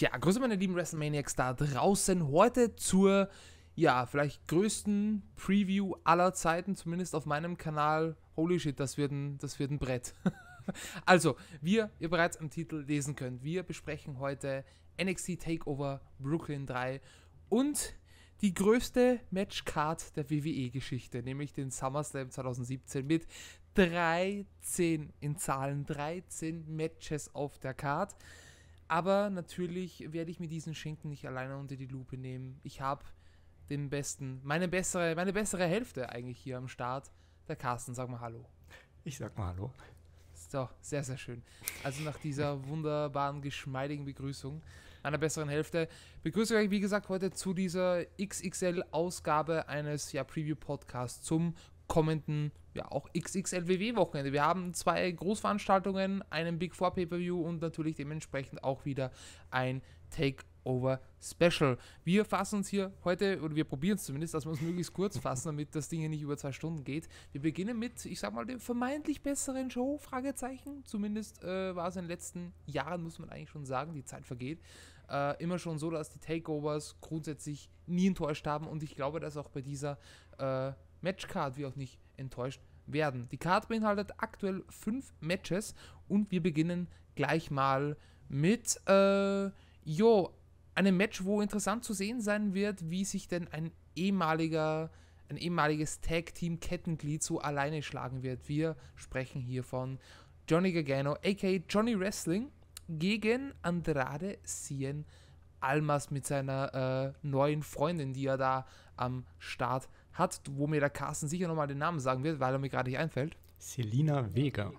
Ja, grüße meine lieben WrestleManiacs da draußen. Heute zur, ja, vielleicht größten Preview aller Zeiten, zumindest auf meinem Kanal. Holy shit, das wird ein, das wird ein Brett. also, wir, ihr bereits am Titel lesen könnt, wir besprechen heute NXT Takeover Brooklyn 3 und die größte Matchcard der WWE-Geschichte, nämlich den SummerSlam 2017 mit 13 in Zahlen, 13 Matches auf der Card. Aber natürlich werde ich mir diesen Schinken nicht alleine unter die Lupe nehmen. Ich habe den besten, meine bessere, meine bessere Hälfte eigentlich hier am Start. Der Carsten, sag mal Hallo. Ich sag mal Hallo. So, sehr, sehr schön. Also nach dieser wunderbaren, geschmeidigen Begrüßung meiner besseren Hälfte begrüße ich euch, wie gesagt, heute zu dieser XXL-Ausgabe eines ja, Preview-Podcasts zum kommenden ja, auch XXLWW-Wochenende. Wir haben zwei Großveranstaltungen, einen Big Four Pay-Per-View und natürlich dementsprechend auch wieder ein Takeover Special. Wir fassen uns hier heute, oder wir probieren es zumindest, dass wir uns möglichst kurz fassen, damit das Ding hier nicht über zwei Stunden geht. Wir beginnen mit, ich sag mal, dem vermeintlich besseren Show, Fragezeichen. Zumindest äh, war es in den letzten Jahren, muss man eigentlich schon sagen, die Zeit vergeht. Äh, immer schon so, dass die Takeovers grundsätzlich nie enttäuscht haben und ich glaube, dass auch bei dieser äh, Matchcard, wie auch nicht, enttäuscht werden. Die Karte beinhaltet aktuell fünf Matches und wir beginnen gleich mal mit, äh, jo, einem Match, wo interessant zu sehen sein wird, wie sich denn ein ehemaliger, ein ehemaliges Tag-Team-Kettenglied so alleine schlagen wird. Wir sprechen hier von Johnny Gargano, aka Johnny Wrestling, gegen Andrade Cien Almas mit seiner äh, neuen Freundin, die er da am Start hat hat, wo mir der Carsten sicher nochmal den Namen sagen wird, weil er mir gerade nicht einfällt. Selina Vega.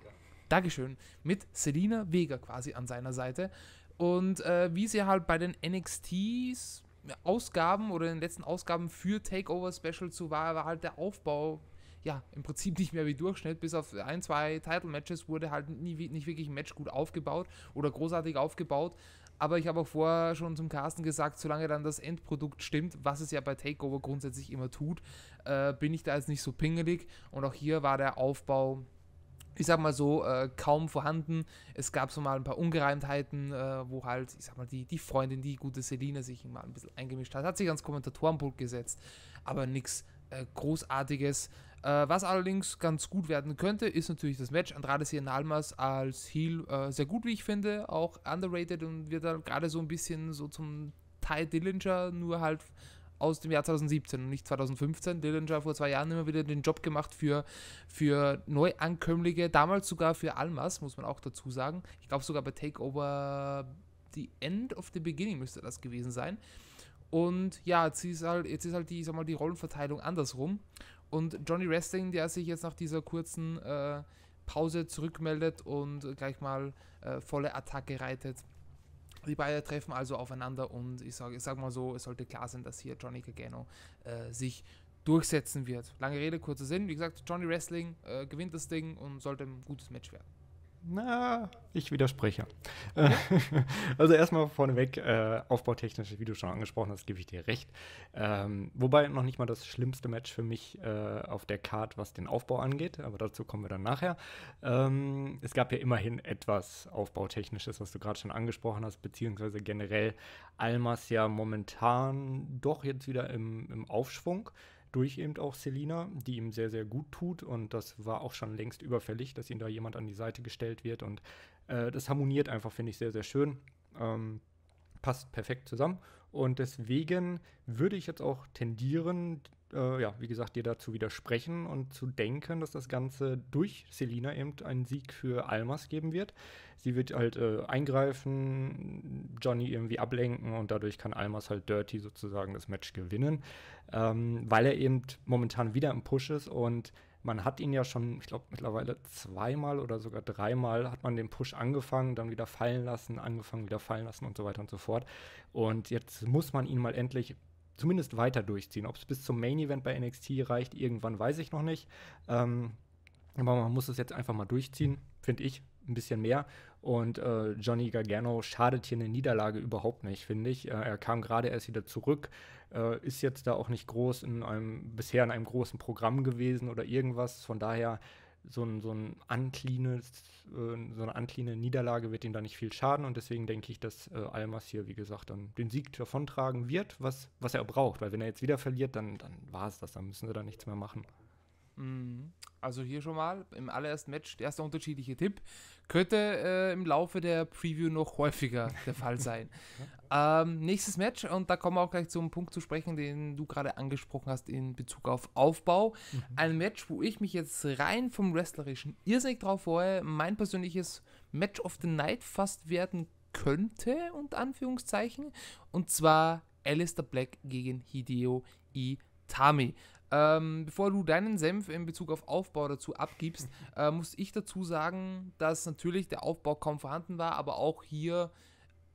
Dankeschön. Mit Selina Vega quasi an seiner Seite. Und äh, wie sie halt bei den NXTs Ausgaben oder den letzten Ausgaben für Takeover Special zu war, war halt der Aufbau ja im Prinzip nicht mehr wie Durchschnitt. Bis auf ein, zwei Title Matches wurde halt nie, nicht wirklich ein Match gut aufgebaut oder großartig aufgebaut. Aber ich habe auch vorher schon zum Carsten gesagt, solange dann das Endprodukt stimmt, was es ja bei Takeover grundsätzlich immer tut, äh, bin ich da jetzt nicht so pingelig. Und auch hier war der Aufbau ich sag mal so, äh, kaum vorhanden. Es gab so mal ein paar Ungereimtheiten, äh, wo halt, ich sag mal, die, die Freundin, die gute Selina sich mal ein bisschen eingemischt hat, hat sich ans Kommentatorenpult gesetzt, aber nichts äh, Großartiges. Äh, was allerdings ganz gut werden könnte, ist natürlich das Match. Andrade Cien Almas als Heel äh, sehr gut, wie ich finde, auch underrated und wird da halt gerade so ein bisschen so zum Ty Dillinger, nur halt aus dem Jahr 2017 und nicht 2015. Dillinger vor zwei Jahren immer wieder den Job gemacht für, für Neuankömmlinge, damals sogar für Almas, muss man auch dazu sagen. Ich glaube sogar bei Takeover The End of the Beginning müsste das gewesen sein. Und ja, jetzt ist halt, jetzt ist halt die, ich sag mal, die Rollenverteilung andersrum. Und Johnny Wrestling, der sich jetzt nach dieser kurzen äh, Pause zurückmeldet und gleich mal äh, volle Attacke reitet. Die beiden treffen also aufeinander und ich sage ich sag mal so, es sollte klar sein, dass hier Johnny Gargano äh, sich durchsetzen wird. Lange Rede, kurzer Sinn. Wie gesagt, Johnny Wrestling äh, gewinnt das Ding und sollte ein gutes Match werden. Na, ich widerspreche. Okay. Also erstmal vorneweg, äh, aufbautechnisch, wie du schon angesprochen hast, gebe ich dir recht. Ähm, wobei noch nicht mal das schlimmste Match für mich äh, auf der Card, was den Aufbau angeht, aber dazu kommen wir dann nachher. Ähm, es gab ja immerhin etwas Aufbautechnisches, was du gerade schon angesprochen hast, beziehungsweise generell Almas ja momentan doch jetzt wieder im, im Aufschwung durch eben auch Selina, die ihm sehr, sehr gut tut. Und das war auch schon längst überfällig, dass ihm da jemand an die Seite gestellt wird. Und äh, das harmoniert einfach, finde ich, sehr, sehr schön. Ähm, passt perfekt zusammen. Und deswegen würde ich jetzt auch tendieren, äh, ja, wie gesagt, dir dazu widersprechen und zu denken, dass das Ganze durch Selina eben einen Sieg für Almas geben wird. Sie wird halt äh, eingreifen, Johnny irgendwie ablenken und dadurch kann Almas halt Dirty sozusagen das Match gewinnen, ähm, weil er eben momentan wieder im Push ist und man hat ihn ja schon, ich glaube mittlerweile zweimal oder sogar dreimal hat man den Push angefangen, dann wieder fallen lassen, angefangen, wieder fallen lassen und so weiter und so fort. Und jetzt muss man ihn mal endlich zumindest weiter durchziehen. Ob es bis zum Main Event bei NXT reicht, irgendwann weiß ich noch nicht. Ähm, aber man muss es jetzt einfach mal durchziehen, finde ich. Ein bisschen mehr. Und äh, Johnny Gargano schadet hier eine Niederlage überhaupt nicht, finde ich. Äh, er kam gerade erst wieder zurück, äh, ist jetzt da auch nicht groß in einem, bisher in einem großen Programm gewesen oder irgendwas. Von daher so ein, so ein anklines, äh, so eine ankline Niederlage wird ihm da nicht viel schaden und deswegen denke ich, dass äh, Almas hier, wie gesagt, dann den Sieg davontragen wird, was, was er braucht, weil wenn er jetzt wieder verliert, dann, dann war es das, dann müssen sie da nichts mehr machen. Mhm. Also hier schon mal im allerersten Match, der erste unterschiedliche Tipp, könnte äh, im Laufe der Preview noch häufiger der Fall sein. ähm, nächstes Match, und da kommen wir auch gleich zum Punkt zu sprechen, den du gerade angesprochen hast in Bezug auf Aufbau. Mhm. Ein Match, wo ich mich jetzt rein vom Wrestlerischen irrsinnig drauf freue, mein persönliches Match of the Night fast werden könnte, unter Anführungszeichen, und zwar Alistair Black gegen Hideo Itami. Ähm, bevor du deinen Senf in Bezug auf Aufbau dazu abgibst, äh, muss ich dazu sagen, dass natürlich der Aufbau kaum vorhanden war, aber auch hier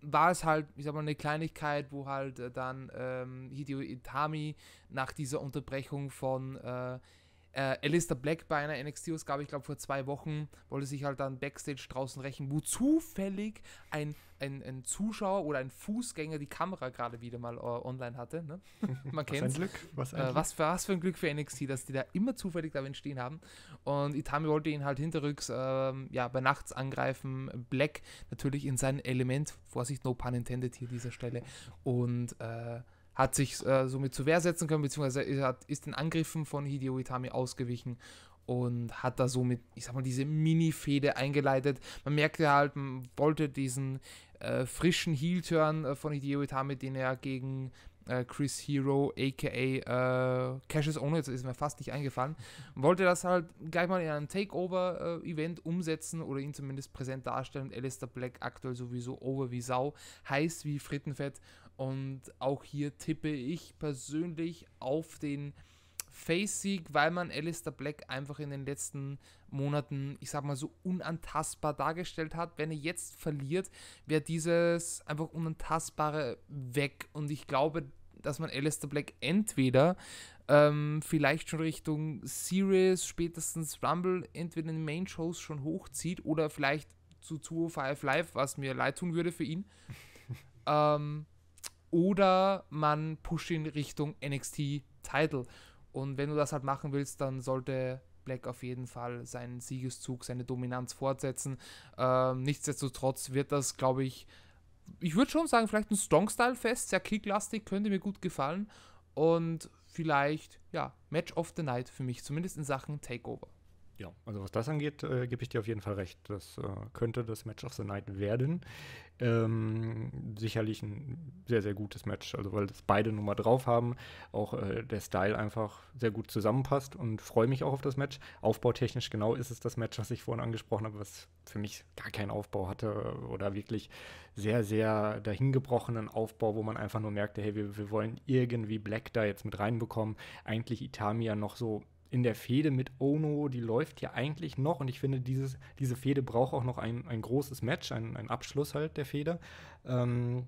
war es halt, ich sag mal, eine Kleinigkeit, wo halt äh, dann ähm, Hideo Itami nach dieser Unterbrechung von äh, äh, Alistair Black bei einer NXT-Ausgabe, ich glaube vor zwei Wochen, wollte sich halt dann Backstage draußen rächen, wo zufällig ein, ein, ein Zuschauer oder ein Fußgänger die Kamera gerade wieder mal uh, online hatte. Ne? Man kennt Glück. Was, äh, was, für, was für ein Glück für NXT, dass die da immer zufällig da stehen haben. Und Itami wollte ihn halt hinterrücks äh, ja, bei Nachts angreifen. Black natürlich in sein Element. Vorsicht, no pun intended hier an dieser Stelle. Und äh, hat sich äh, somit zur Wehr setzen können, beziehungsweise hat, ist den Angriffen von Hideo Itami ausgewichen und hat da somit, ich sag mal, diese Mini-Fehde eingeleitet. Man merkte halt, man wollte diesen äh, frischen Heel-Turn äh, von Hideo Itami, den er gegen äh, Chris Hero, aka äh, Cashes Ono, jetzt ist mir fast nicht eingefallen, wollte das halt gleich mal in einem Takeover-Event äh, umsetzen oder ihn zumindest präsent darstellen. Alistair Black aktuell sowieso over wie Sau, heiß wie Frittenfett und auch hier tippe ich persönlich auf den Face-Sieg, weil man Alistair Black einfach in den letzten Monaten, ich sag mal so, unantastbar dargestellt hat. Wenn er jetzt verliert, wäre dieses einfach Unantastbare weg. Und ich glaube, dass man Alistair Black entweder ähm, vielleicht schon Richtung Series, spätestens Rumble, entweder in den Main-Shows schon hochzieht oder vielleicht zu 205 Live, was mir leid tun würde für ihn. ähm, oder man pusht ihn Richtung NXT Title. Und wenn du das halt machen willst, dann sollte Black auf jeden Fall seinen Siegeszug, seine Dominanz fortsetzen. Ähm, nichtsdestotrotz wird das, glaube ich, ich würde schon sagen, vielleicht ein Strong-Style-Fest, sehr kicklastig, könnte mir gut gefallen. Und vielleicht, ja, Match of the Night für mich, zumindest in Sachen Takeover. Ja, also was das angeht, äh, gebe ich dir auf jeden Fall recht. Das äh, könnte das Match of the Night werden. Ähm, sicherlich ein sehr, sehr gutes Match, also weil das beide Nummer drauf haben, auch äh, der Style einfach sehr gut zusammenpasst und freue mich auch auf das Match. Aufbautechnisch genau ist es das Match, was ich vorhin angesprochen habe, was für mich gar keinen Aufbau hatte oder wirklich sehr, sehr dahingebrochenen Aufbau, wo man einfach nur merkte, hey, wir, wir wollen irgendwie Black da jetzt mit reinbekommen. Eigentlich Itami ja noch so in der Fehde mit Ono, die läuft ja eigentlich noch und ich finde, dieses, diese Fehde braucht auch noch ein, ein großes Match, ein, ein Abschluss halt der Fehde. Ähm,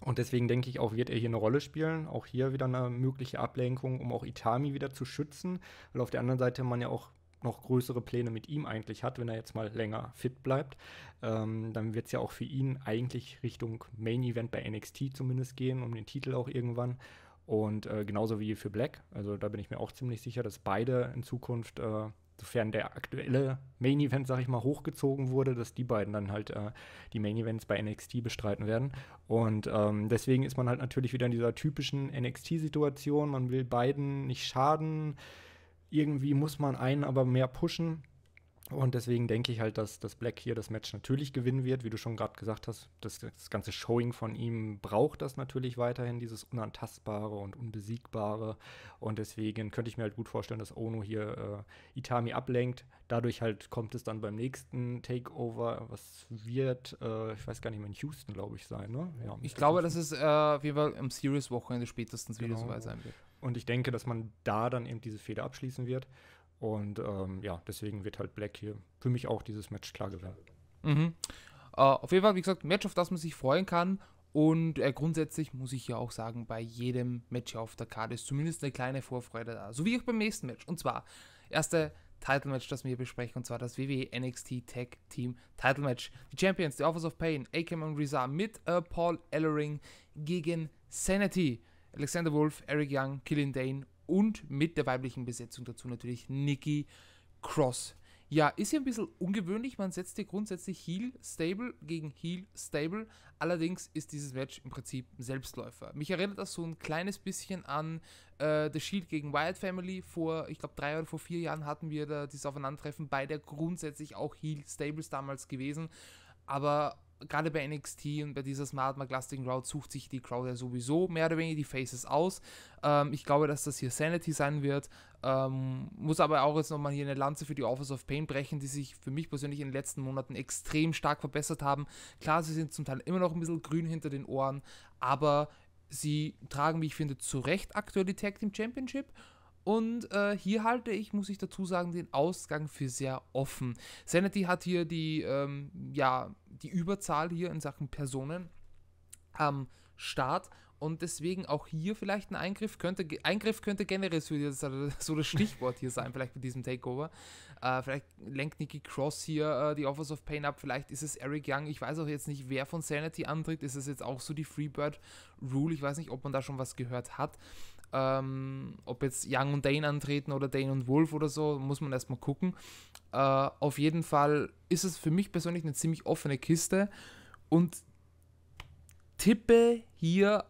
und deswegen denke ich auch, wird er hier eine Rolle spielen. Auch hier wieder eine mögliche Ablenkung, um auch Itami wieder zu schützen, weil auf der anderen Seite man ja auch noch größere Pläne mit ihm eigentlich hat, wenn er jetzt mal länger fit bleibt. Ähm, dann wird es ja auch für ihn eigentlich Richtung Main Event bei NXT zumindest gehen, um den Titel auch irgendwann. Und äh, genauso wie für Black. Also da bin ich mir auch ziemlich sicher, dass beide in Zukunft, äh, sofern der aktuelle Main Event, sag ich mal, hochgezogen wurde, dass die beiden dann halt äh, die Main Events bei NXT bestreiten werden. Und ähm, deswegen ist man halt natürlich wieder in dieser typischen NXT-Situation. Man will beiden nicht schaden. Irgendwie muss man einen aber mehr pushen. Und deswegen denke ich halt, dass, dass Black hier das Match natürlich gewinnen wird, wie du schon gerade gesagt hast. Das, das ganze Showing von ihm braucht das natürlich weiterhin, dieses Unantastbare und Unbesiegbare. Und deswegen könnte ich mir halt gut vorstellen, dass Ono hier äh, Itami ablenkt. Dadurch halt kommt es dann beim nächsten Takeover, was wird, äh, ich weiß gar nicht mehr, in Houston, glaube ich, sein. Ne? Ja, ich glaube, dass es äh, auf jeden Fall am Series-Wochenende spätestens genau. wieder soweit sein wird. Und ich denke, dass man da dann eben diese Fehde abschließen wird. Und ähm, ja, deswegen wird halt Black hier für mich auch dieses Match klar gewinnen. Mhm. Uh, auf jeden Fall, wie gesagt, Match, auf das man sich freuen kann. Und äh, grundsätzlich muss ich ja auch sagen, bei jedem Match auf der Karte ist zumindest eine kleine Vorfreude da. So wie auch beim nächsten Match. Und zwar, erste Title-Match, das wir hier besprechen, und zwar das WWE NXT Tag Team Title-Match. Die Champions, The Office of Pain, Akam und Rizal mit äh, Paul Ellering gegen Sanity, Alexander Wolf, Eric Young, Killian Dane und mit der weiblichen Besetzung dazu natürlich Nikki Cross. Ja, ist hier ein bisschen ungewöhnlich. Man setzt hier grundsätzlich Heel Stable gegen Heel Stable. Allerdings ist dieses Match im Prinzip ein Selbstläufer. Mich erinnert das so ein kleines bisschen an äh, The Shield gegen Wyatt Family. Vor, ich glaube, drei oder vor vier Jahren hatten wir da dieses Aufeinandertreffen. bei der grundsätzlich auch Heel Stables damals gewesen. Aber gerade bei NXT und bei dieser Smart Maglasting Crowd sucht sich die Crowd ja sowieso mehr oder weniger die Faces aus. Ähm, ich glaube, dass das hier Sanity sein wird. Ähm, muss aber auch jetzt nochmal hier eine Lanze für die Office of Pain brechen, die sich für mich persönlich in den letzten Monaten extrem stark verbessert haben. Klar, sie sind zum Teil immer noch ein bisschen grün hinter den Ohren, aber sie tragen, wie ich finde, zu Recht aktuell die Tag Team Championship und äh, hier halte ich, muss ich dazu sagen, den Ausgang für sehr offen. Sanity hat hier die, ähm, ja, die Überzahl hier in Sachen Personen am Start und deswegen auch hier vielleicht ein Eingriff könnte, Eingriff könnte generell so das Stichwort hier sein, vielleicht mit diesem Takeover. Äh, vielleicht lenkt Nikki Cross hier äh, die Offers of Pain ab, vielleicht ist es Eric Young, ich weiß auch jetzt nicht, wer von Sanity antritt, ist es jetzt auch so die Freebird Rule, ich weiß nicht, ob man da schon was gehört hat. Ähm, ob jetzt Young und Dane antreten oder Dane und Wolf oder so, muss man erstmal gucken. Äh, auf jeden Fall ist es für mich persönlich eine ziemlich offene Kiste und tippe hier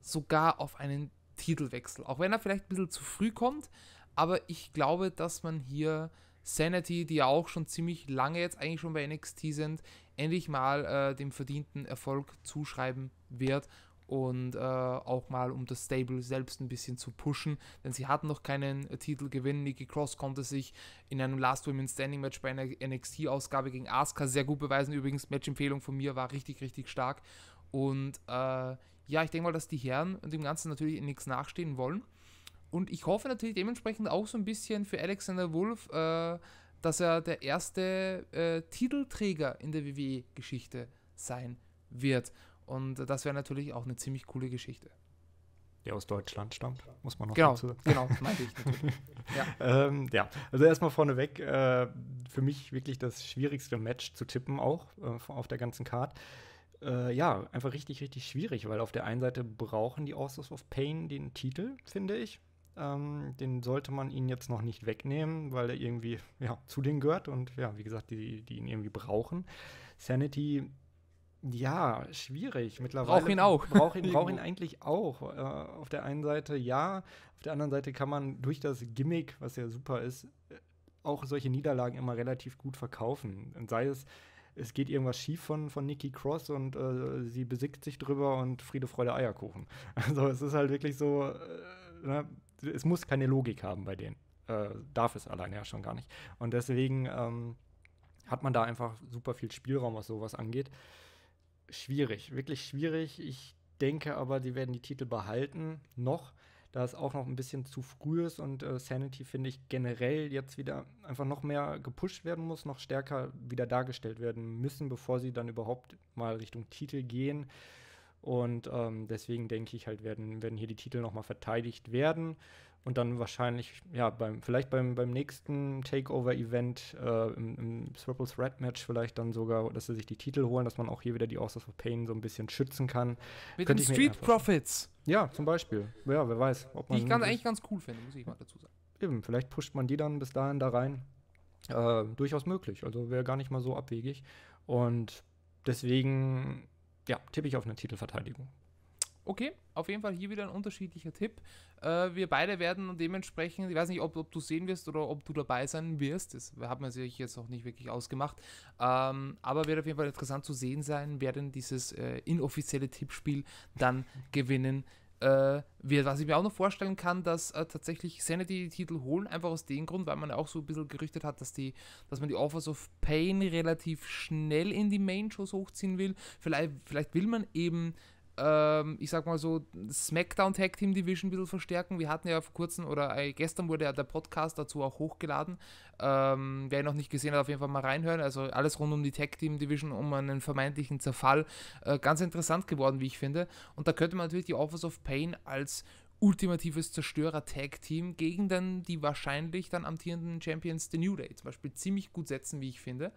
sogar auf einen Titelwechsel. Auch wenn er vielleicht ein bisschen zu früh kommt, aber ich glaube, dass man hier Sanity, die ja auch schon ziemlich lange jetzt eigentlich schon bei NXT sind, endlich mal äh, dem verdienten Erfolg zuschreiben wird und äh, auch mal um das Stable selbst ein bisschen zu pushen, denn sie hatten noch keinen äh, gewinnen. Nikki Cross konnte sich in einem Last Women Standing Match bei einer NXT-Ausgabe gegen Asuka sehr gut beweisen. Übrigens, Matchempfehlung von mir war richtig, richtig stark. Und äh, ja, ich denke mal, dass die Herren dem Ganzen natürlich in nichts nachstehen wollen. Und ich hoffe natürlich dementsprechend auch so ein bisschen für Alexander Wolf, äh, dass er der erste äh, Titelträger in der WWE-Geschichte sein wird. Und das wäre natürlich auch eine ziemlich coole Geschichte. Der aus Deutschland stammt, muss man noch genau, dazu sagen. Genau, das meinte ich natürlich. ja. Ähm, ja. also erstmal vorneweg, äh, für mich wirklich das schwierigste Match zu tippen auch äh, auf der ganzen Card. Äh, ja, einfach richtig, richtig schwierig, weil auf der einen Seite brauchen die Authors of Pain den Titel, finde ich. Ähm, den sollte man ihnen jetzt noch nicht wegnehmen, weil er irgendwie ja, zu denen gehört und ja, wie gesagt, die, die ihn irgendwie brauchen. Sanity ja, schwierig. Mittlerweile braucht ihn auch. Braucht ihn, brauch ihn eigentlich auch. Äh, auf der einen Seite ja, auf der anderen Seite kann man durch das Gimmick, was ja super ist, äh, auch solche Niederlagen immer relativ gut verkaufen. Und sei es, es geht irgendwas schief von, von Nikki Cross und äh, sie besickt sich drüber und Friede, Freude, Eierkuchen. Also es ist halt wirklich so, äh, na, ne, es muss keine Logik haben bei denen. Äh, darf es alleine ja schon gar nicht. Und deswegen ähm, hat man da einfach super viel Spielraum, was sowas angeht schwierig, wirklich schwierig. Ich denke aber, die werden die Titel behalten, noch, da es auch noch ein bisschen zu früh ist und äh, Sanity, finde ich, generell jetzt wieder einfach noch mehr gepusht werden muss, noch stärker wieder dargestellt werden müssen, bevor sie dann überhaupt mal Richtung Titel gehen. Und ähm, deswegen denke ich halt, werden, werden hier die Titel nochmal verteidigt werden und dann wahrscheinlich, ja, beim, vielleicht beim, beim nächsten Takeover-Event äh, im, im Triple Threat Match vielleicht dann sogar, dass sie sich die Titel holen, dass man auch hier wieder die Authors of Pain so ein bisschen schützen kann. Mit Könnte den Street Profits. Ja, zum Beispiel. Ja, wer weiß. Ob man die ich ganz, eigentlich ganz cool finde, muss ich mal dazu sagen. Eben, vielleicht pusht man die dann bis dahin da rein. Äh, durchaus möglich. Also wäre gar nicht mal so abwegig. Und deswegen, ja, tippe ich auf eine Titelverteidigung. Okay, auf jeden Fall hier wieder ein unterschiedlicher Tipp. Äh, wir beide werden dementsprechend, ich weiß nicht, ob, ob, du sehen wirst oder ob du dabei sein wirst, das hat man sich jetzt auch nicht wirklich ausgemacht, ähm, aber wird auf jeden Fall interessant zu sehen sein, wer denn dieses äh, inoffizielle Tippspiel dann gewinnen äh, wird. Was ich mir auch noch vorstellen kann, dass äh, tatsächlich Sanity die Titel holen, einfach aus dem Grund, weil man ja auch so ein bisschen gerüchtet hat, dass, die, dass man die Offers of Pain relativ schnell in die Main-Shows hochziehen will. Vielleicht, vielleicht will man eben ähm, ich sag mal so, SmackDown Tag Team Division ein bisschen verstärken. Wir hatten ja vor kurzem oder äh, gestern wurde ja der Podcast dazu auch hochgeladen. Ähm, wer ihn noch nicht gesehen hat, auf jeden Fall mal reinhören. Also alles rund um die Tag Team Division, um einen vermeintlichen Zerfall. Äh, ganz interessant geworden, wie ich finde. Und da könnte man natürlich die Office of Pain als ultimatives Zerstörer-Tag-Team gegen dann die wahrscheinlich dann amtierenden Champions The New Day zum Beispiel ziemlich gut setzen, wie ich finde.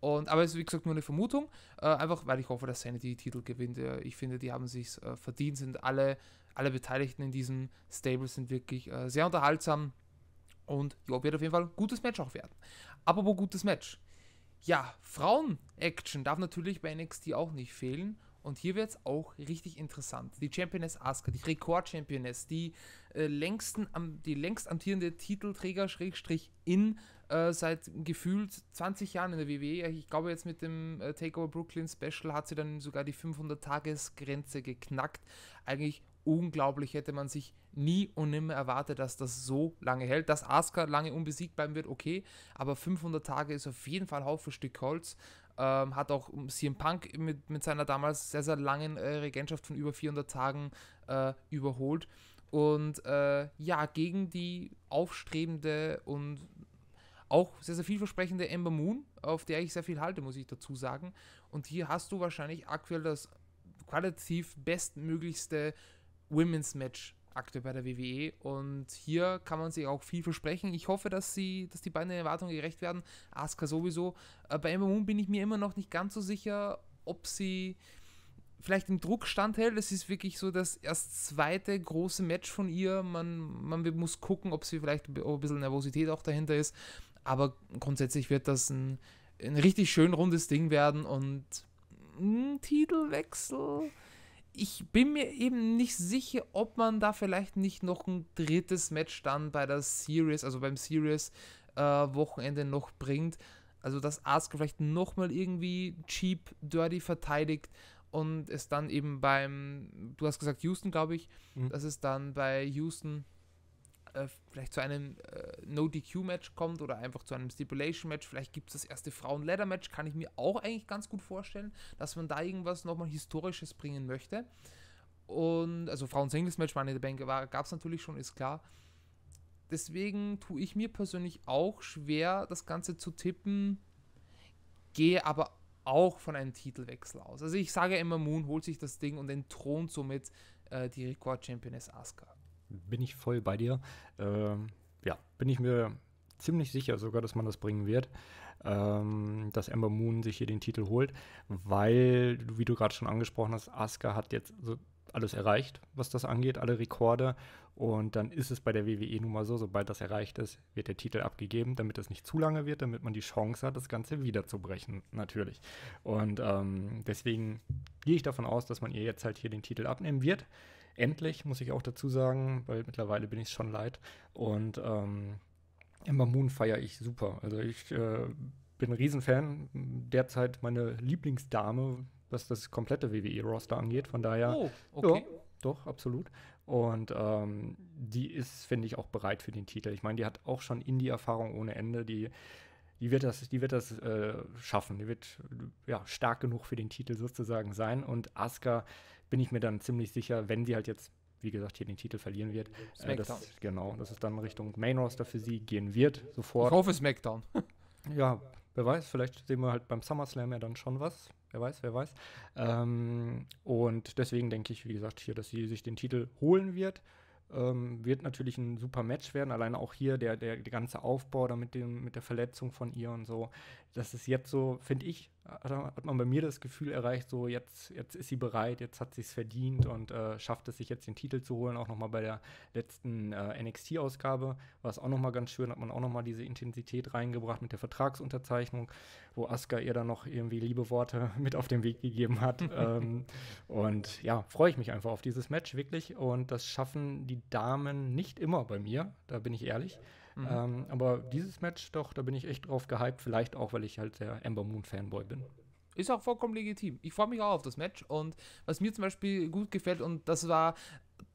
Und, aber es ist wie gesagt nur eine Vermutung, äh, einfach weil ich hoffe, dass Sanity die Titel gewinnt. Äh, ich finde, die haben sich äh, verdient, sind alle, alle Beteiligten in diesem Stable sind wirklich äh, sehr unterhaltsam. Und ja, wird auf jeden Fall ein gutes Match auch werden. Apropos gutes Match. Ja, Frauen-Action darf natürlich bei NXT auch nicht fehlen. Und hier wird es auch richtig interessant. Die Championess Asuka, die Rekord-Championess, die, äh, die längst amtierende Titelträger, Schrägstrich, in äh, seit gefühlt 20 Jahren in der WWE. Ich glaube, jetzt mit dem äh, Takeover Brooklyn Special hat sie dann sogar die 500-Tages-Grenze geknackt. Eigentlich unglaublich, hätte man sich nie und nimmer erwartet, dass das so lange hält. Dass Asuka lange unbesiegt bleiben wird, okay, aber 500 Tage ist auf jeden Fall ein Haufen Stück Holz. Ähm, hat auch CM Punk mit, mit seiner damals sehr, sehr langen äh, Regentschaft von über 400 Tagen äh, überholt. Und äh, ja, gegen die aufstrebende und auch sehr, sehr vielversprechende Ember Moon, auf der ich sehr viel halte, muss ich dazu sagen. Und hier hast du wahrscheinlich aktuell das qualitativ bestmöglichste Women's Match aktuell bei der WWE. Und hier kann man sich auch viel versprechen. Ich hoffe, dass sie, dass die beiden Erwartungen gerecht werden. Asuka sowieso. Äh, bei Emma Moon bin ich mir immer noch nicht ganz so sicher, ob sie vielleicht im Druck standhält. Es ist wirklich so das erst zweite große Match von ihr. Man, man muss gucken, ob sie vielleicht ein bisschen Nervosität auch dahinter ist. Aber grundsätzlich wird das ein, ein richtig schön rundes Ding werden und ein hm, Titelwechsel ich bin mir eben nicht sicher, ob man da vielleicht nicht noch ein drittes Match dann bei der Series, also beim Series-Wochenende äh, noch bringt. Also, dass Asuka vielleicht nochmal irgendwie cheap, dirty verteidigt und es dann eben beim, du hast gesagt Houston, glaube ich, mhm. dass es dann bei Houston äh, vielleicht zu einem äh, No-DQ-Match kommt oder einfach zu einem Stipulation-Match. Vielleicht gibt es das erste Frauen-Ladder-Match, kann ich mir auch eigentlich ganz gut vorstellen, dass man da irgendwas nochmal Historisches bringen möchte. Und, also Frauen-Singles-Match, meine der Bank gab es natürlich schon, ist klar. Deswegen tue ich mir persönlich auch schwer, das Ganze zu tippen, gehe aber auch von einem Titelwechsel aus. Also ich sage immer, Moon holt sich das Ding und entthront somit äh, die Rekord-Championess Asuka bin ich voll bei dir. Ähm, ja, bin ich mir ziemlich sicher sogar, dass man das bringen wird, ähm, dass Ember Moon sich hier den Titel holt, weil, wie du gerade schon angesprochen hast, Asuka hat jetzt so alles erreicht, was das angeht, alle Rekorde. Und dann ist es bei der WWE nun mal so, sobald das erreicht ist, wird der Titel abgegeben, damit das nicht zu lange wird, damit man die Chance hat, das Ganze wiederzubrechen, natürlich. Und ähm, deswegen gehe ich davon aus, dass man ihr jetzt halt hier den Titel abnehmen wird. Endlich, muss ich auch dazu sagen, weil mittlerweile bin ich schon leid. Und ähm, Ember Moon feiere ich super. Also ich äh, bin ein Riesenfan. Derzeit meine Lieblingsdame, was das komplette WWE-Roster angeht. Von daher. Oh, okay. Ja, doch, absolut. Und ähm, die ist, finde ich, auch bereit für den Titel. Ich meine, die hat auch schon Indie-Erfahrung ohne Ende. Die, die wird das, die wird das äh, schaffen. Die wird ja, stark genug für den Titel sozusagen sein. Und Asuka bin ich mir dann ziemlich sicher, wenn sie halt jetzt, wie gesagt, hier den Titel verlieren wird, äh, dass, genau, dass es dann Richtung Main Roster für sie gehen wird, sofort. Ich hoffe SmackDown. ja, wer weiß, vielleicht sehen wir halt beim SummerSlam ja dann schon was. Wer weiß, wer weiß. Ähm, und deswegen denke ich, wie gesagt, hier, dass sie sich den Titel holen wird. Ähm, wird natürlich ein super Match werden. Alleine auch hier der, der, der ganze Aufbau da mit, dem, mit der Verletzung von ihr und so das ist jetzt so, finde ich, hat man bei mir das Gefühl erreicht, so jetzt, jetzt ist sie bereit, jetzt hat sie es verdient und äh, schafft es sich jetzt den Titel zu holen, auch nochmal bei der letzten äh, NXT-Ausgabe. War es auch nochmal ganz schön, hat man auch nochmal diese Intensität reingebracht mit der Vertragsunterzeichnung, wo Asuka ihr dann noch irgendwie liebe Worte mit auf den Weg gegeben hat. ähm, und ja, freue ich mich einfach auf dieses Match wirklich und das schaffen die Damen nicht immer bei mir, da bin ich ehrlich. Ja Mhm. Ähm, aber dieses Match doch, da bin ich echt drauf gehypt. Vielleicht auch, weil ich halt der Ember Moon Fanboy bin. Ist auch vollkommen legitim. Ich freue mich auch auf das Match und was mir zum Beispiel gut gefällt und das war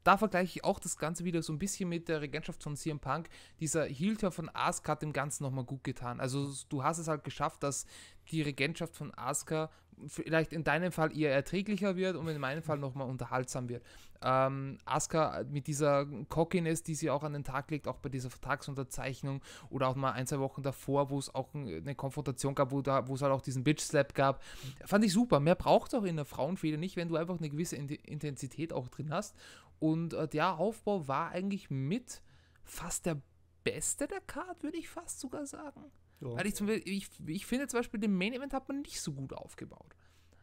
da vergleiche ich auch das Ganze wieder so ein bisschen mit der Regentschaft von CM Punk. Dieser Heel-Turn von Asuka hat dem Ganzen nochmal gut getan. Also du hast es halt geschafft, dass die Regentschaft von Asuka vielleicht in deinem Fall eher erträglicher wird und in meinem Fall nochmal unterhaltsam wird. Ähm, Asuka mit dieser Cockiness, die sie auch an den Tag legt, auch bei dieser Vertragsunterzeichnung oder auch mal ein, zwei Wochen davor, wo es auch eine Konfrontation gab, wo, da, wo es halt auch diesen Bitch-Slap gab, fand ich super. Mehr braucht es auch in der Frauenfeder nicht, wenn du einfach eine gewisse Intensität auch drin hast. Und äh, der Aufbau war eigentlich mit fast der beste der Card, würde ich fast sogar sagen. Ja. Weil ich, zum, ich, ich finde zum Beispiel, den Main Event hat man nicht so gut aufgebaut.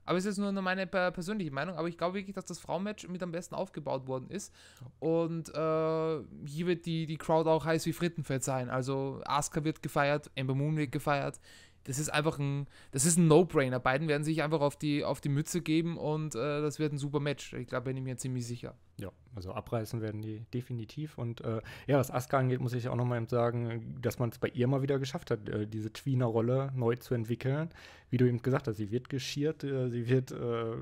Aber es ist nur meine persönliche Meinung. Aber ich glaube wirklich, dass das Frauenmatch mit am besten aufgebaut worden ist. Und äh, hier wird die, die Crowd auch heiß wie Frittenfett sein. Also Asuka wird gefeiert, Ember Moon wird gefeiert, das ist einfach ein, das ist ein No-Brainer. Beiden werden sich einfach auf die, auf die Mütze geben und äh, das wird ein super Match. Ich glaube, bin ich mir ziemlich sicher. Ja, also abreißen werden die definitiv. Und äh, ja, was Asuka angeht, muss ich auch nochmal sagen, dass man es bei ihr mal wieder geschafft hat, äh, diese Tweener-Rolle neu zu entwickeln. Wie du eben gesagt hast, sie wird geschiert, äh, sie wird äh,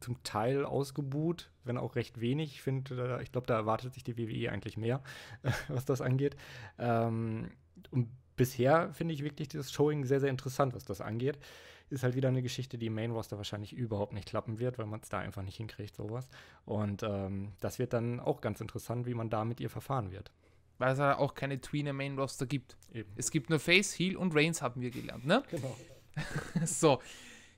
zum Teil ausgebuht, wenn auch recht wenig. Ich finde, äh, ich glaube, da erwartet sich die WWE eigentlich mehr, was das angeht. Ähm, und bisher finde ich wirklich das Showing sehr, sehr interessant, was das angeht. Ist halt wieder eine Geschichte, die im Main Roster wahrscheinlich überhaupt nicht klappen wird, weil man es da einfach nicht hinkriegt, sowas. Und ähm, das wird dann auch ganz interessant, wie man da mit ihr verfahren wird. Weil es ja auch keine Tweener Main Roster gibt. Eben. Es gibt nur Face, Heal und Reigns, haben wir gelernt, ne? Genau. so,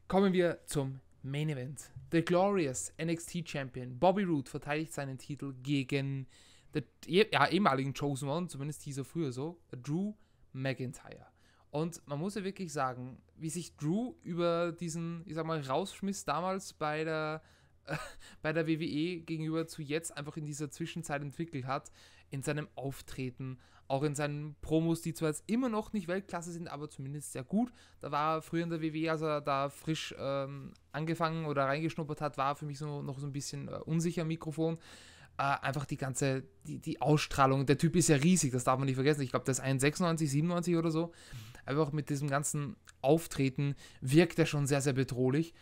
kommen wir zum Main Event. The Glorious NXT Champion Bobby Root verteidigt seinen Titel gegen den ja, ehemaligen Chosen One, zumindest dieser früher so, Drew McIntyre. Und man muss ja wirklich sagen, wie sich Drew über diesen, ich sag mal, Rausschmiss damals bei der, äh, bei der WWE gegenüber zu jetzt einfach in dieser Zwischenzeit entwickelt hat, in seinem Auftreten, auch in seinen Promos, die zwar jetzt immer noch nicht Weltklasse sind, aber zumindest sehr gut. Da war er früher in der WWE, als er da frisch ähm, angefangen oder reingeschnuppert hat, war für mich so, noch so ein bisschen äh, unsicher Mikrofon äh, einfach die ganze, die, die Ausstrahlung, der Typ ist ja riesig, das darf man nicht vergessen. Ich glaube, der ist 1,96, 97 oder so. Einfach mit diesem ganzen Auftreten wirkt er schon sehr, sehr bedrohlich.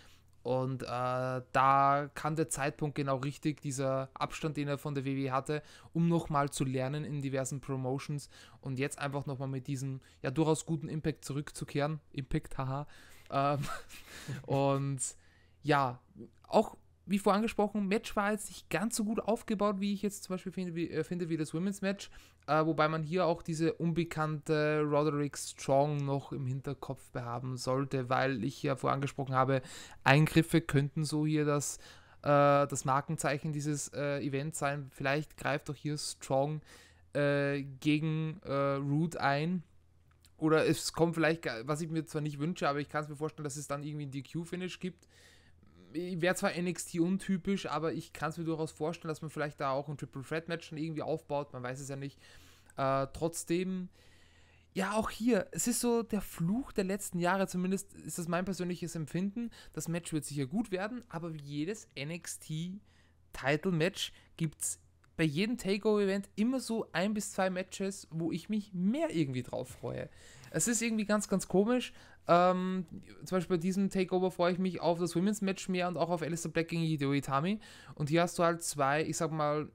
Und äh, da kam der Zeitpunkt genau richtig, dieser Abstand, den er von der WWE hatte, um nochmal zu lernen in diversen Promotions und jetzt einfach nochmal mit diesem ja durchaus guten Impact zurückzukehren. Impact, haha. Ähm, und ja, auch wie vorher angesprochen, Match war jetzt nicht ganz so gut aufgebaut, wie ich jetzt zum Beispiel finde, wie, äh, finde, wie das Women's Match. Äh, wobei man hier auch diese unbekannte Roderick Strong noch im Hinterkopf behaben sollte, weil ich ja vorher angesprochen habe, Eingriffe könnten so hier das, äh, das Markenzeichen dieses äh, Events sein. Vielleicht greift doch hier Strong äh, gegen äh, Root ein. Oder es kommt vielleicht, was ich mir zwar nicht wünsche, aber ich kann es mir vorstellen, dass es dann irgendwie ein DQ-Finish gibt wäre zwar NXT untypisch, aber ich kann es mir durchaus vorstellen, dass man vielleicht da auch ein Triple Threat Match dann irgendwie aufbaut. Man weiß es ja nicht. Äh, trotzdem, ja, auch hier, es ist so der Fluch der letzten Jahre, zumindest ist das mein persönliches Empfinden. Das Match wird sicher gut werden, aber wie jedes NXT Title Match gibt es bei jedem Takeover-Event immer so ein bis zwei Matches, wo ich mich mehr irgendwie drauf freue. Es ist irgendwie ganz, ganz komisch, ähm, zum Beispiel bei diesem Takeover freue ich mich auf das Women's Match mehr und auch auf Alistair Black gegen Hideo Itami. Und hier hast du halt zwei, ich sag mal,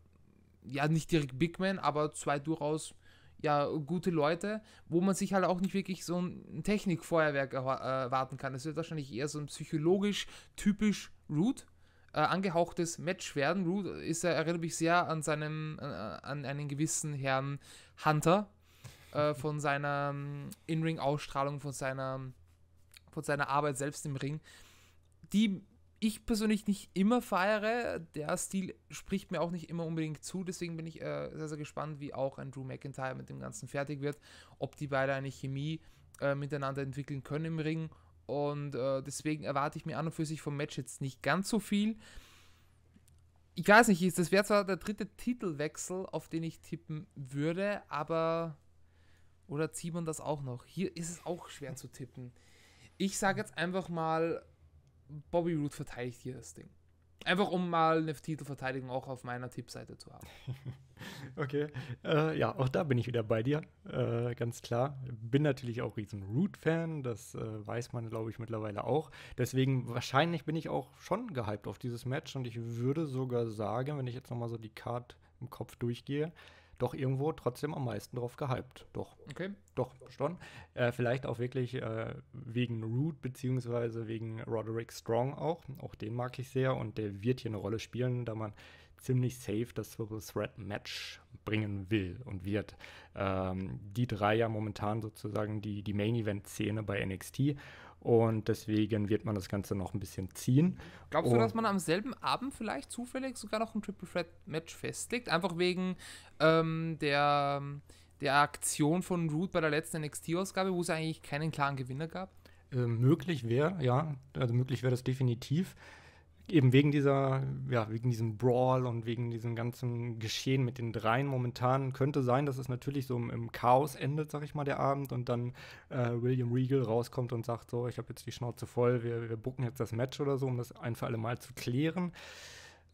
ja, nicht direkt Big Men, aber zwei durchaus ja, gute Leute, wo man sich halt auch nicht wirklich so ein Technikfeuerwerk äh, erwarten kann. Es wird wahrscheinlich eher so ein psychologisch typisch Root äh, angehauchtes Match werden. Root ist, erinnert mich sehr an seinem, äh, an einen gewissen Herrn Hunter äh, mhm. von seiner ähm, In-Ring-Ausstrahlung, von seiner, von seiner Arbeit selbst im Ring, die ich persönlich nicht immer feiere. Der Stil spricht mir auch nicht immer unbedingt zu. Deswegen bin ich äh, sehr, sehr gespannt, wie auch ein Drew McIntyre mit dem Ganzen fertig wird. Ob die beide eine Chemie äh, miteinander entwickeln können im Ring. Und äh, deswegen erwarte ich mir an und für sich vom Match jetzt nicht ganz so viel. Ich weiß nicht, das wäre zwar der dritte Titelwechsel, auf den ich tippen würde, aber oder zieht man das auch noch? Hier ist es auch schwer zu tippen. Ich sage jetzt einfach mal, Bobby Root verteidigt hier das Ding. Einfach um mal eine Titelverteidigung auch auf meiner Tippseite zu haben. okay. Äh, ja, auch da bin ich wieder bei dir. Äh, ganz klar. Bin natürlich auch riesen Root-Fan. Das äh, weiß man, glaube ich, mittlerweile auch. Deswegen wahrscheinlich bin ich auch schon gehypt auf dieses Match. Und ich würde sogar sagen, wenn ich jetzt nochmal so die Card im Kopf durchgehe, doch irgendwo trotzdem am meisten drauf gehypt. Doch. Okay. Doch, schon. Äh, vielleicht auch wirklich äh, wegen Root beziehungsweise wegen Roderick Strong auch. Auch den mag ich sehr und der wird hier eine Rolle spielen, da man ziemlich safe das Triple Threat Match bringen will und wird. Ähm, die drei ja momentan sozusagen die, die Main Event Szene bei NXT und deswegen wird man das Ganze noch ein bisschen ziehen. Glaubst du, und dass man am selben Abend vielleicht zufällig sogar noch ein Triple Threat Match festlegt? Einfach wegen ähm, der, der Aktion von Root bei der letzten NXT-Ausgabe, wo es eigentlich keinen klaren Gewinner gab? Äh, möglich wäre, ja. Also möglich wäre das definitiv eben wegen dieser, ja, wegen diesem Brawl und wegen diesem ganzen Geschehen mit den dreien momentan könnte sein, dass es natürlich so im, Chaos endet, sag ich mal, der Abend und dann äh, William Regal rauskommt und sagt so, ich habe jetzt die Schnauze voll, wir, wir bucken jetzt das Match oder so, um das ein für alle Mal zu klären.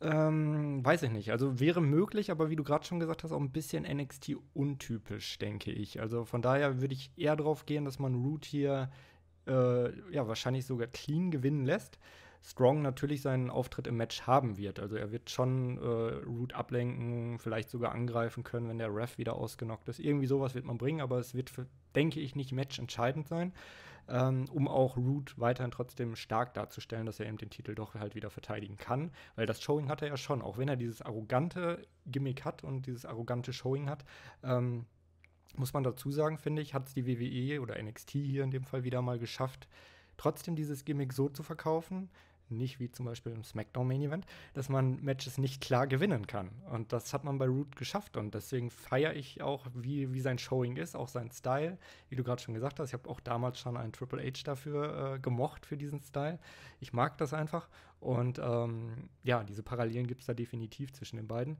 Ähm, weiß ich nicht. Also wäre möglich, aber wie du gerade schon gesagt hast, auch ein bisschen NXT untypisch, denke ich. Also von daher würde ich eher darauf gehen, dass man Root hier äh, ja wahrscheinlich sogar clean gewinnen lässt. Strong natürlich seinen Auftritt im Match haben wird. Also er wird schon äh, Root ablenken, vielleicht sogar angreifen können, wenn der Ref wieder ausgenockt ist. Irgendwie sowas wird man bringen, aber es wird, denke ich, nicht matchentscheidend sein, ähm, um auch Root weiterhin trotzdem stark darzustellen, dass er eben den Titel doch halt wieder verteidigen kann. Weil das Showing hat er ja schon, auch wenn er dieses arrogante Gimmick hat und dieses arrogante Showing hat. Ähm, muss man dazu sagen, finde ich, hat es die WWE oder NXT hier in dem Fall wieder mal geschafft, trotzdem dieses Gimmick so zu verkaufen, nicht wie zum Beispiel im SmackDown Main Event, dass man Matches nicht klar gewinnen kann. Und das hat man bei Root geschafft. Und deswegen feiere ich auch, wie, wie sein Showing ist, auch sein Style. Wie du gerade schon gesagt hast, ich habe auch damals schon einen Triple H dafür äh, gemocht, für diesen Style. Ich mag das einfach. Und ähm, ja, diese Parallelen gibt es da definitiv zwischen den beiden.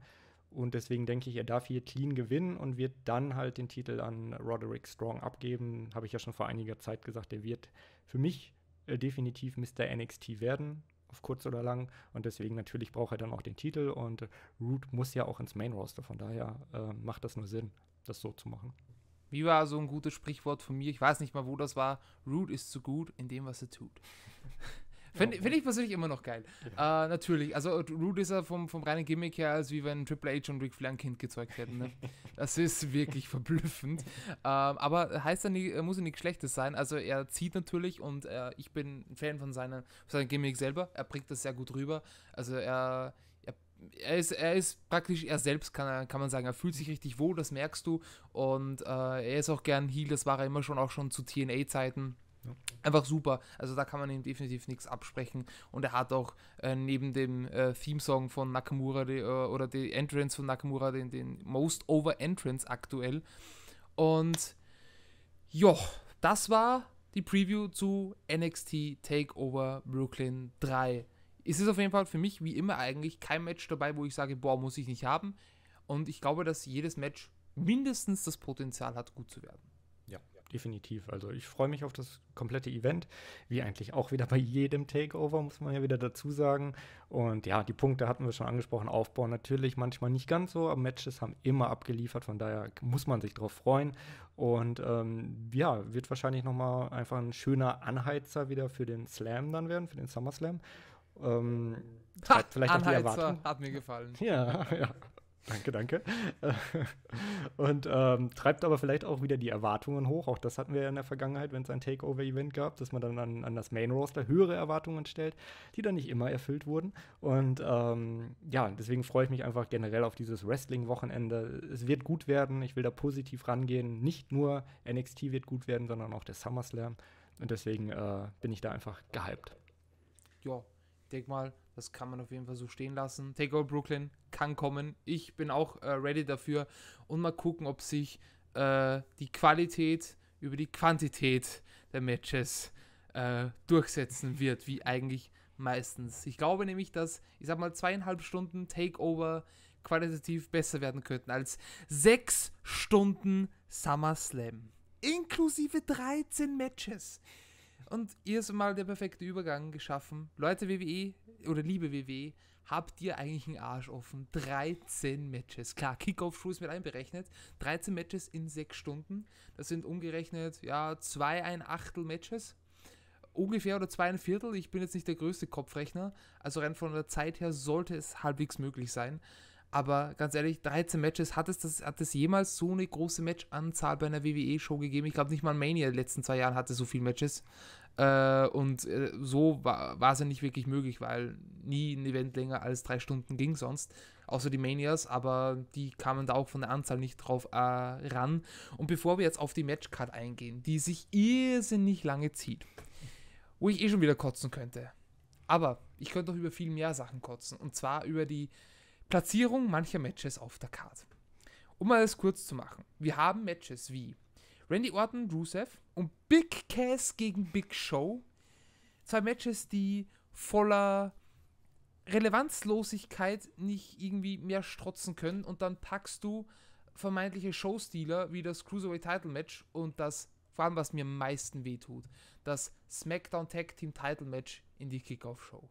Und deswegen denke ich, er darf hier clean gewinnen und wird dann halt den Titel an Roderick Strong abgeben. Habe ich ja schon vor einiger Zeit gesagt, der wird für mich äh, definitiv Mr. NXT werden, auf kurz oder lang. Und deswegen natürlich braucht er dann auch den Titel und Root muss ja auch ins Main Roster. Von daher äh, macht das nur Sinn, das so zu machen. Wie war so ein gutes Sprichwort von mir? Ich weiß nicht mal, wo das war. Root ist zu gut in dem, was er tut. Finde find ich persönlich immer noch geil. Ja. Äh, natürlich, also Rude ist ja vom, vom reinen Gimmick her, als wie wenn Triple H und Rick Flair ein Kind gezeugt hätten. Ne? Das ist wirklich verblüffend. Ähm, aber heißt ja nie, muss ja nichts Schlechtes sein. Also er zieht natürlich und äh, ich bin ein Fan von seinem, seinem Gimmick selber. Er bringt das sehr gut rüber. Also er er ist, er ist praktisch er selbst, kann, kann man sagen. Er fühlt sich richtig wohl, das merkst du. Und äh, er ist auch gern Heal, das war er immer schon, auch schon zu TNA-Zeiten. Einfach super. Also da kann man ihm definitiv nichts absprechen. Und er hat auch äh, neben dem äh, Theme-Song von Nakamura die, äh, oder die Entrance von Nakamura den, den Most Over Entrance aktuell. Und ja, das war die Preview zu NXT Takeover Brooklyn 3. Es ist auf jeden Fall für mich wie immer eigentlich kein Match dabei, wo ich sage, boah, muss ich nicht haben. Und ich glaube, dass jedes Match mindestens das Potenzial hat, gut zu werden definitiv. Also ich freue mich auf das komplette Event, wie eigentlich auch wieder bei jedem Takeover, muss man ja wieder dazu sagen. Und ja, die Punkte hatten wir schon angesprochen, Aufbau natürlich manchmal nicht ganz so, aber Matches haben immer abgeliefert, von daher muss man sich drauf freuen. Und ähm, ja, wird wahrscheinlich nochmal einfach ein schöner Anheizer wieder für den Slam dann werden, für den SummerSlam. Ähm, ha, vielleicht Anheizer, auch die Erwartung. hat mir gefallen. Ja, ja. Danke, danke. Und ähm, treibt aber vielleicht auch wieder die Erwartungen hoch. Auch das hatten wir ja in der Vergangenheit, wenn es ein Takeover-Event gab, dass man dann an, an das Main-Roster höhere Erwartungen stellt, die dann nicht immer erfüllt wurden. Und ähm, ja, deswegen freue ich mich einfach generell auf dieses Wrestling-Wochenende. Es wird gut werden. Ich will da positiv rangehen. Nicht nur NXT wird gut werden, sondern auch der SummerSlam. Und deswegen äh, bin ich da einfach gehypt. Ja, denk mal, das kann man auf jeden Fall so stehen lassen. Takeover Brooklyn kann kommen. Ich bin auch äh, ready dafür. Und mal gucken, ob sich äh, die Qualität über die Quantität der Matches äh, durchsetzen wird, wie eigentlich meistens. Ich glaube nämlich, dass, ich sag mal, zweieinhalb Stunden Takeover qualitativ besser werden könnten als sechs Stunden SummerSlam. Inklusive 13 Matches. Und hier ist mal der perfekte Übergang geschaffen. Leute, WWE oder liebe WW, habt ihr eigentlich einen Arsch offen? 13 Matches. Klar, kickoff ist mit einberechnet. 13 Matches in 6 Stunden. Das sind umgerechnet, ja, zwei ein Achtel Matches. Ungefähr oder zwei ein Viertel. Ich bin jetzt nicht der größte Kopfrechner. Also rein von der Zeit her sollte es halbwegs möglich sein. Aber ganz ehrlich, 13 Matches, hat es, das, hat es jemals so eine große Matchanzahl bei einer WWE-Show gegeben? Ich glaube nicht mal Mania in den letzten zwei Jahren hatte so viele Matches. Äh, und äh, so war, es ja nicht wirklich möglich, weil nie ein Event länger als drei Stunden ging sonst, außer die Manias, aber die kamen da auch von der Anzahl nicht drauf äh, ran. Und bevor wir jetzt auf die Matchcard eingehen, die sich irrsinnig lange zieht, wo ich eh schon wieder kotzen könnte. Aber ich könnte auch über viel mehr Sachen kotzen. Und zwar über die Platzierung mancher Matches auf der Card. Um alles kurz zu machen. Wir haben Matches wie Randy Orton, Rusev und Big Cass gegen Big Show. Zwei Matches, die voller Relevanzlosigkeit nicht irgendwie mehr strotzen können und dann packst du vermeintliche Showstealer wie das Cruiserweight Title Match und das, vor allem was mir am meisten wehtut, das SmackDown Tag Team Title Match in die Kickoff Show.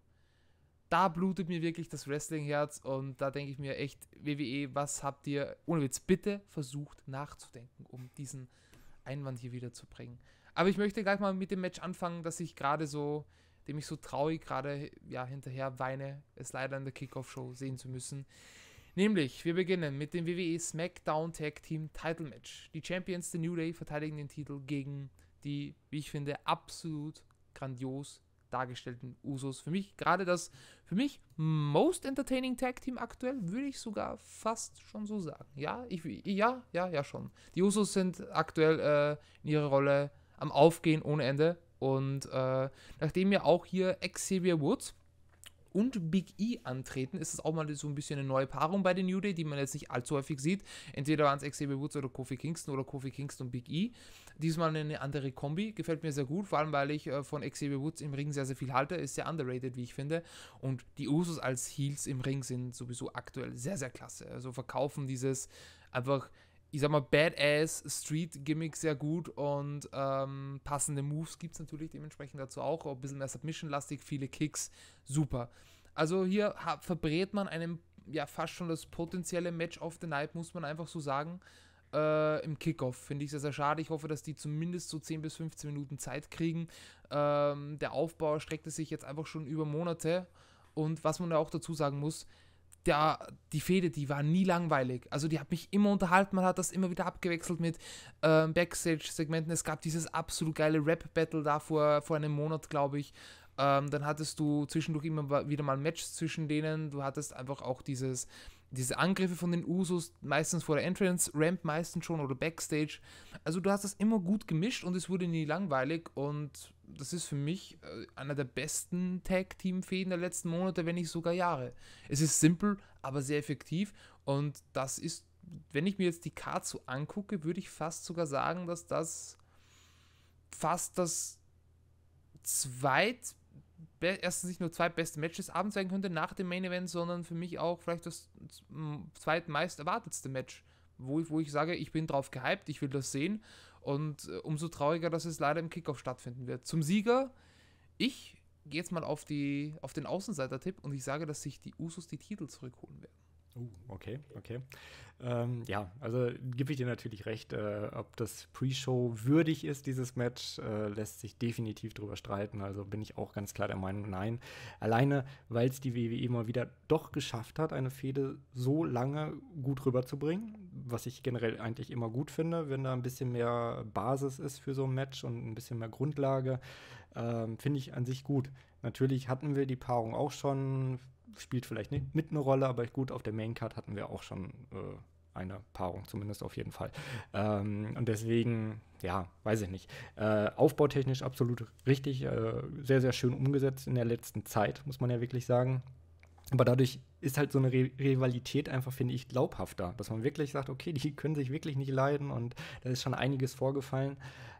Da blutet mir wirklich das Wrestling-Herz und da denke ich mir echt, WWE, was habt ihr, ohne Witz, bitte versucht nachzudenken, um diesen Einwand hier wieder zu bringen. Aber ich möchte gleich mal mit dem Match anfangen, dass ich gerade so, dem ich so traurig gerade ja, hinterher weine, es leider in der Kickoff-Show sehen zu müssen. Nämlich, wir beginnen mit dem WWE SmackDown Tag Team Title Match. Die Champions The New Day verteidigen den Titel gegen die, wie ich finde, absolut grandios dargestellten Usos. Für mich gerade das, für mich most entertaining Tag Team aktuell, würde ich sogar fast schon so sagen. Ja, ich, ja, ja, ja schon. Die Usos sind aktuell äh, in ihrer Rolle am Aufgehen ohne Ende. Und äh, nachdem ja auch hier Xavier Woods und Big E antreten, ist es auch mal so ein bisschen eine neue Paarung bei den New Day, die man jetzt nicht allzu häufig sieht. Entweder waren es Xavier Woods oder Kofi Kingston oder Kofi Kingston und Big E. Diesmal eine andere Kombi, gefällt mir sehr gut, vor allem weil ich äh, von Xavier Woods im Ring sehr, sehr viel halte, ist sehr underrated, wie ich finde. Und die Usos als Heels im Ring sind sowieso aktuell sehr, sehr klasse. Also verkaufen dieses einfach ich sag mal, badass Street-Gimmick sehr gut und ähm, passende Moves gibt es natürlich dementsprechend dazu auch. Ein bisschen mehr Submission-lastig, viele Kicks, super. Also hier verbrät man einem ja fast schon das potenzielle Match of the Night, muss man einfach so sagen, äh, im Kickoff. Finde ich sehr, sehr schade. Ich hoffe, dass die zumindest so 10 bis 15 Minuten Zeit kriegen. Ähm, der Aufbau streckte sich jetzt einfach schon über Monate und was man da auch dazu sagen muss, da, die Fehde, die war nie langweilig. Also die hat mich immer unterhalten, man hat das immer wieder abgewechselt mit äh, Backstage-Segmenten. Es gab dieses absolut geile Rap-Battle da vor, vor einem Monat, glaube ich. Ähm, dann hattest du zwischendurch immer wieder mal Matches zwischen denen. Du hattest einfach auch dieses, diese Angriffe von den Usos, meistens vor der Entrance, Ramp meistens schon oder Backstage. Also du hast das immer gut gemischt und es wurde nie langweilig und das ist für mich äh, einer der besten Tag-Team-Fäden der letzten Monate, wenn nicht sogar Jahre. Es ist simpel, aber sehr effektiv und das ist, wenn ich mir jetzt die Cards so angucke, würde ich fast sogar sagen, dass das fast das zweit erstens nicht nur zwei beste Matches abends sein könnte nach dem Main Event, sondern für mich auch vielleicht das zweitmeist erwartetste Match, wo ich, wo ich sage, ich bin drauf gehypt, ich will das sehen und äh, umso trauriger, dass es leider im Kickoff stattfinden wird. Zum Sieger, ich gehe jetzt mal auf, die, auf den Außenseiter-Tipp und ich sage, dass sich die Usos die Titel zurückholen werden. Uh, okay, okay. Ähm, ja, also gebe ich dir natürlich recht, äh, ob das Pre-Show würdig ist, dieses Match, äh, lässt sich definitiv drüber streiten. Also bin ich auch ganz klar der Meinung, nein. Alleine, weil es die WWE mal wieder doch geschafft hat, eine Fehde so lange gut rüberzubringen, was ich generell eigentlich immer gut finde, wenn da ein bisschen mehr Basis ist für so ein Match und ein bisschen mehr Grundlage, ähm, finde ich an sich gut. Natürlich hatten wir die Paarung auch schon spielt vielleicht nicht mit eine Rolle, aber gut, auf der Maincard hatten wir auch schon äh, eine Paarung, zumindest auf jeden Fall. Ähm, und deswegen, ja, weiß ich nicht. Äh, aufbautechnisch absolut richtig, äh, sehr, sehr schön umgesetzt in der letzten Zeit, muss man ja wirklich sagen. Aber dadurch ist halt so eine Rivalität einfach, finde ich, glaubhafter, dass man wirklich sagt, okay, die können sich wirklich nicht leiden und da ist schon einiges vorgefallen.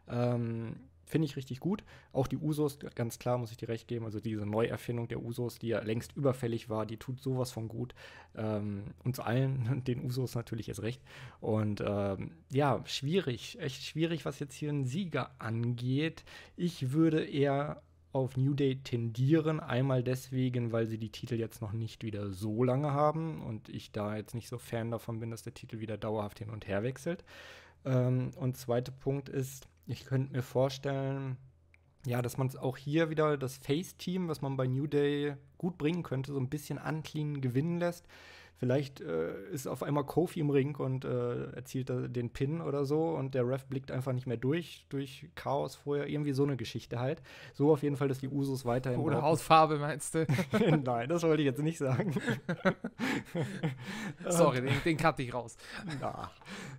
Ähm, Finde ich richtig gut. Auch die Usos, ganz klar, muss ich dir recht geben. Also diese Neuerfindung der Usos, die ja längst überfällig war, die tut sowas von gut. Ähm, uns allen, den Usos natürlich erst recht. Und ähm, ja, schwierig, echt schwierig, was jetzt hier einen Sieger angeht. Ich würde eher auf New Day tendieren. Einmal deswegen, weil sie die Titel jetzt noch nicht wieder so lange haben und ich da jetzt nicht so Fan davon bin, dass der Titel wieder dauerhaft hin und her wechselt. Ähm, und zweiter Punkt ist, ich könnte mir vorstellen, ja, dass man es auch hier wieder das Face-Team, was man bei New Day gut bringen könnte, so ein bisschen anklean gewinnen lässt. Vielleicht äh, ist auf einmal Kofi im Ring und äh, erzielt den Pin oder so und der Ref blickt einfach nicht mehr durch, durch Chaos vorher. Irgendwie so eine Geschichte halt. So auf jeden Fall, dass die Usos weiterhin. Oder Hautfarbe meinst du? Nein, das wollte ich jetzt nicht sagen. Sorry, den, den kannte ich raus. Ja.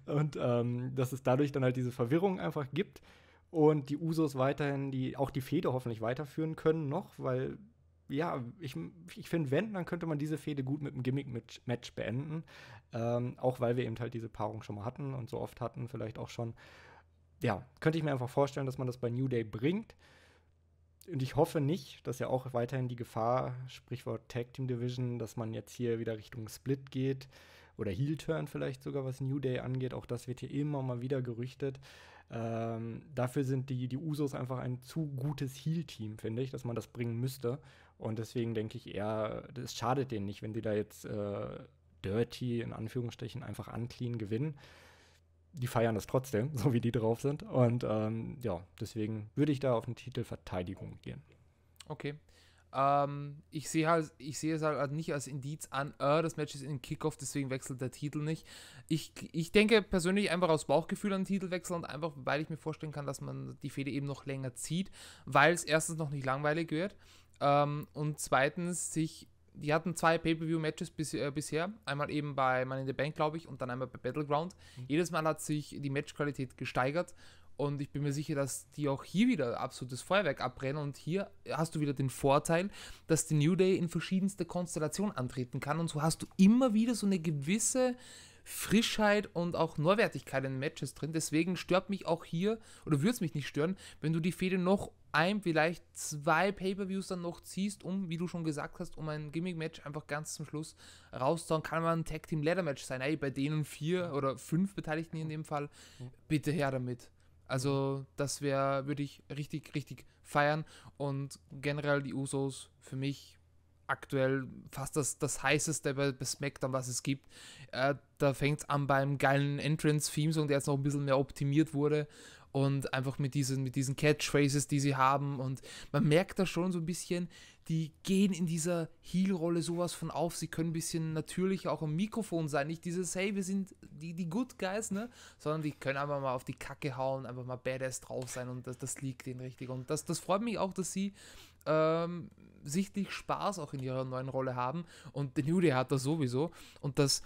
Und ähm, dass es dadurch dann halt diese Verwirrung einfach gibt und die Usos weiterhin die auch die Fehde hoffentlich weiterführen können noch, weil ja, ich, ich finde, wenn, dann könnte man diese Fehde gut mit einem Gimmick-Match beenden. Ähm, auch weil wir eben halt diese Paarung schon mal hatten und so oft hatten, vielleicht auch schon. Ja, könnte ich mir einfach vorstellen, dass man das bei New Day bringt. Und ich hoffe nicht, dass ja auch weiterhin die Gefahr, Sprichwort Tag Team Division, dass man jetzt hier wieder Richtung Split geht oder Heel Turn vielleicht sogar, was New Day angeht. Auch das wird hier immer mal wieder gerüchtet. Ähm, dafür sind die, die Usos einfach ein zu gutes Heel Team, finde ich, dass man das bringen müsste. Und deswegen denke ich eher, es schadet denen nicht, wenn die da jetzt äh, dirty, in Anführungsstrichen, einfach unclean gewinnen. Die feiern das trotzdem, so wie die drauf sind. Und ähm, ja, deswegen würde ich da auf den Titel Verteidigung gehen. Okay. Ähm, ich sehe halt, ich sehe es halt nicht als Indiz an, äh, das Match ist in Kickoff, deswegen wechselt der Titel nicht. Ich, ich denke persönlich einfach aus Bauchgefühl an den Titelwechsel und einfach, weil ich mir vorstellen kann, dass man die Fehde eben noch länger zieht, weil es erstens noch nicht langweilig wird ähm, und zweitens sich, die hatten zwei Pay-Per-View-Matches bis, äh, bisher, einmal eben bei Man in the Bank, glaube ich, und dann einmal bei Battleground. Mhm. Jedes Mal hat sich die Matchqualität gesteigert und ich bin mir sicher, dass die auch hier wieder absolutes Feuerwerk abbrennen. Und hier hast du wieder den Vorteil, dass die New Day in verschiedenste Konstellationen antreten kann. Und so hast du immer wieder so eine gewisse Frischheit und auch Neuwertigkeit in Matches drin. Deswegen stört mich auch hier, oder würde es mich nicht stören, wenn du die Fehde noch ein, vielleicht zwei Pay-Per-Views dann noch ziehst, um, wie du schon gesagt hast, um ein Gimmick-Match einfach ganz zum Schluss rauszuhauen, kann man ein Tag-Team-Ladder-Match sein. Ey, bei denen vier oder fünf Beteiligten hier in dem Fall, bitte her damit. Also, das wäre, würde ich richtig, richtig feiern. Und generell die Usos für mich aktuell fast das, das heißeste bei, bei SmackDown, was es gibt. Äh, da fängt es an beim geilen Entrance-Theme-Song, der jetzt noch ein bisschen mehr optimiert wurde. Und einfach mit diesen, mit diesen Catchphrases, die sie haben. Und man merkt da schon so ein bisschen, die gehen in dieser Heel-Rolle sowas von auf. Sie können ein bisschen natürlicher auch am Mikrofon sein. Nicht dieses, hey, wir sind die, die Good Guys, ne? Sondern die können einfach mal auf die Kacke hauen, einfach mal badass drauf sein. Und das, das liegt denen richtig. Und das, das freut mich auch, dass sie ähm, sichtlich Spaß auch in ihrer neuen Rolle haben und den Judy hat das sowieso und das,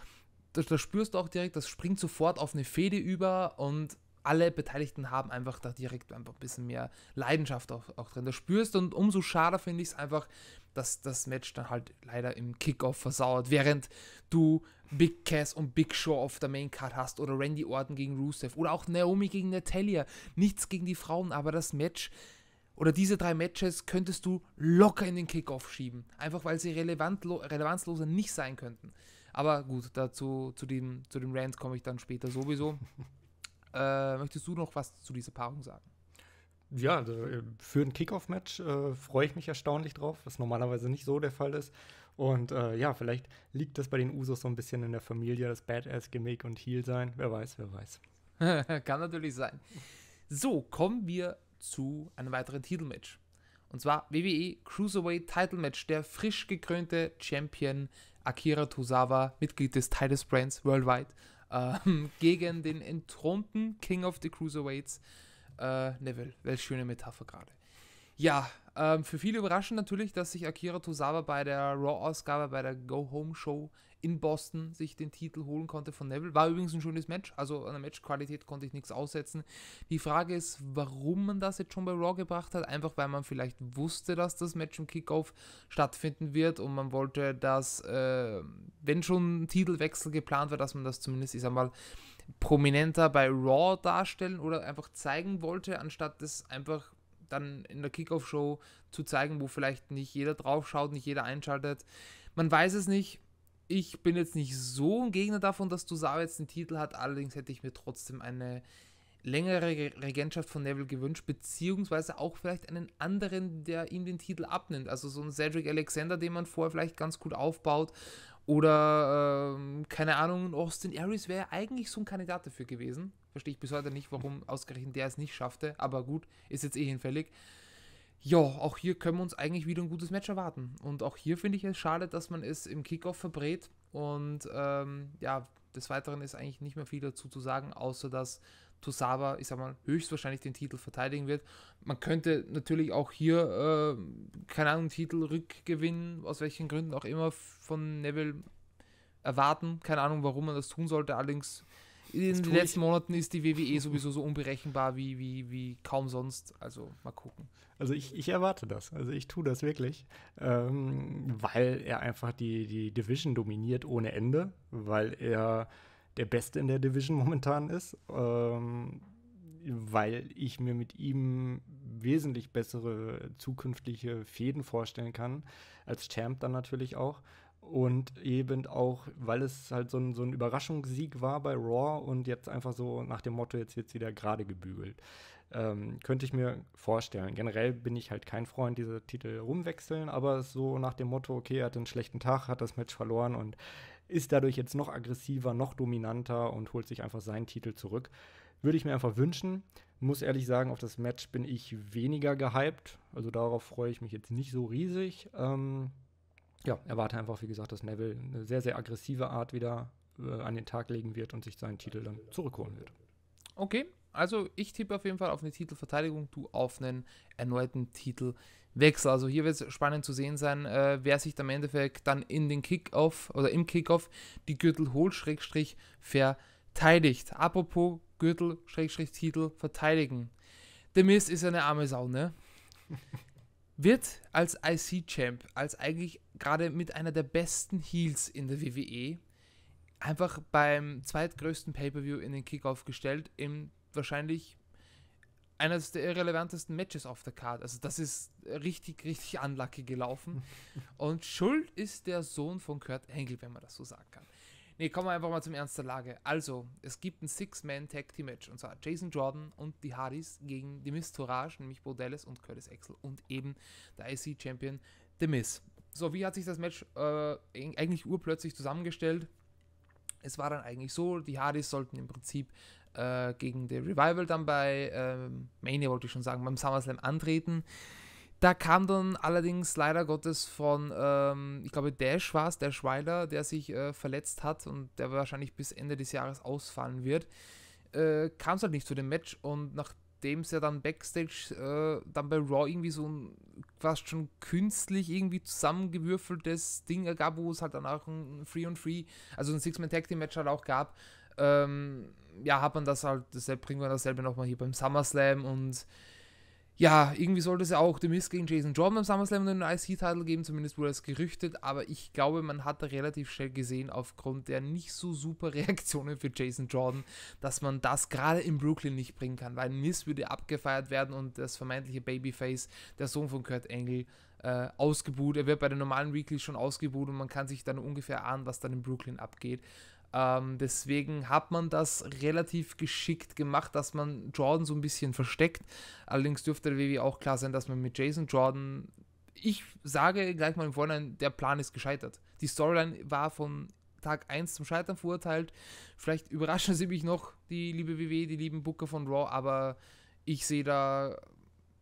das, das spürst du auch direkt, das springt sofort auf eine Fehde über und alle Beteiligten haben einfach da direkt einfach ein bisschen mehr Leidenschaft auch, auch drin. Das spürst du und umso schade finde ich es einfach, dass das Match dann halt leider im Kickoff versauert, während du Big Cass und Big Show auf der Maincard hast oder Randy Orton gegen Rusev oder auch Naomi gegen Natalia. Nichts gegen die Frauen, aber das Match oder diese drei Matches könntest du locker in den Kickoff schieben. Einfach weil sie relevantlo relevanzloser nicht sein könnten. Aber gut, dazu zu dem, zu dem Rant komme ich dann später sowieso. äh, möchtest du noch was zu dieser Paarung sagen? Ja, also, äh, für ein Kickoff-Match äh, freue ich mich erstaunlich drauf, was normalerweise nicht so der Fall ist. Und äh, ja, vielleicht liegt das bei den Usos so ein bisschen in der Familie, das Badass-Gimmick und Heal sein. Wer weiß, wer weiß. Kann natürlich sein. So, kommen wir zu einem weiteren Titelmatch. Und zwar WWE Cruiserweight Title Match, der frisch gekrönte Champion Akira Tozawa, Mitglied des Titus Brands Worldwide, ähm, gegen den entthronten King of the Cruiserweights äh, Neville. Welch schöne Metapher gerade. Ja, ähm, für viele überraschend natürlich, dass sich Akira Tozawa bei der Raw-Ausgabe, bei der Go-Home-Show in Boston sich den Titel holen konnte von Neville. War übrigens ein schönes Match, also an der Matchqualität konnte ich nichts aussetzen. Die Frage ist, warum man das jetzt schon bei Raw gebracht hat. Einfach weil man vielleicht wusste, dass das Match im Kickoff stattfinden wird und man wollte, dass, äh, wenn schon ein Titelwechsel geplant war, dass man das zumindest, ich sag mal, prominenter bei Raw darstellen oder einfach zeigen wollte, anstatt das einfach dann in der Kickoff-Show zu zeigen, wo vielleicht nicht jeder draufschaut, nicht jeder einschaltet. Man weiß es nicht ich bin jetzt nicht so ein Gegner davon, dass Tosawa jetzt den Titel hat. Allerdings hätte ich mir trotzdem eine längere Regentschaft von Neville gewünscht, beziehungsweise auch vielleicht einen anderen, der ihm den Titel abnimmt. Also so ein Cedric Alexander, den man vorher vielleicht ganz gut aufbaut. Oder, ähm, keine Ahnung, Austin Aries wäre eigentlich so ein Kandidat dafür gewesen. Verstehe ich bis heute nicht, warum ausgerechnet der es nicht schaffte. Aber gut, ist jetzt eh hinfällig ja, auch hier können wir uns eigentlich wieder ein gutes Match erwarten. Und auch hier finde ich es schade, dass man es im Kickoff verbrät. Und ähm, ja, des Weiteren ist eigentlich nicht mehr viel dazu zu sagen, außer dass Tosaba, ich sag mal, höchstwahrscheinlich den Titel verteidigen wird. Man könnte natürlich auch hier, äh, keine Ahnung, Titel rückgewinnen, aus welchen Gründen auch immer, von Neville erwarten. Keine Ahnung, warum man das tun sollte. Allerdings in das den letzten ich. Monaten ist die WWE sowieso so unberechenbar wie, wie, wie kaum sonst. Also mal gucken. Also ich, ich erwarte das. Also ich tue das wirklich, ähm, weil er einfach die, die Division dominiert ohne Ende, weil er der Beste in der Division momentan ist, ähm, weil ich mir mit ihm wesentlich bessere zukünftige Fäden vorstellen kann, als Champ dann natürlich auch. Und eben auch, weil es halt so ein, so ein Überraschungssieg war bei Raw und jetzt einfach so nach dem Motto, jetzt wird es wieder gerade gebügelt. Ähm, könnte ich mir vorstellen. Generell bin ich halt kein Freund, diese Titel rumwechseln, aber so nach dem Motto, okay, er hat einen schlechten Tag, hat das Match verloren und ist dadurch jetzt noch aggressiver, noch dominanter und holt sich einfach seinen Titel zurück. Würde ich mir einfach wünschen. Muss ehrlich sagen, auf das Match bin ich weniger gehypt. Also darauf freue ich mich jetzt nicht so riesig. Ähm, ja, erwarte einfach, wie gesagt, dass Neville eine sehr, sehr aggressive Art wieder äh, an den Tag legen wird und sich seinen Titel dann zurückholen wird. Okay, also ich tippe auf jeden Fall auf eine Titelverteidigung, du auf einen erneuten Titelwechsel. Also hier wird es spannend zu sehen sein, äh, wer sich am Endeffekt dann in den Kickoff oder im Kickoff die Gürtel holt, Schrägstrich verteidigt. Apropos Gürtel, Schrägstrich Titel verteidigen. The Mist ist eine arme Sau, ne? wird als IC-Champ, als eigentlich gerade mit einer der besten Heels in der WWE, einfach beim zweitgrößten Pay-Per-View in den Kickoff gestellt, im wahrscheinlich eines der irrelevantesten Matches auf der Card. Also das ist richtig, richtig unlucky gelaufen. Und schuld ist der Sohn von Kurt Engel, wenn man das so sagen kann. Ne, kommen wir einfach mal zum Ernst der Lage. Also, es gibt ein Six-Man-Tag-Team-Match. Und zwar Jason Jordan und die Hardys gegen The Miz Tourage, nämlich Bo Dallas und Curtis Axel und eben der IC-Champion The Miz. So, wie hat sich das Match äh, eigentlich urplötzlich zusammengestellt? Es war dann eigentlich so, die Hardys sollten im Prinzip äh, gegen The Revival dann bei ähm, Mania, wollte ich schon sagen, beim SummerSlam antreten. Da kam dann allerdings leider Gottes von, ähm, ich glaube, Dash war es, Dash Wilder, der sich äh, verletzt hat und der wahrscheinlich bis Ende des Jahres ausfallen wird, äh, kam es halt nicht zu dem Match und nachdem es ja dann Backstage äh, dann bei Raw irgendwie so ein fast schon künstlich irgendwie zusammengewürfeltes Ding ergab, wo es halt danach ein free on -Free, also ein Six-Man-Tag-Team-Match halt auch gab, ähm, ja, hat man das halt, deshalb bringt man dasselbe nochmal hier beim SummerSlam und ja, irgendwie sollte es ja auch The Mist gegen Jason Jordan beim SummerSlam einen IC-Title geben, zumindest wurde das gerüchtet, aber ich glaube, man hat da relativ schnell gesehen, aufgrund der nicht so super Reaktionen für Jason Jordan, dass man das gerade in Brooklyn nicht bringen kann, weil Mist würde abgefeiert werden und das vermeintliche Babyface, der Sohn von Kurt Angle, äh, ausgebuht. Er wird bei den normalen Weeklys schon ausgebuht und man kann sich dann ungefähr ahnen, was dann in Brooklyn abgeht. Ähm, deswegen hat man das relativ geschickt gemacht, dass man Jordan so ein bisschen versteckt. Allerdings dürfte der WWE auch klar sein, dass man mit Jason Jordan, ich sage gleich mal im Vorhinein, der Plan ist gescheitert. Die Storyline war von Tag 1 zum Scheitern verurteilt. Vielleicht überraschen sie mich noch, die liebe WWE, die lieben Booker von Raw, aber ich sehe da,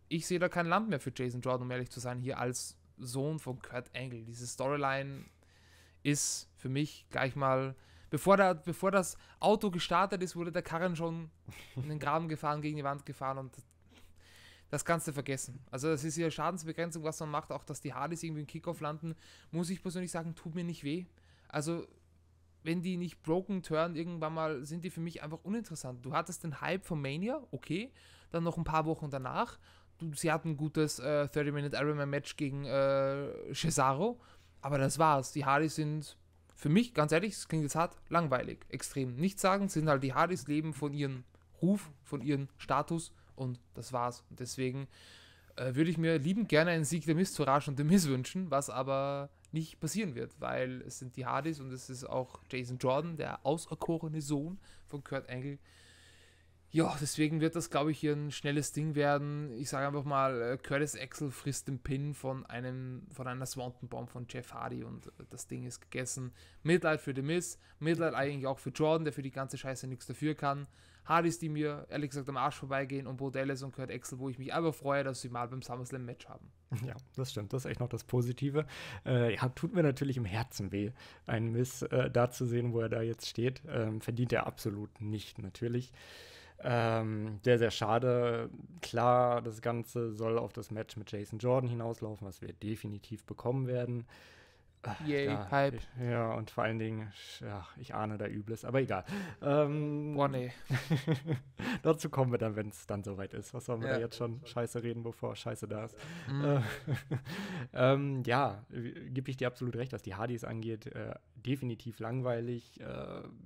ich sehe da kein Land mehr für Jason Jordan, um ehrlich zu sein, hier als Sohn von Kurt Angle. Diese Storyline ist für mich gleich mal Bevor, der, bevor das Auto gestartet ist, wurde der Karren schon in den Graben gefahren, gegen die Wand gefahren und das Ganze vergessen. Also das ist ja Schadensbegrenzung, was man macht. Auch, dass die Hardys irgendwie im Kickoff landen, muss ich persönlich sagen, tut mir nicht weh. Also wenn die nicht broken turn, irgendwann mal sind die für mich einfach uninteressant. Du hattest den Hype von Mania, okay, dann noch ein paar Wochen danach. Du, sie hatten ein gutes äh, 30-Minute-Ironman-Match gegen äh, Cesaro, aber das war's. Die Hardys sind für mich, ganz ehrlich, es klingt jetzt hart, langweilig, extrem. Nichts sagen, sind halt die Hardys leben von ihrem Ruf, von ihrem Status und das war's. Und deswegen äh, würde ich mir liebend gerne einen Sieg der Mist, Tourage und Miss wünschen, was aber nicht passieren wird, weil es sind die Hardys und es ist auch Jason Jordan, der auserkorene Sohn von Kurt Angle, ja, deswegen wird das, glaube ich, hier ein schnelles Ding werden. Ich sage einfach mal, äh, Curtis Axel frisst den Pin von einem von einer Swanton Bomb von Jeff Hardy und äh, das Ding ist gegessen. Mitleid für The Miss, Mitleid eigentlich auch für Jordan, der für die ganze Scheiße nichts dafür kann. Hardys, die mir ehrlich gesagt am Arsch vorbeigehen und Bordellis und Kurt Axel, wo ich mich aber freue, dass sie mal beim SummerSlam Match haben. Ja, das stimmt. Das ist echt noch das Positive. Äh, ja, tut mir natürlich im Herzen weh, einen Miss äh, da zu sehen, wo er da jetzt steht. Ähm, verdient er absolut nicht, natürlich. Ähm, sehr, sehr schade. Klar, das Ganze soll auf das Match mit Jason Jordan hinauslaufen, was wir definitiv bekommen werden. Yay, ja, Pipe. Ich, ja, und vor allen Dingen, ach, ich ahne da Übles, aber egal. Ähm, Boah, nee. dazu kommen wir dann, wenn es dann soweit ist. Was sollen wir ja. da jetzt schon Scheiße reden, bevor Scheiße da ist? Mhm. Äh, ähm, ja, gebe ich dir absolut recht, was die Hardys angeht. Äh, definitiv langweilig. Äh,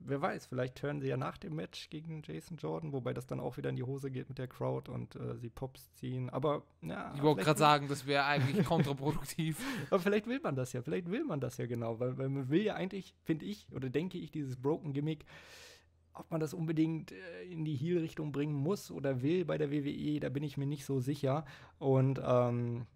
wer weiß, vielleicht hören sie ja nach dem Match gegen Jason Jordan, wobei das dann auch wieder in die Hose geht mit der Crowd und äh, sie Pops ziehen. Aber ja. Ich wollte gerade sagen, das wäre eigentlich kontraproduktiv. aber vielleicht will man das ja. Vielleicht will man man das ja genau? Weil, weil man will ja eigentlich, finde ich, oder denke ich, dieses Broken-Gimmick, ob man das unbedingt äh, in die Heel-Richtung bringen muss oder will bei der WWE, da bin ich mir nicht so sicher. Und ähm,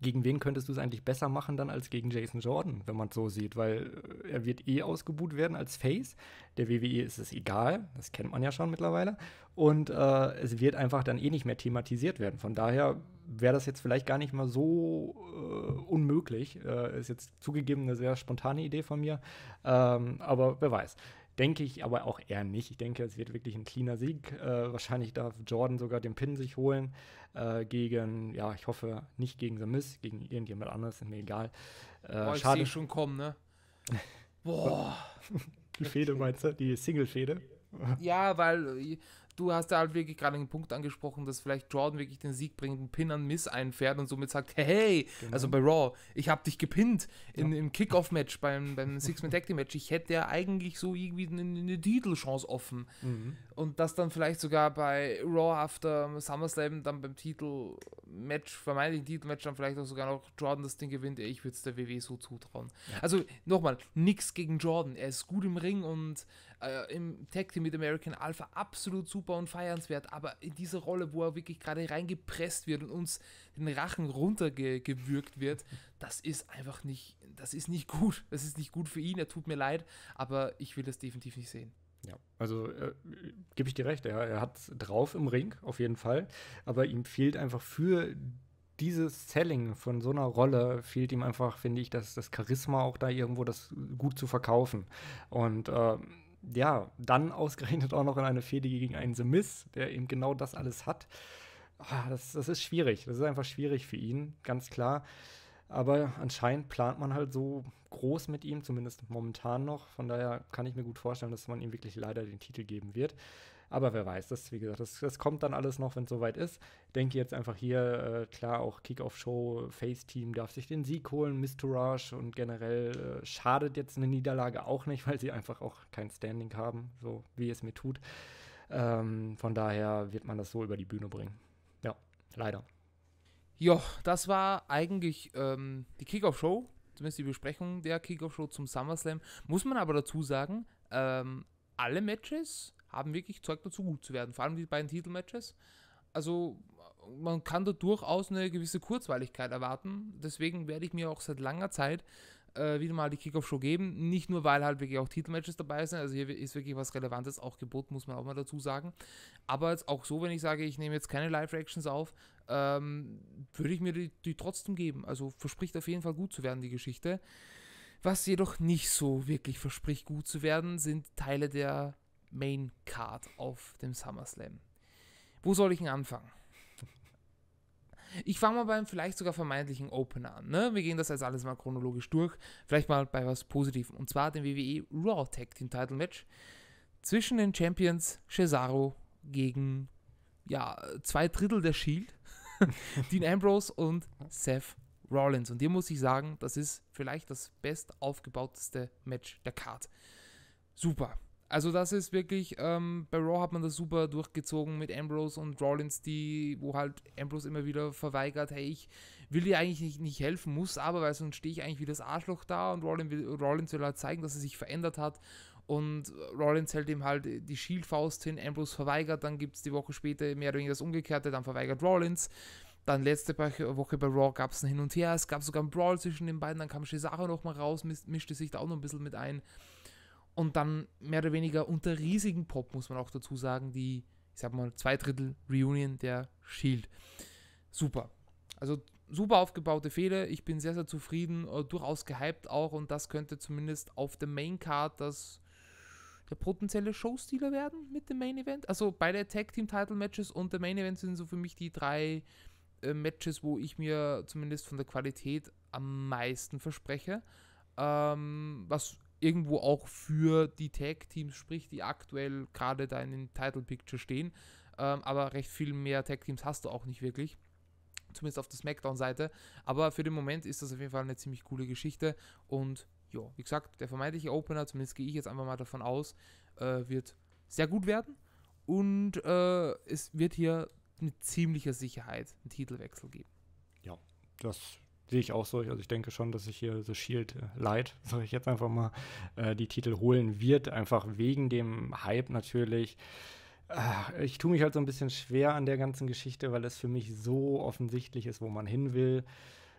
gegen wen könntest du es eigentlich besser machen dann als gegen Jason Jordan, wenn man es so sieht? Weil äh, er wird eh ausgebuht werden als Face. Der WWE ist es egal, das kennt man ja schon mittlerweile. Und äh, es wird einfach dann eh nicht mehr thematisiert werden. Von daher wäre das jetzt vielleicht gar nicht mal so äh, unmöglich. Äh, ist jetzt zugegeben eine sehr spontane Idee von mir. Ähm, aber wer weiß. Denke ich aber auch eher nicht. Ich denke, es wird wirklich ein cleaner Sieg. Äh, wahrscheinlich darf Jordan sogar den Pin sich holen äh, gegen, ja, ich hoffe nicht gegen The Miz, gegen irgendjemand anderes, ist mir egal. Äh, Boah, ich schade. schon kommen, ne? Boah. die Fehde meinst du? Die Single-Fehde? Ja, weil du hast ja halt wirklich gerade einen Punkt angesprochen, dass vielleicht Jordan wirklich den Sieg bringt, einen Pin an Miss einfährt und somit sagt, hey, genau. also bei Raw, ich habe dich gepinnt in, ja. im Kickoff-Match, beim, beim Six-Man-Tag-Team-Match, ich hätte ja eigentlich so irgendwie eine, eine Titel-Chance offen. Mhm und das dann vielleicht sogar bei Raw after SummerSlam dann beim Titel Match, vermeintlichen Titelmatch dann vielleicht auch sogar noch Jordan das Ding gewinnt, ich würde es der WWE so zutrauen. Also nochmal, nichts gegen Jordan, er ist gut im Ring und äh, im Tag Team mit American Alpha absolut super und feiernswert, aber in dieser Rolle, wo er wirklich gerade reingepresst wird und uns den Rachen runtergewürgt wird, das ist einfach nicht, das ist nicht gut, das ist nicht gut für ihn, er tut mir leid, aber ich will das definitiv nicht sehen. Ja, also äh, gebe ich dir recht, er, er hat drauf im Ring, auf jeden Fall. Aber ihm fehlt einfach für dieses Selling von so einer Rolle fehlt ihm einfach, finde ich, das, das Charisma auch da irgendwo, das gut zu verkaufen. Und äh, ja, dann ausgerechnet auch noch in eine Fehde gegen einen The Miss, der eben genau das alles hat. Ah, das, das ist schwierig. Das ist einfach schwierig für ihn, ganz klar. Aber anscheinend plant man halt so groß mit ihm, zumindest momentan noch. Von daher kann ich mir gut vorstellen, dass man ihm wirklich leider den Titel geben wird. Aber wer weiß, das, wie gesagt, das, das kommt dann alles noch, wenn es soweit ist. Ich Denke jetzt einfach hier, äh, klar, auch Kick-Off-Show, Face-Team darf sich den Sieg holen, Mistourage und generell äh, schadet jetzt eine Niederlage auch nicht, weil sie einfach auch kein Standing haben, so wie es mir tut. Ähm, von daher wird man das so über die Bühne bringen. Ja, leider. Ja, das war eigentlich ähm, die Kickoff-Show, zumindest die Besprechung der Kickoff-Show zum SummerSlam. Muss man aber dazu sagen, ähm, alle Matches haben wirklich Zeug dazu, gut zu werden, vor allem die beiden Titelmatches. Also man kann da durchaus eine gewisse Kurzweiligkeit erwarten. Deswegen werde ich mir auch seit langer Zeit äh, wieder mal die Kickoff-Show geben. Nicht nur, weil halt wirklich auch Titelmatches dabei sind. Also hier ist wirklich was Relevantes auch geboten, muss man auch mal dazu sagen. Aber jetzt auch so, wenn ich sage, ich nehme jetzt keine Live-Reactions auf, ähm, würde ich mir die, die trotzdem geben. Also verspricht auf jeden Fall gut zu werden, die Geschichte. Was jedoch nicht so wirklich verspricht, gut zu werden, sind Teile der Main Card auf dem SummerSlam. Wo soll ich denn anfangen? Ich fange mal beim vielleicht sogar vermeintlichen Opener an. Ne? Wir gehen das jetzt alles mal chronologisch durch. Vielleicht mal bei was Positivem. Und zwar dem WWE Raw Tag Team Title Match zwischen den Champions Cesaro gegen ja, zwei Drittel der Shield, Dean Ambrose und Seth Rollins. Und hier muss ich sagen, das ist vielleicht das best aufgebauteste Match der Card. Super. Also das ist wirklich, ähm, bei Raw hat man das super durchgezogen mit Ambrose und Rollins, die, wo halt Ambrose immer wieder verweigert, hey, ich will dir eigentlich nicht, nicht helfen, muss aber, weil sonst stehe ich eigentlich wie das Arschloch da und Rollins will, Rollins will halt zeigen, dass er sich verändert hat und Rollins hält ihm halt die Shield-Faust hin, Ambrose verweigert, dann gibt es die Woche später mehr oder weniger das Umgekehrte, dann verweigert Rollins. Dann letzte Woche bei Raw gab es ein Hin und Her, es gab sogar einen Brawl zwischen den beiden, dann kam Cesaro nochmal raus, mischte sich da auch noch ein bisschen mit ein und dann mehr oder weniger unter riesigen Pop, muss man auch dazu sagen, die, ich sag mal, zwei Drittel Reunion der Shield. Super. Also super aufgebaute Fehde. Ich bin sehr, sehr zufrieden, äh, durchaus gehypt auch und das könnte zumindest auf der Main Card das der potenzielle Showstealer werden mit dem Main Event. Also beide Tag Team Title Matches und der Main Event sind so für mich die drei äh, Matches, wo ich mir zumindest von der Qualität am meisten verspreche. Ähm, was irgendwo auch für die Tag-Teams spricht, die aktuell gerade da in den Title-Picture stehen. Ähm, aber recht viel mehr Tag-Teams hast du auch nicht wirklich. Zumindest auf der Smackdown-Seite. Aber für den Moment ist das auf jeden Fall eine ziemlich coole Geschichte. Und ja, wie gesagt, der vermeintliche Opener, zumindest gehe ich jetzt einfach mal davon aus, äh, wird sehr gut werden. Und äh, es wird hier mit ziemlicher Sicherheit einen Titelwechsel geben. Ja, das sehe ich auch so. Also ich denke schon, dass sich hier The Shield äh, Light, sage ich jetzt einfach mal, äh, die Titel holen wird, einfach wegen dem Hype natürlich. Äh, ich tue mich halt so ein bisschen schwer an der ganzen Geschichte, weil es für mich so offensichtlich ist, wo man hin will.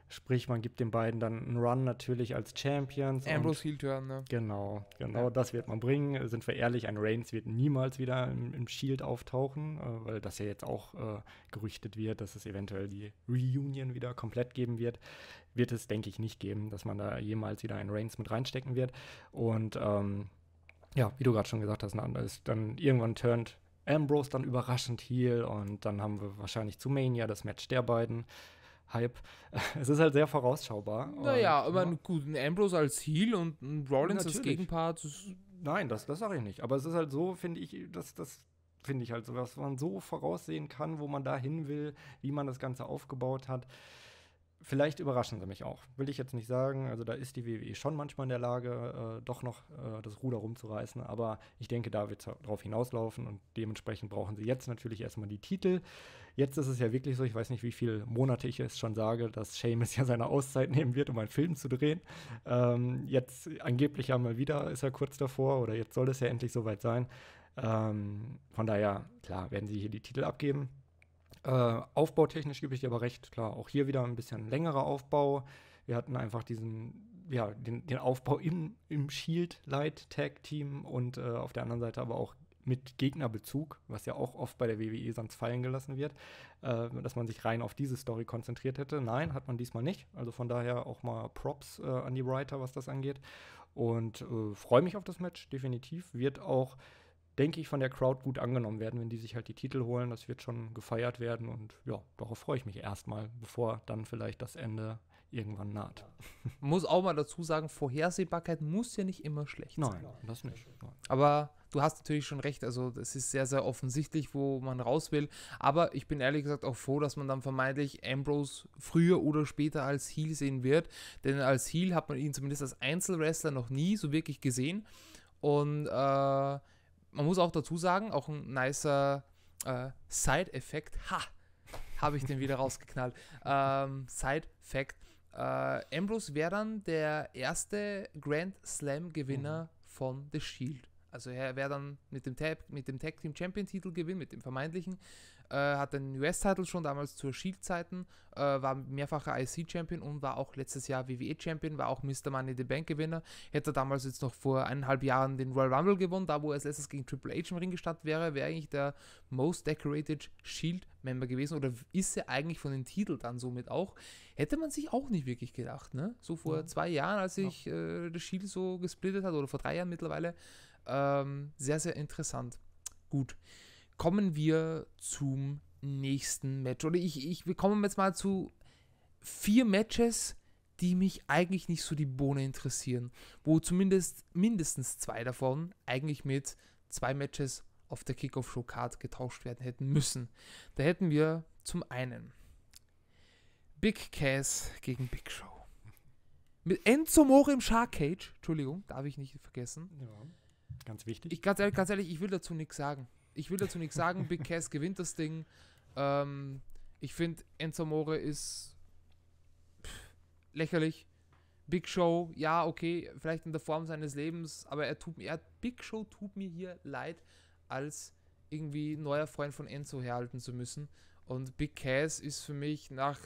Sprich, man gibt den beiden dann einen Run natürlich als Champions. Ambrose Heel Turn, ne? Genau, genau, ja. das wird man bringen. Sind wir ehrlich, ein Reigns wird niemals wieder im, im Shield auftauchen, äh, weil das ja jetzt auch äh, gerüchtet wird, dass es eventuell die Reunion wieder komplett geben wird. Wird es, denke ich, nicht geben, dass man da jemals wieder einen Reigns mit reinstecken wird. Und ähm, ja, wie du gerade schon gesagt hast, ein ist dann irgendwann turnt Ambrose dann überraschend heel und dann haben wir wahrscheinlich zu Mania das Match der beiden. Hype. Es ist halt sehr vorausschaubar. Naja, und, aber ja. einen guten Ambrose als Heel und ein Rollins Natürlich. als Gegenpart. Das Nein, das, das sage ich nicht. Aber es ist halt so, finde ich, dass das finde ich halt so, was man so voraussehen kann, wo man da hin will, wie man das Ganze aufgebaut hat. Vielleicht überraschen sie mich auch, will ich jetzt nicht sagen. Also da ist die WWE schon manchmal in der Lage, äh, doch noch äh, das Ruder rumzureißen. Aber ich denke, da wird es darauf hinauslaufen und dementsprechend brauchen sie jetzt natürlich erstmal die Titel. Jetzt ist es ja wirklich so, ich weiß nicht, wie viele Monate ich es schon sage, dass Seamus ja seine Auszeit nehmen wird, um einen Film zu drehen. Ähm, jetzt angeblich einmal wieder ist er kurz davor oder jetzt soll es ja endlich soweit sein. Ähm, von daher, klar, werden sie hier die Titel abgeben äh, aufbautechnisch gebe ich dir aber recht, klar. Auch hier wieder ein bisschen längerer Aufbau. Wir hatten einfach diesen, ja, den, den Aufbau im, im Shield Light Tag Team und äh, auf der anderen Seite aber auch mit Gegnerbezug, was ja auch oft bei der WWE sonst fallen gelassen wird, äh, dass man sich rein auf diese Story konzentriert hätte. Nein, hat man diesmal nicht. Also von daher auch mal Props äh, an die Writer, was das angeht. Und äh, freue mich auf das Match, definitiv. Wird auch denke ich, von der Crowd gut angenommen werden, wenn die sich halt die Titel holen. Das wird schon gefeiert werden und ja, darauf freue ich mich erstmal, bevor dann vielleicht das Ende irgendwann naht. Muss auch mal dazu sagen, Vorhersehbarkeit muss ja nicht immer schlecht Nein, sein. Nein, das nicht. Aber du hast natürlich schon recht, also das ist sehr, sehr offensichtlich, wo man raus will. Aber ich bin ehrlich gesagt auch froh, dass man dann vermeintlich Ambrose früher oder später als Heel sehen wird. Denn als Heel hat man ihn zumindest als Einzelwrestler noch nie so wirklich gesehen. Und äh, man muss auch dazu sagen, auch ein nicer äh, Side-Effekt. Ha! Habe ich den wieder rausgeknallt. Ähm, Side-Fact. Äh, Ambrose wäre dann der erste Grand Slam-Gewinner mhm. von The Shield. Also er wäre dann mit dem, Tag, mit dem Tag Team Champion Titel gewinnen, mit dem vermeintlichen, äh, hat den US-Title schon damals zur Shield-Zeiten, äh, war mehrfacher IC-Champion und war auch letztes Jahr WWE-Champion, war auch Mr. Money the Bank-Gewinner. Hätte damals jetzt noch vor eineinhalb Jahren den Royal Rumble gewonnen, da wo er als letztes gegen Triple H im Ring gestartet wäre, wäre eigentlich der Most Decorated Shield-Member gewesen oder ist er eigentlich von den Titel dann somit auch. Hätte man sich auch nicht wirklich gedacht, ne? So vor ja. zwei Jahren, als sich ja. äh, das Shield so gesplittet hat oder vor drei Jahren mittlerweile. Ähm, sehr, sehr interessant. Gut kommen wir zum nächsten Match. Oder ich, ich, wir kommen jetzt mal zu vier Matches, die mich eigentlich nicht so die Bohne interessieren. Wo zumindest mindestens zwei davon eigentlich mit zwei Matches auf der Kickoff-Show-Card getauscht werden hätten müssen. Da hätten wir zum einen Big Cass gegen Big Show. Mit Enzo Mori im Shark Cage. Entschuldigung, darf ich nicht vergessen. Ja, ganz wichtig. Ich, ganz, ehrlich, ganz ehrlich, ich will dazu nichts sagen ich will dazu nichts sagen. Big Cass gewinnt das Ding. Ähm, ich finde, Enzo More ist pff, lächerlich. Big Show, ja, okay, vielleicht in der Form seines Lebens, aber er tut mir, Big Show tut mir hier leid, als irgendwie neuer Freund von Enzo herhalten zu müssen. Und Big Cass ist für mich nach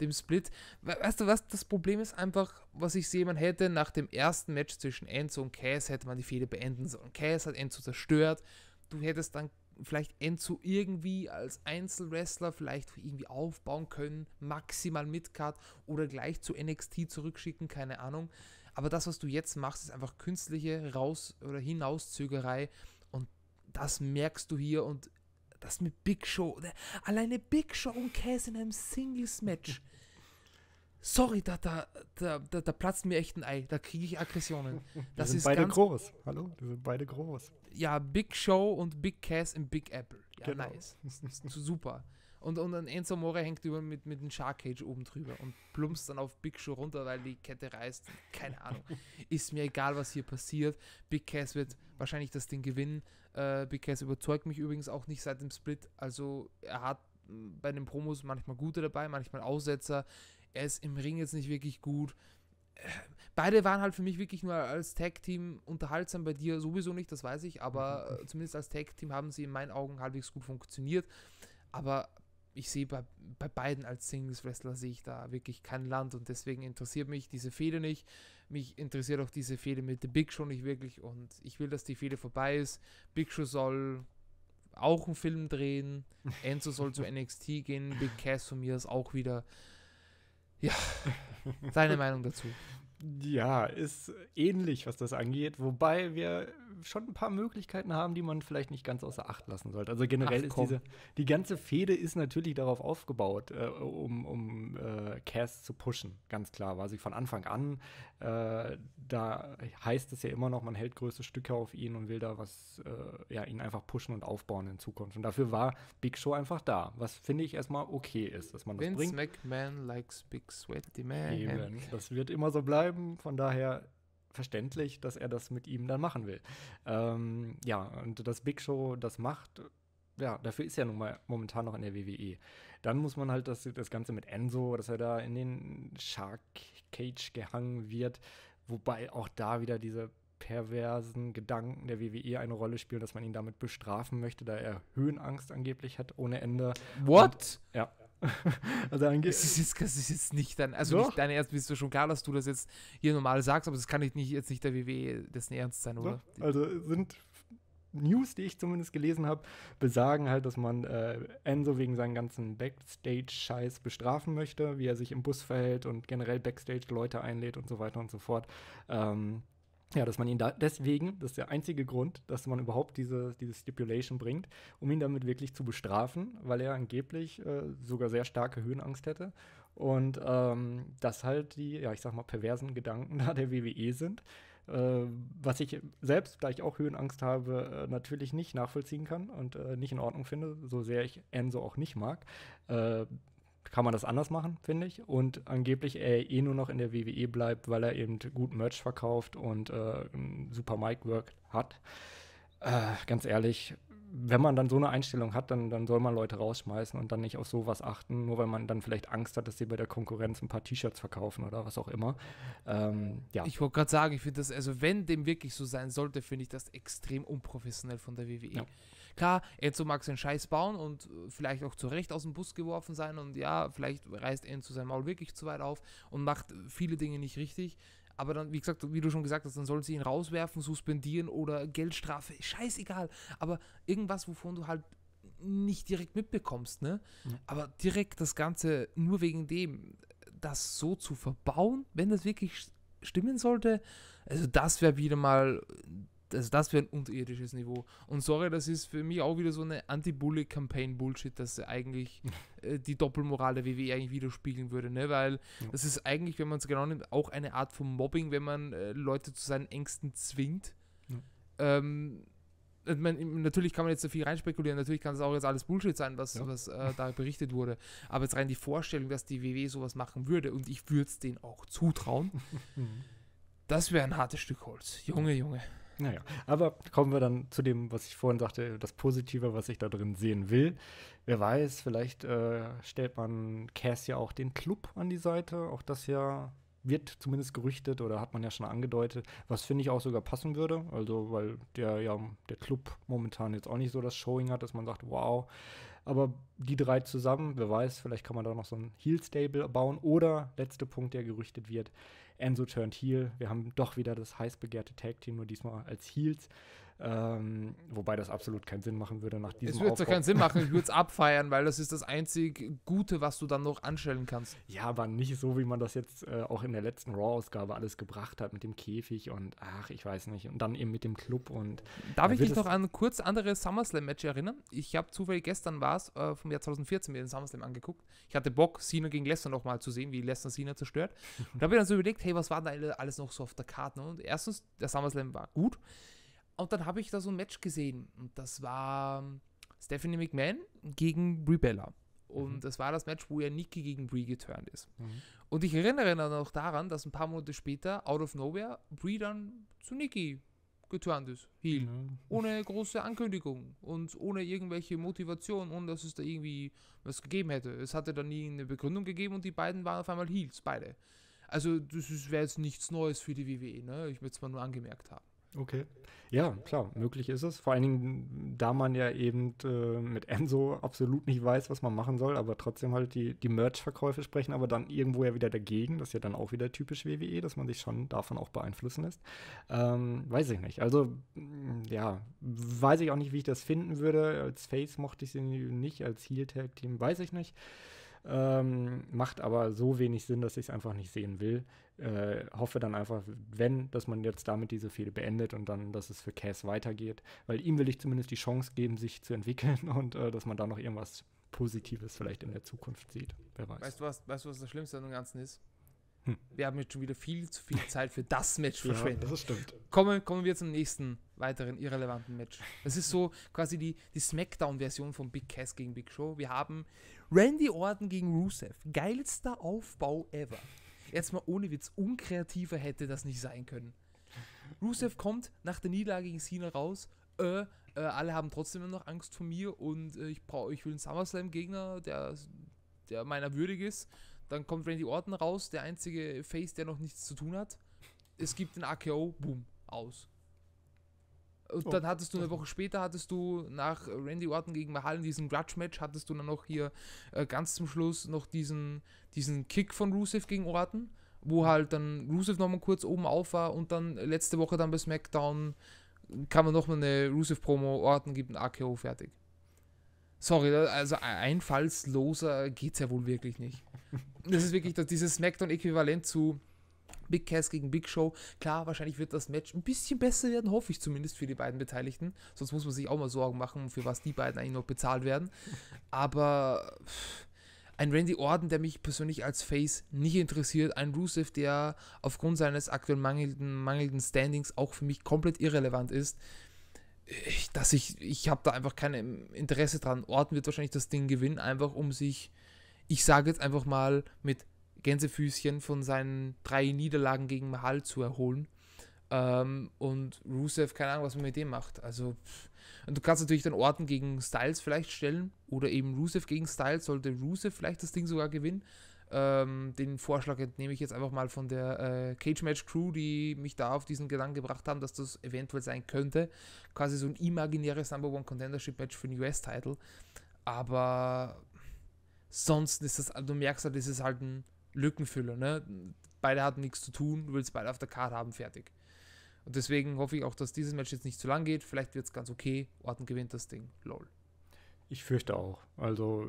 dem Split. Weißt du was? Das Problem ist einfach, was ich sehe, man hätte nach dem ersten Match zwischen Enzo und Cass hätte man die Fehde beenden sollen. Cass hat Enzo zerstört du hättest dann vielleicht Enzo irgendwie als Einzelwrestler vielleicht irgendwie aufbauen können, maximal Midcard oder gleich zu NXT zurückschicken, keine Ahnung. Aber das, was du jetzt machst, ist einfach künstliche Raus- oder Hinauszögerei und das merkst du hier und das mit Big Show. Alleine Big Show und Cass in einem Singles-Match sorry, da, da, da, da, platzt mir echt ein Ei, da kriege ich Aggressionen. Das sind ist beide groß. Hallo, die sind beide groß. Ja, Big Show und Big Cass im Big Apple. Ja, genau. nice. Super. Und, und ein Enzo More hängt über mit, mit einem Shark Cage oben drüber und plumpst dann auf Big Show runter, weil die Kette reißt. Keine Ahnung. Ist mir egal, was hier passiert. Big Cass wird wahrscheinlich das Ding gewinnen. Äh, Big Cass überzeugt mich übrigens auch nicht seit dem Split. Also er hat mm, bei den Promos manchmal gute dabei, manchmal Aussetzer er ist im Ring jetzt nicht wirklich gut. Äh, beide waren halt für mich wirklich nur als Tag-Team unterhaltsam bei dir, sowieso nicht, das weiß ich, aber mhm. Äh, zumindest als Tag-Team haben sie in meinen Augen halbwegs gut funktioniert. Aber ich sehe bei, bei beiden als Singles-Wrestler sehe ich da wirklich kein Land und deswegen interessiert mich diese Fehde nicht. Mich interessiert auch diese Fehde mit The Big Show nicht wirklich und ich will, dass die Fehde vorbei ist. Big Show soll auch einen Film drehen, Enzo soll zu NXT gehen, Big Cass von mir ist auch wieder ja, seine Meinung dazu. Ja, ist ähnlich, was das angeht, wobei wir schon ein paar Möglichkeiten haben, die man vielleicht nicht ganz außer Acht lassen sollte. Also generell Ach, ist diese, die ganze Fehde ist natürlich darauf aufgebaut, äh, um, um äh, Cass zu pushen, ganz klar. War sie von Anfang an äh, da heißt es ja immer noch, man hält größte Stücke auf ihn und will da was, äh, ja, ihn einfach pushen und aufbauen in Zukunft. Und dafür war Big Show einfach da, was finde ich erstmal okay ist, dass man das Vince bringt. McMahon likes Big Sweaty Man. Eben, das wird immer so bleiben, von daher verständlich, dass er das mit ihm dann machen will. Ähm, ja, und dass Big Show das macht, ja, dafür ist er nun mal momentan noch in der WWE. Dann muss man halt das, das Ganze mit Enzo, dass er da in den Shark Cage gehangen wird, wobei auch da wieder diese perversen Gedanken der WWE eine Rolle spielen, dass man ihn damit bestrafen möchte, da er Höhenangst angeblich hat ohne Ende. What? Und, ja. also Das, ist, das ist jetzt nicht dann, also Doch. nicht dein Ernst, bist du schon klar, dass du das jetzt hier normal sagst, aber das kann ich nicht, jetzt nicht der WWE dessen Ernst sein, oder? Doch. Also sind News, die ich zumindest gelesen habe, besagen halt, dass man äh, Enzo wegen seinen ganzen Backstage-Scheiß bestrafen möchte, wie er sich im Bus verhält und generell Backstage Leute einlädt und so weiter und so fort. Ähm, ja, dass man ihn da deswegen, das ist der einzige Grund, dass man überhaupt diese, diese Stipulation bringt, um ihn damit wirklich zu bestrafen, weil er angeblich äh, sogar sehr starke Höhenangst hätte. Und ähm, dass halt die, ja, ich sag mal, perversen Gedanken da der WWE sind. Äh, was ich selbst, da ich auch Höhenangst habe, äh, natürlich nicht nachvollziehen kann und äh, nicht in Ordnung finde, so sehr ich Enzo auch nicht mag kann man das anders machen, finde ich. Und angeblich er eh nur noch in der WWE bleibt, weil er eben gut Merch verkauft und äh, ein super Mic-Work hat. Äh, ganz ehrlich, wenn man dann so eine Einstellung hat, dann, dann soll man Leute rausschmeißen und dann nicht auf sowas achten, nur weil man dann vielleicht Angst hat, dass sie bei der Konkurrenz ein paar T-Shirts verkaufen oder was auch immer. Ähm, ja. Ich wollte gerade sagen, ich finde das, also wenn dem wirklich so sein sollte, finde ich das extrem unprofessionell von der WWE. Ja. Klar, Enzo mag seinen Scheiß bauen und äh, vielleicht auch zu Recht aus dem Bus geworfen sein und ja, vielleicht reißt Enzo sein Maul wirklich zu weit auf und macht äh, viele Dinge nicht richtig, aber dann, wie gesagt, wie du schon gesagt hast, dann sollen sie ihn rauswerfen, suspendieren oder Geldstrafe, scheißegal. Aber irgendwas, wovon du halt nicht direkt mitbekommst, ne? Mhm. Aber direkt das Ganze nur wegen dem, das so zu verbauen, wenn das wirklich stimmen sollte, also das wäre wieder mal also das wäre ein unterirdisches Niveau. Und sorry, das ist für mich auch wieder so eine Anti-Bully-Campaign-Bullshit, dass eigentlich äh, die Doppelmoral der WWE eigentlich widerspiegeln würde, ne? Weil ja. das ist eigentlich, wenn man es genau nimmt, auch eine Art von Mobbing, wenn man äh, Leute zu seinen Ängsten zwingt. Ja. Ähm, man, natürlich kann man jetzt da viel reinspekulieren, natürlich kann es auch jetzt alles Bullshit sein, was, ja. was äh, da berichtet wurde. Aber jetzt rein die Vorstellung, dass die WWE sowas machen würde und ich würde es denen auch zutrauen, mhm. das wäre ein hartes Stück Holz. Junge, Junge. Naja, aber kommen wir dann zu dem, was ich vorhin sagte, das Positive, was ich da drin sehen will. Wer weiß, vielleicht äh, stellt man Cass ja auch den Club an die Seite. Auch das ja wird zumindest gerüchtet oder hat man ja schon angedeutet, was finde ich auch sogar passen würde. Also, weil der ja der Club momentan jetzt auch nicht so das Showing hat, dass man sagt, wow. Aber die drei zusammen, wer weiß, vielleicht kann man da noch so ein Heel-Stable bauen. Oder letzter Punkt, der gerüchtet wird, Enzo turned heel. Wir haben doch wieder das heiß begehrte Tag Team, nur diesmal als Heels. Ähm, wobei das absolut keinen Sinn machen würde nach diesem Es würde doch keinen Sinn machen, ich würde es abfeiern, weil das ist das einzig Gute, was du dann noch anstellen kannst. Ja, aber nicht so, wie man das jetzt äh, auch in der letzten Raw-Ausgabe alles gebracht hat mit dem Käfig und ach, ich weiß nicht. Und dann eben mit dem Club und. Darf ich dich noch an kurz andere SummerSlam-Match erinnern? Ich habe zufällig gestern war es äh, vom Jahr 2014 mir den SummerSlam angeguckt. Ich hatte Bock, Cena gegen Lester nochmal zu sehen, wie Lester Cena zerstört. Und da habe ich dann so überlegt, hey, was war da alles noch so auf der Karte? Ne? Und erstens, der SummerSlam war gut. Und dann habe ich da so ein Match gesehen. Und das war ähm, Stephanie McMahon gegen Brie Bella. Und mhm. das war das Match, wo ja Nikki gegen Brie geturnt ist. Mhm. Und ich erinnere dann auch daran, dass ein paar Monate später, out of nowhere, Brie dann zu Nikki geturnt ist. Heel. Mhm. Ohne große Ankündigung und ohne irgendwelche Motivation, ohne dass es da irgendwie was gegeben hätte. Es hatte dann nie eine Begründung gegeben und die beiden waren auf einmal Heels, beide. Also das wäre jetzt nichts Neues für die WWE, ne? Ich würde es mal nur angemerkt haben. Okay. Ja, klar, möglich ist es. Vor allen Dingen, da man ja eben äh, mit Enzo absolut nicht weiß, was man machen soll, aber trotzdem halt die, die Merch-Verkäufe sprechen, aber dann irgendwo ja wieder dagegen. Das ist ja dann auch wieder typisch WWE, dass man sich schon davon auch beeinflussen lässt. Ähm, weiß ich nicht. Also, mm, ja, weiß ich auch nicht, wie ich das finden würde. Als Face mochte ich sie nicht, als Heel-Tag-Team weiß ich nicht. Ähm, macht aber so wenig Sinn, dass ich es einfach nicht sehen will äh, hoffe dann einfach, wenn, dass man jetzt damit diese Fehde beendet und dann, dass es für Cass weitergeht, weil ihm will ich zumindest die Chance geben, sich zu entwickeln und äh, dass man da noch irgendwas Positives vielleicht in der Zukunft sieht. Wer weiß. Weißt du, was, weißt was das Schlimmste an dem Ganzen ist? Hm. Wir haben jetzt schon wieder viel zu viel Zeit für das Match verschwendet. Ja, das stimmt. Kommen, kommen wir zum nächsten weiteren irrelevanten Match. Das ist so quasi die, die Smackdown-Version von Big Cass gegen Big Show. Wir haben Randy Orton gegen Rusev. Geilster Aufbau ever. Jetzt mal ohne Witz, unkreativer hätte das nicht sein können. Rusev kommt nach der Niederlage gegen Cena raus. Äh, äh, alle haben trotzdem immer noch Angst vor mir und äh, ich, brauch, ich will einen SummerSlam-Gegner, der, der meiner würdig ist. Dann kommt Randy Orton raus, der einzige Face, der noch nichts zu tun hat. Es gibt den AKO, boom, aus. Und oh. dann hattest du eine Woche später, hattest du nach Randy Orton gegen Mahal in diesem Grudge-Match, hattest du dann noch hier äh, ganz zum Schluss noch diesen, diesen Kick von Rusev gegen Orton, wo halt dann Rusev nochmal kurz oben auf war und dann letzte Woche dann bei SmackDown kann man nochmal eine Rusev-Promo, Orton gibt ein AKO fertig. Sorry, also einfallsloser geht es ja wohl wirklich nicht. Das ist wirklich das, dieses SmackDown-Äquivalent zu Big Cass gegen Big Show. Klar, wahrscheinlich wird das Match ein bisschen besser werden, hoffe ich zumindest für die beiden Beteiligten. Sonst muss man sich auch mal Sorgen machen, für was die beiden eigentlich noch bezahlt werden. Aber ein Randy Orton, der mich persönlich als Face nicht interessiert. Ein Rusev, der aufgrund seines aktuell mangelnden, mangelnden Standings auch für mich komplett irrelevant ist. Ich, dass ich, ich habe da einfach kein Interesse dran. Orton wird wahrscheinlich das Ding gewinnen, einfach um sich, ich sage jetzt einfach mal, mit Gänsefüßchen von seinen drei Niederlagen gegen Mahal zu erholen. Ähm, und Rusev, keine Ahnung, was man mit dem macht. Also, und du kannst natürlich dann Orten gegen Styles vielleicht stellen oder eben Rusev gegen Styles. Sollte Rusev vielleicht das Ding sogar gewinnen? Ähm, den Vorschlag entnehme ich jetzt einfach mal von der äh, Cage Match Crew, die mich da auf diesen Gedanken gebracht haben, dass das eventuell sein könnte. Quasi so ein imaginäres Number One Contendership Match für den US-Title. Aber sonst ist das, du merkst halt, es ist halt ein Lückenfüller. Ne? Beide hatten nichts zu tun, du willst beide auf der Karte haben, fertig. Und deswegen hoffe ich auch, dass dieses Match jetzt nicht zu lang geht. Vielleicht wird es ganz okay. Orton gewinnt das Ding. Lol. Ich fürchte auch. Also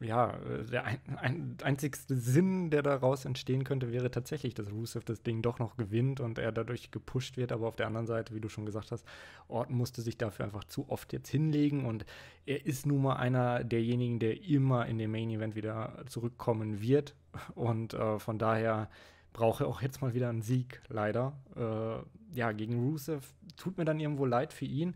ja, der ein, ein, einzigste Sinn, der daraus entstehen könnte, wäre tatsächlich, dass Rusev das Ding doch noch gewinnt und er dadurch gepusht wird. Aber auf der anderen Seite, wie du schon gesagt hast, Orton musste sich dafür einfach zu oft jetzt hinlegen und er ist nun mal einer derjenigen, der immer in dem Main Event wieder zurückkommen wird. Und äh, von daher brauche auch jetzt mal wieder einen Sieg, leider. Äh, ja, gegen Rusev tut mir dann irgendwo leid für ihn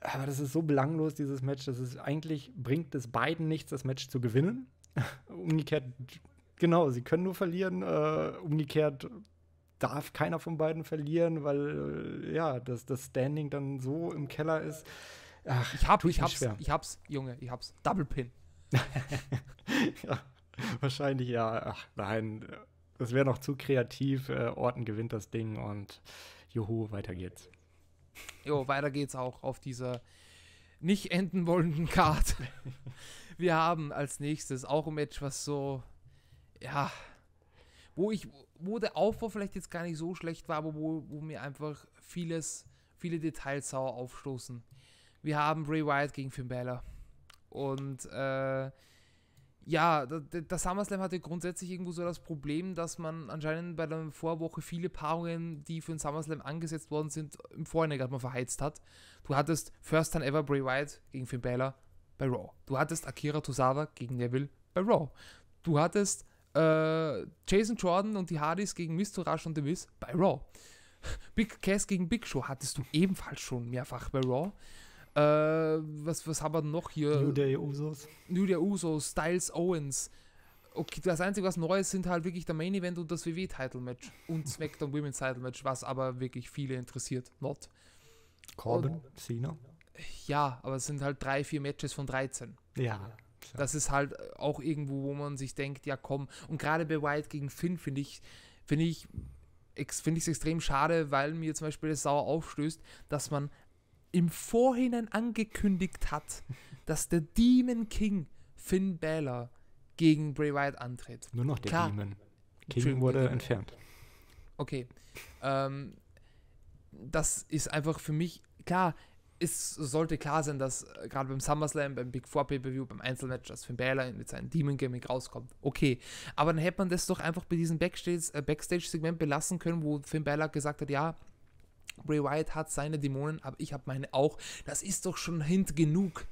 aber das ist so belanglos, dieses Match, dass es eigentlich bringt es beiden nichts, das Match zu gewinnen. umgekehrt, genau, sie können nur verlieren. Äh, umgekehrt darf keiner von beiden verlieren, weil äh, ja, das, das Standing dann so im Keller ist. Ach, ich hab, ich hab's, schwer. ich hab's, Junge, ich hab's. Double Pin. ja, wahrscheinlich ja. Ach nein, das äh, wäre noch zu kreativ. Äh, Orton gewinnt das Ding und juhu, weiter geht's. Jo, weiter geht's auch auf dieser nicht enden wollenden Karte. Wir haben als nächstes auch ein Match, was so, ja, wo ich, wo der Aufbau vielleicht jetzt gar nicht so schlecht war, aber wo, wo mir einfach vieles, viele Details sauer aufstoßen. Wir haben Bray Wyatt gegen Finn Balor. Und äh, ja, der SummerSlam hatte grundsätzlich irgendwo so das Problem, dass man anscheinend bei der Vorwoche viele Paarungen, die für den SummerSlam angesetzt worden sind, im Vorhinein gerade mal verheizt hat. Du hattest First Time Ever Bray Wyatt gegen Finn Balor bei Raw. Du hattest Akira Tosawa gegen Neville bei Raw. Du hattest äh, Jason Jordan und die Hardys gegen Mr. Rush und The Miz bei Raw. Big Cass gegen Big Show hattest du ebenfalls schon mehrfach bei Raw. Äh, was, was haben wir noch hier? New Day Usos. New Day Usos, Styles Owens. Okay, das Einzige, was neu ist, sind halt wirklich der Main Event und das WWE-Title-Match und SmackDown Women's Title-Match, was aber wirklich viele interessiert. Not. Corbin, Cena. Ja, aber es sind halt drei, vier Matches von 13. Ja. Das ist halt äh, auch irgendwo, wo man sich denkt, ja komm. Und gerade bei White gegen Finn finde ich, finde ich, finde ich es extrem schade, weil mir zum Beispiel das sauer aufstößt, dass man im Vorhinein angekündigt hat, dass der Demon King Finn Balor gegen Bray Wyatt antritt. Nur noch der Klar, Demon. King wurde Demon. entfernt. Okay. Ähm, das ist einfach für mich klar. Es sollte klar sein, dass äh, gerade beim SummerSlam, beim Big Four Pay-Per-View, beim Einzelmatch, dass Finn Balor mit seinem Demon-Gimmick rauskommt. Okay. Aber dann hätte man das doch einfach bei diesem äh, Backstage-Segment belassen können, wo Finn Balor gesagt hat, ja, Bray Wyatt hat seine Dämonen, aber ich habe meine auch. Das ist doch schon Hint genug.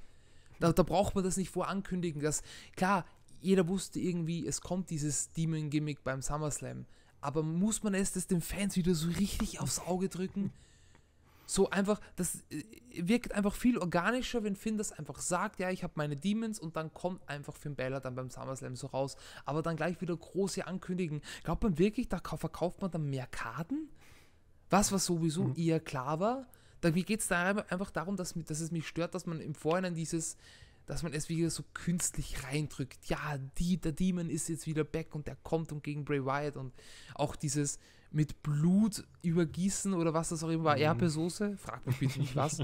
Da, da braucht man das nicht vorankündigen. Dass, klar, jeder wusste irgendwie, es kommt dieses Demon-Gimmick beim SummerSlam. Aber muss man es den Fans wieder so richtig aufs Auge drücken? So einfach, das äh, wirkt einfach viel organischer, wenn Finn das einfach sagt, ja, ich habe meine Demons und dann kommt einfach Finn Balor dann beim SummerSlam so raus. Aber dann gleich wieder große Ankündigen. Glaubt man wirklich, da verkauft man dann mehr Karten? Was, was sowieso mhm. eher klar war. Da, mir geht es da einfach darum, dass, dass es mich stört, dass man im Vorhinein dieses, dass man es wieder so künstlich reindrückt. Ja, die, der Demon ist jetzt wieder back und der kommt und gegen Bray Wyatt und auch dieses mit Blut übergießen oder was das auch immer war, mhm. Erbesoße, frag mich bitte nicht was.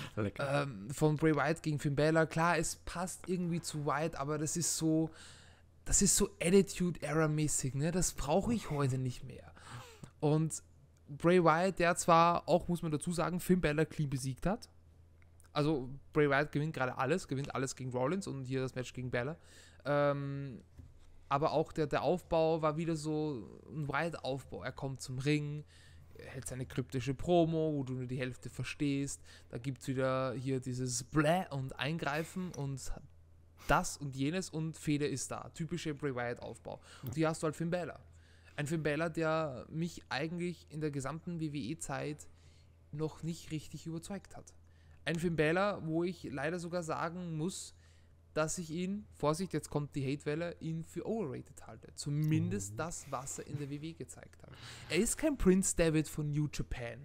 ähm, von Bray Wyatt gegen Finn Balor. Klar, es passt irgendwie zu Wyatt, aber das ist so, das ist so attitude error mäßig ne? Das brauche ich heute nicht mehr. Und Bray Wyatt, der zwar auch, muss man dazu sagen, Finn Balor clean besiegt hat. Also Bray Wyatt gewinnt gerade alles, gewinnt alles gegen Rollins und hier das Match gegen Balor. Ähm, aber auch der, der Aufbau war wieder so ein Wyatt-Aufbau. Er kommt zum Ring, hält seine kryptische Promo, wo du nur die Hälfte verstehst. Da gibt es wieder hier dieses Bläh und Eingreifen und das und jenes und Fehde ist da. Typische Bray Wyatt-Aufbau. Und hier hast du halt Finn Balor. Ein Finn Balor, der mich eigentlich in der gesamten WWE-Zeit noch nicht richtig überzeugt hat. Ein Finn Balor, wo ich leider sogar sagen muss, dass ich ihn, Vorsicht, jetzt kommt die Hatewelle, ihn für overrated halte. Zumindest mhm. das, was er in der WWE gezeigt hat. Er ist kein Prince David von New Japan.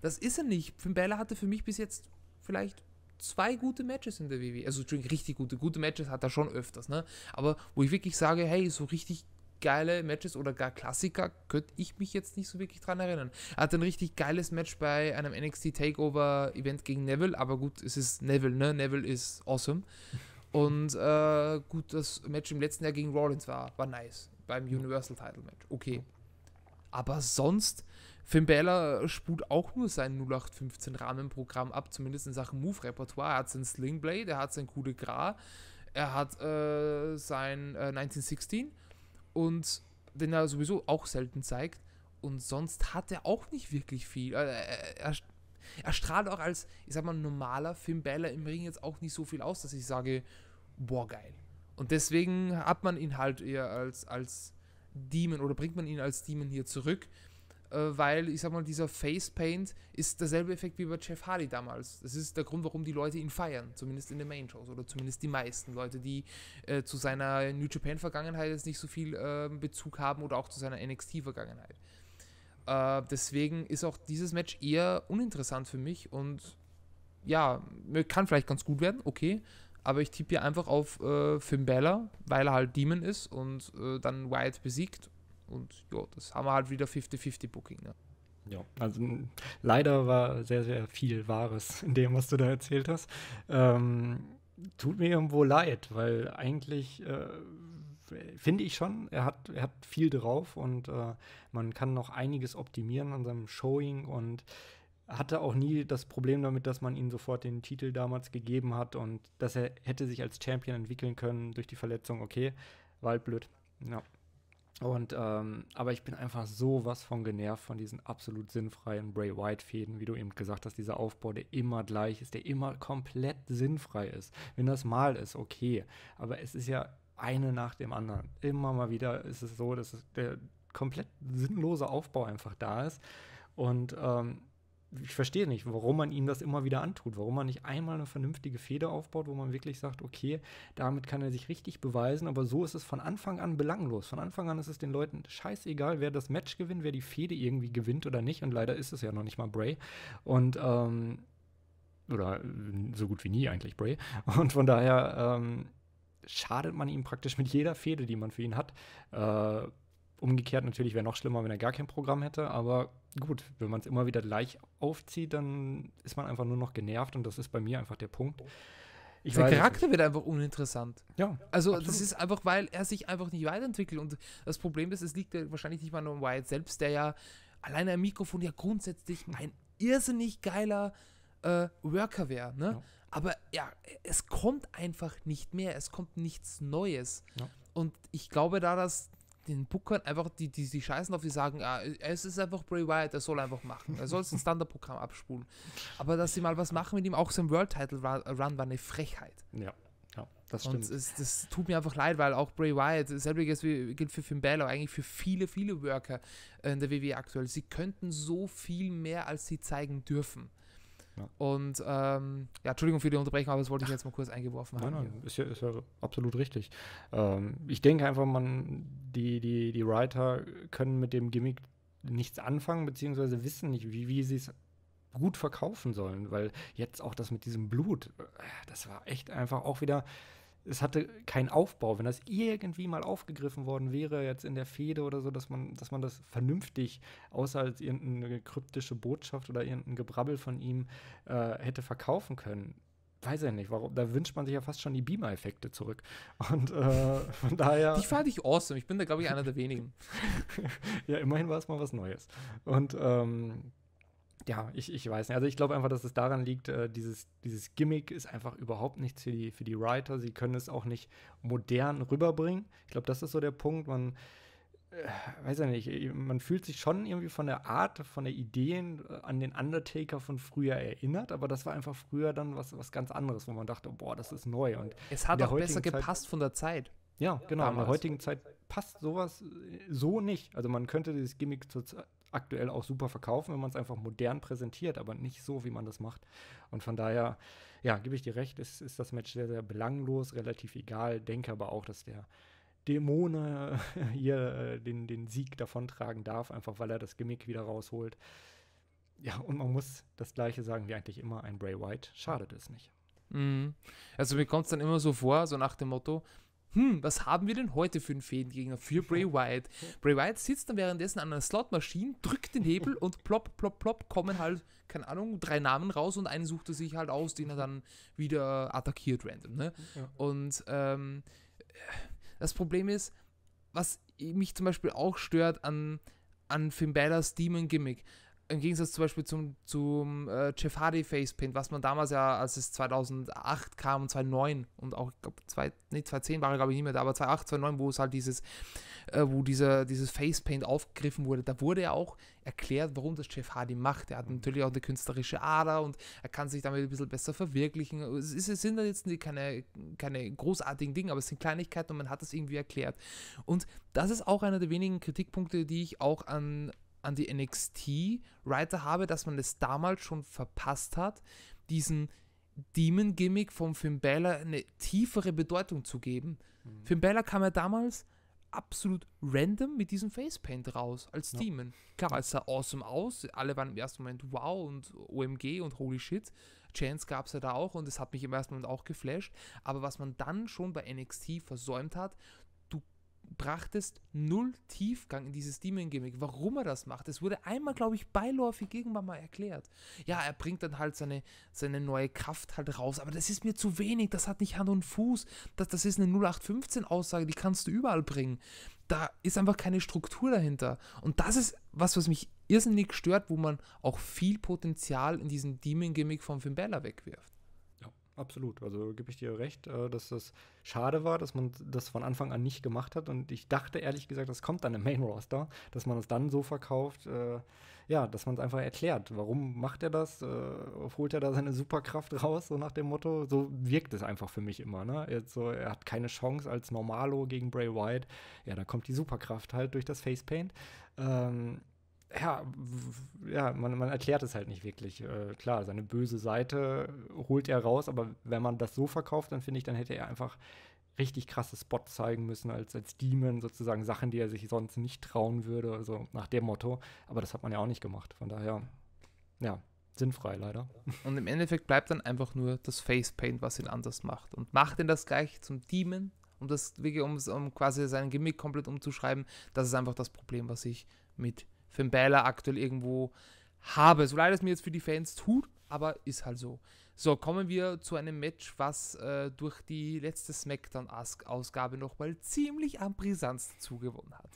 Das ist er nicht. Finn Balor hatte für mich bis jetzt vielleicht zwei gute Matches in der WWE. Also, richtig gute. Gute Matches hat er schon öfters, ne? Aber wo ich wirklich sage, hey, so richtig geile Matches oder gar Klassiker, könnte ich mich jetzt nicht so wirklich dran erinnern. Er hatte ein richtig geiles Match bei einem NXT Takeover Event gegen Neville, aber gut, es ist Neville, ne? Neville ist awesome. Und äh, gut, das Match im letzten Jahr gegen Rollins war, war nice. Beim Universal Title Match, okay. Aber sonst, Finn Balor spult auch nur sein 0815 Rahmenprogramm ab, zumindest in Sachen Move-Repertoire. Er hat sein Slingblade, er hat sein Coup de Gras, er hat äh, sein äh, 1916 und den er sowieso auch selten zeigt. Und sonst hat er auch nicht wirklich viel. Also, er, er, er strahlt auch als, ich sag mal, normaler Finn im Ring jetzt auch nicht so viel aus, dass ich sage, boah, geil. Und deswegen hat man ihn halt eher als, als Demon oder bringt man ihn als Demon hier zurück. Äh, weil ich sag mal, dieser Face Paint ist derselbe Effekt wie bei Jeff Hardy damals. Das ist der Grund, warum die Leute ihn feiern, zumindest in den Main-Shows oder zumindest die meisten Leute, die äh, zu seiner New Japan-Vergangenheit jetzt nicht so viel äh, Bezug haben oder auch zu seiner NXT-Vergangenheit. Äh, deswegen ist auch dieses Match eher uninteressant für mich und ja, kann vielleicht ganz gut werden, okay. Aber ich tippe hier einfach auf äh, Finn Balor, weil er halt Demon ist und äh, dann Wyatt besiegt und ja, das haben wir halt wieder 50-50 Booking. Ne? Ja, also leider war sehr, sehr viel Wahres in dem, was du da erzählt hast. Ähm, tut mir irgendwo leid, weil eigentlich äh, finde ich schon, er hat, er hat viel drauf und äh, man kann noch einiges optimieren an seinem Showing und hatte auch nie das Problem damit, dass man ihm sofort den Titel damals gegeben hat und dass er hätte sich als Champion entwickeln können durch die Verletzung. Okay, war halt blöd. Ja. Und, ähm, aber ich bin einfach so was von genervt von diesen absolut sinnfreien Bray White-Fäden, wie du eben gesagt hast, dieser Aufbau, der immer gleich ist, der immer komplett sinnfrei ist. Wenn das mal ist, okay. Aber es ist ja eine nach dem anderen. Immer mal wieder ist es so, dass der komplett sinnlose Aufbau einfach da ist. Und ähm, ich verstehe nicht, warum man ihm das immer wieder antut, warum man nicht einmal eine vernünftige Feder aufbaut, wo man wirklich sagt, okay, damit kann er sich richtig beweisen, aber so ist es von Anfang an belanglos. Von Anfang an ist es den Leuten scheißegal, wer das Match gewinnt, wer die Fehde irgendwie gewinnt oder nicht. Und leider ist es ja noch nicht mal Bray. Und ähm, oder äh, so gut wie nie eigentlich Bray. Und von daher ähm, schadet man ihm praktisch mit jeder Fehde, die man für ihn hat. Äh, Umgekehrt natürlich wäre noch schlimmer, wenn er gar kein Programm hätte, aber gut, wenn man es immer wieder gleich aufzieht, dann ist man einfach nur noch genervt und das ist bei mir einfach der Punkt. Ich der Charakter wird einfach uninteressant. Ja. Also absolut. das ist einfach, weil er sich einfach nicht weiterentwickelt und das Problem ist, es liegt ja wahrscheinlich nicht mal nur an Wyatt selbst, der ja alleine am Mikrofon ja grundsätzlich ein irrsinnig geiler äh, Worker wäre, ne? Ja. Aber ja, es kommt einfach nicht mehr, es kommt nichts Neues. Ja. Und ich glaube da, dass den Bookern einfach, die, die, die scheißen auf, die sagen, ah, es ist einfach Bray Wyatt, er soll einfach machen. Er soll sein Standardprogramm abspulen. Aber dass sie mal was machen mit ihm, auch sein World Title Run war eine Frechheit. Ja. Ja, das stimmt. Und es, das tut mir einfach leid, weil auch Bray Wyatt, selbiges gilt für Finn Balor, eigentlich für viele, viele Worker in der WWE aktuell. Sie könnten so viel mehr, als sie zeigen dürfen. Und ähm, ja, Entschuldigung für die Unterbrechung, aber das wollte ich jetzt mal kurz eingeworfen haben. Nein, nein, ist ja, ist ja absolut richtig. Ähm, ich denke einfach, man, die, die, die Writer können mit dem Gimmick nichts anfangen, beziehungsweise wissen nicht, wie, wie sie es gut verkaufen sollen, weil jetzt auch das mit diesem Blut, äh, das war echt einfach auch wieder es hatte keinen Aufbau. Wenn das irgendwie mal aufgegriffen worden wäre, jetzt in der Fehde oder so, dass man, dass man das vernünftig, außer als irgendeine kryptische Botschaft oder irgendein Gebrabbel von ihm äh, hätte verkaufen können. Weiß er nicht, warum. Da wünscht man sich ja fast schon die Beamer-Effekte zurück. Und äh, von daher. Die fand ich awesome. Ich bin da, glaube ich, einer der wenigen. ja, immerhin war es mal was Neues. Und ähm, ja, ich, ich weiß nicht. Also ich glaube einfach, dass es daran liegt, äh, dieses, dieses Gimmick ist einfach überhaupt nichts für die, für die Writer. Sie können es auch nicht modern rüberbringen. Ich glaube, das ist so der Punkt. Man, äh, weiß ja nicht, äh, man fühlt sich schon irgendwie von der Art, von der Ideen äh, an den Undertaker von früher erinnert, aber das war einfach früher dann was, was ganz anderes, wo man dachte, boah, das ist neu. Und es hat auch besser Zeit, gepasst von der Zeit. Ja, genau. Ja, in der heutigen Zeit passt sowas äh, so nicht. Also man könnte dieses Gimmick zur Zeit aktuell auch super verkaufen, wenn man es einfach modern präsentiert, aber nicht so, wie man das macht. Und von daher, ja, gebe ich dir recht, ist, ist das Match sehr, sehr belanglos, relativ egal. Denke aber auch, dass der Dämone hier äh, den, den Sieg davontragen darf, einfach weil er das Gimmick wieder rausholt. Ja, und man muss das Gleiche sagen wie eigentlich immer: ein Bray White schadet es nicht. Mhm. Also, mir kommt es dann immer so vor, so nach dem Motto, hm, was haben wir denn heute für einen Fehdengegner für Bray Wyatt? Bray Wyatt sitzt dann währenddessen an einer Slotmaschine, drückt den Hebel und plopp, plopp, plopp kommen halt, keine Ahnung, drei Namen raus und einen sucht er sich halt aus, den er dann wieder attackiert random. Ne? Ja. Und ähm, das Problem ist, was mich zum Beispiel auch stört an, an Finn Balor's Demon Gimmick im Gegensatz zum Beispiel zum, zum äh, Jeff Hardy Facepaint, was man damals ja, als es 2008 kam und 2009 und auch, ich glaube, nee, 2010 war er, glaube ich, nicht mehr da, aber 2008, 2009, wo es halt dieses, äh, wo dieser, dieses Facepaint aufgegriffen wurde, da wurde ja auch erklärt, warum das Jeff Hardy macht. Er hat natürlich auch eine künstlerische Ader und er kann sich damit ein bisschen besser verwirklichen. Es, ist, es sind halt jetzt keine, keine großartigen Dinge, aber es sind Kleinigkeiten und man hat das irgendwie erklärt. Und das ist auch einer der wenigen Kritikpunkte, die ich auch an an die NXT-Writer habe, dass man es damals schon verpasst hat, diesen Demon-Gimmick von Finn Balor eine tiefere Bedeutung zu geben. Mhm. Finn Balor kam ja damals absolut random mit diesem Facepaint raus als ja. Demon. Klar, es sah awesome aus. Alle waren im ersten Moment wow und OMG und holy shit. Chance gab es ja da auch und es hat mich im ersten Moment auch geflasht. Aber was man dann schon bei NXT versäumt hat, brachtest null Tiefgang in dieses Demon-Gimmick. Warum er das macht, es wurde einmal, glaube ich, beiläufig irgendwann mal erklärt. Ja, er bringt dann halt seine, seine neue Kraft halt raus, aber das ist mir zu wenig, das hat nicht Hand und Fuß. Das, das ist eine 0815-Aussage, die kannst du überall bringen. Da ist einfach keine Struktur dahinter. Und das ist was, was mich irrsinnig stört, wo man auch viel Potenzial in diesem Demon-Gimmick von Finn wegwirft absolut. Also gebe ich dir recht, äh, dass das schade war, dass man das von Anfang an nicht gemacht hat. Und ich dachte ehrlich gesagt, das kommt dann im Main Roster, dass man es dann so verkauft, äh, ja, dass man es einfach erklärt. Warum macht er das? Äh, holt er da seine Superkraft raus, so nach dem Motto? So wirkt es einfach für mich immer. Ne? Jetzt so, er hat keine Chance als Normalo gegen Bray Wyatt. Ja, da kommt die Superkraft halt durch das Facepaint. Ähm, ja, ja man, man erklärt es halt nicht wirklich. Äh, klar, seine böse Seite holt er raus, aber wenn man das so verkauft, dann finde ich, dann hätte er einfach richtig krasse Spots zeigen müssen als, als Demon, sozusagen Sachen, die er sich sonst nicht trauen würde, also nach dem Motto. Aber das hat man ja auch nicht gemacht. Von daher, ja, sinnfrei leider. Und im Endeffekt bleibt dann einfach nur das Facepaint, was ihn anders macht. Und macht ihn das gleich zum Demon, um das wirklich, um, um quasi seinen Gimmick komplett umzuschreiben, das ist einfach das Problem, was ich mit Finn Balor aktuell irgendwo habe. So leid es mir jetzt für die Fans tut, aber ist halt so. So, kommen wir zu einem Match, was äh, durch die letzte SmackDown-Ausgabe nochmal ziemlich an Brisanz zugewonnen hat.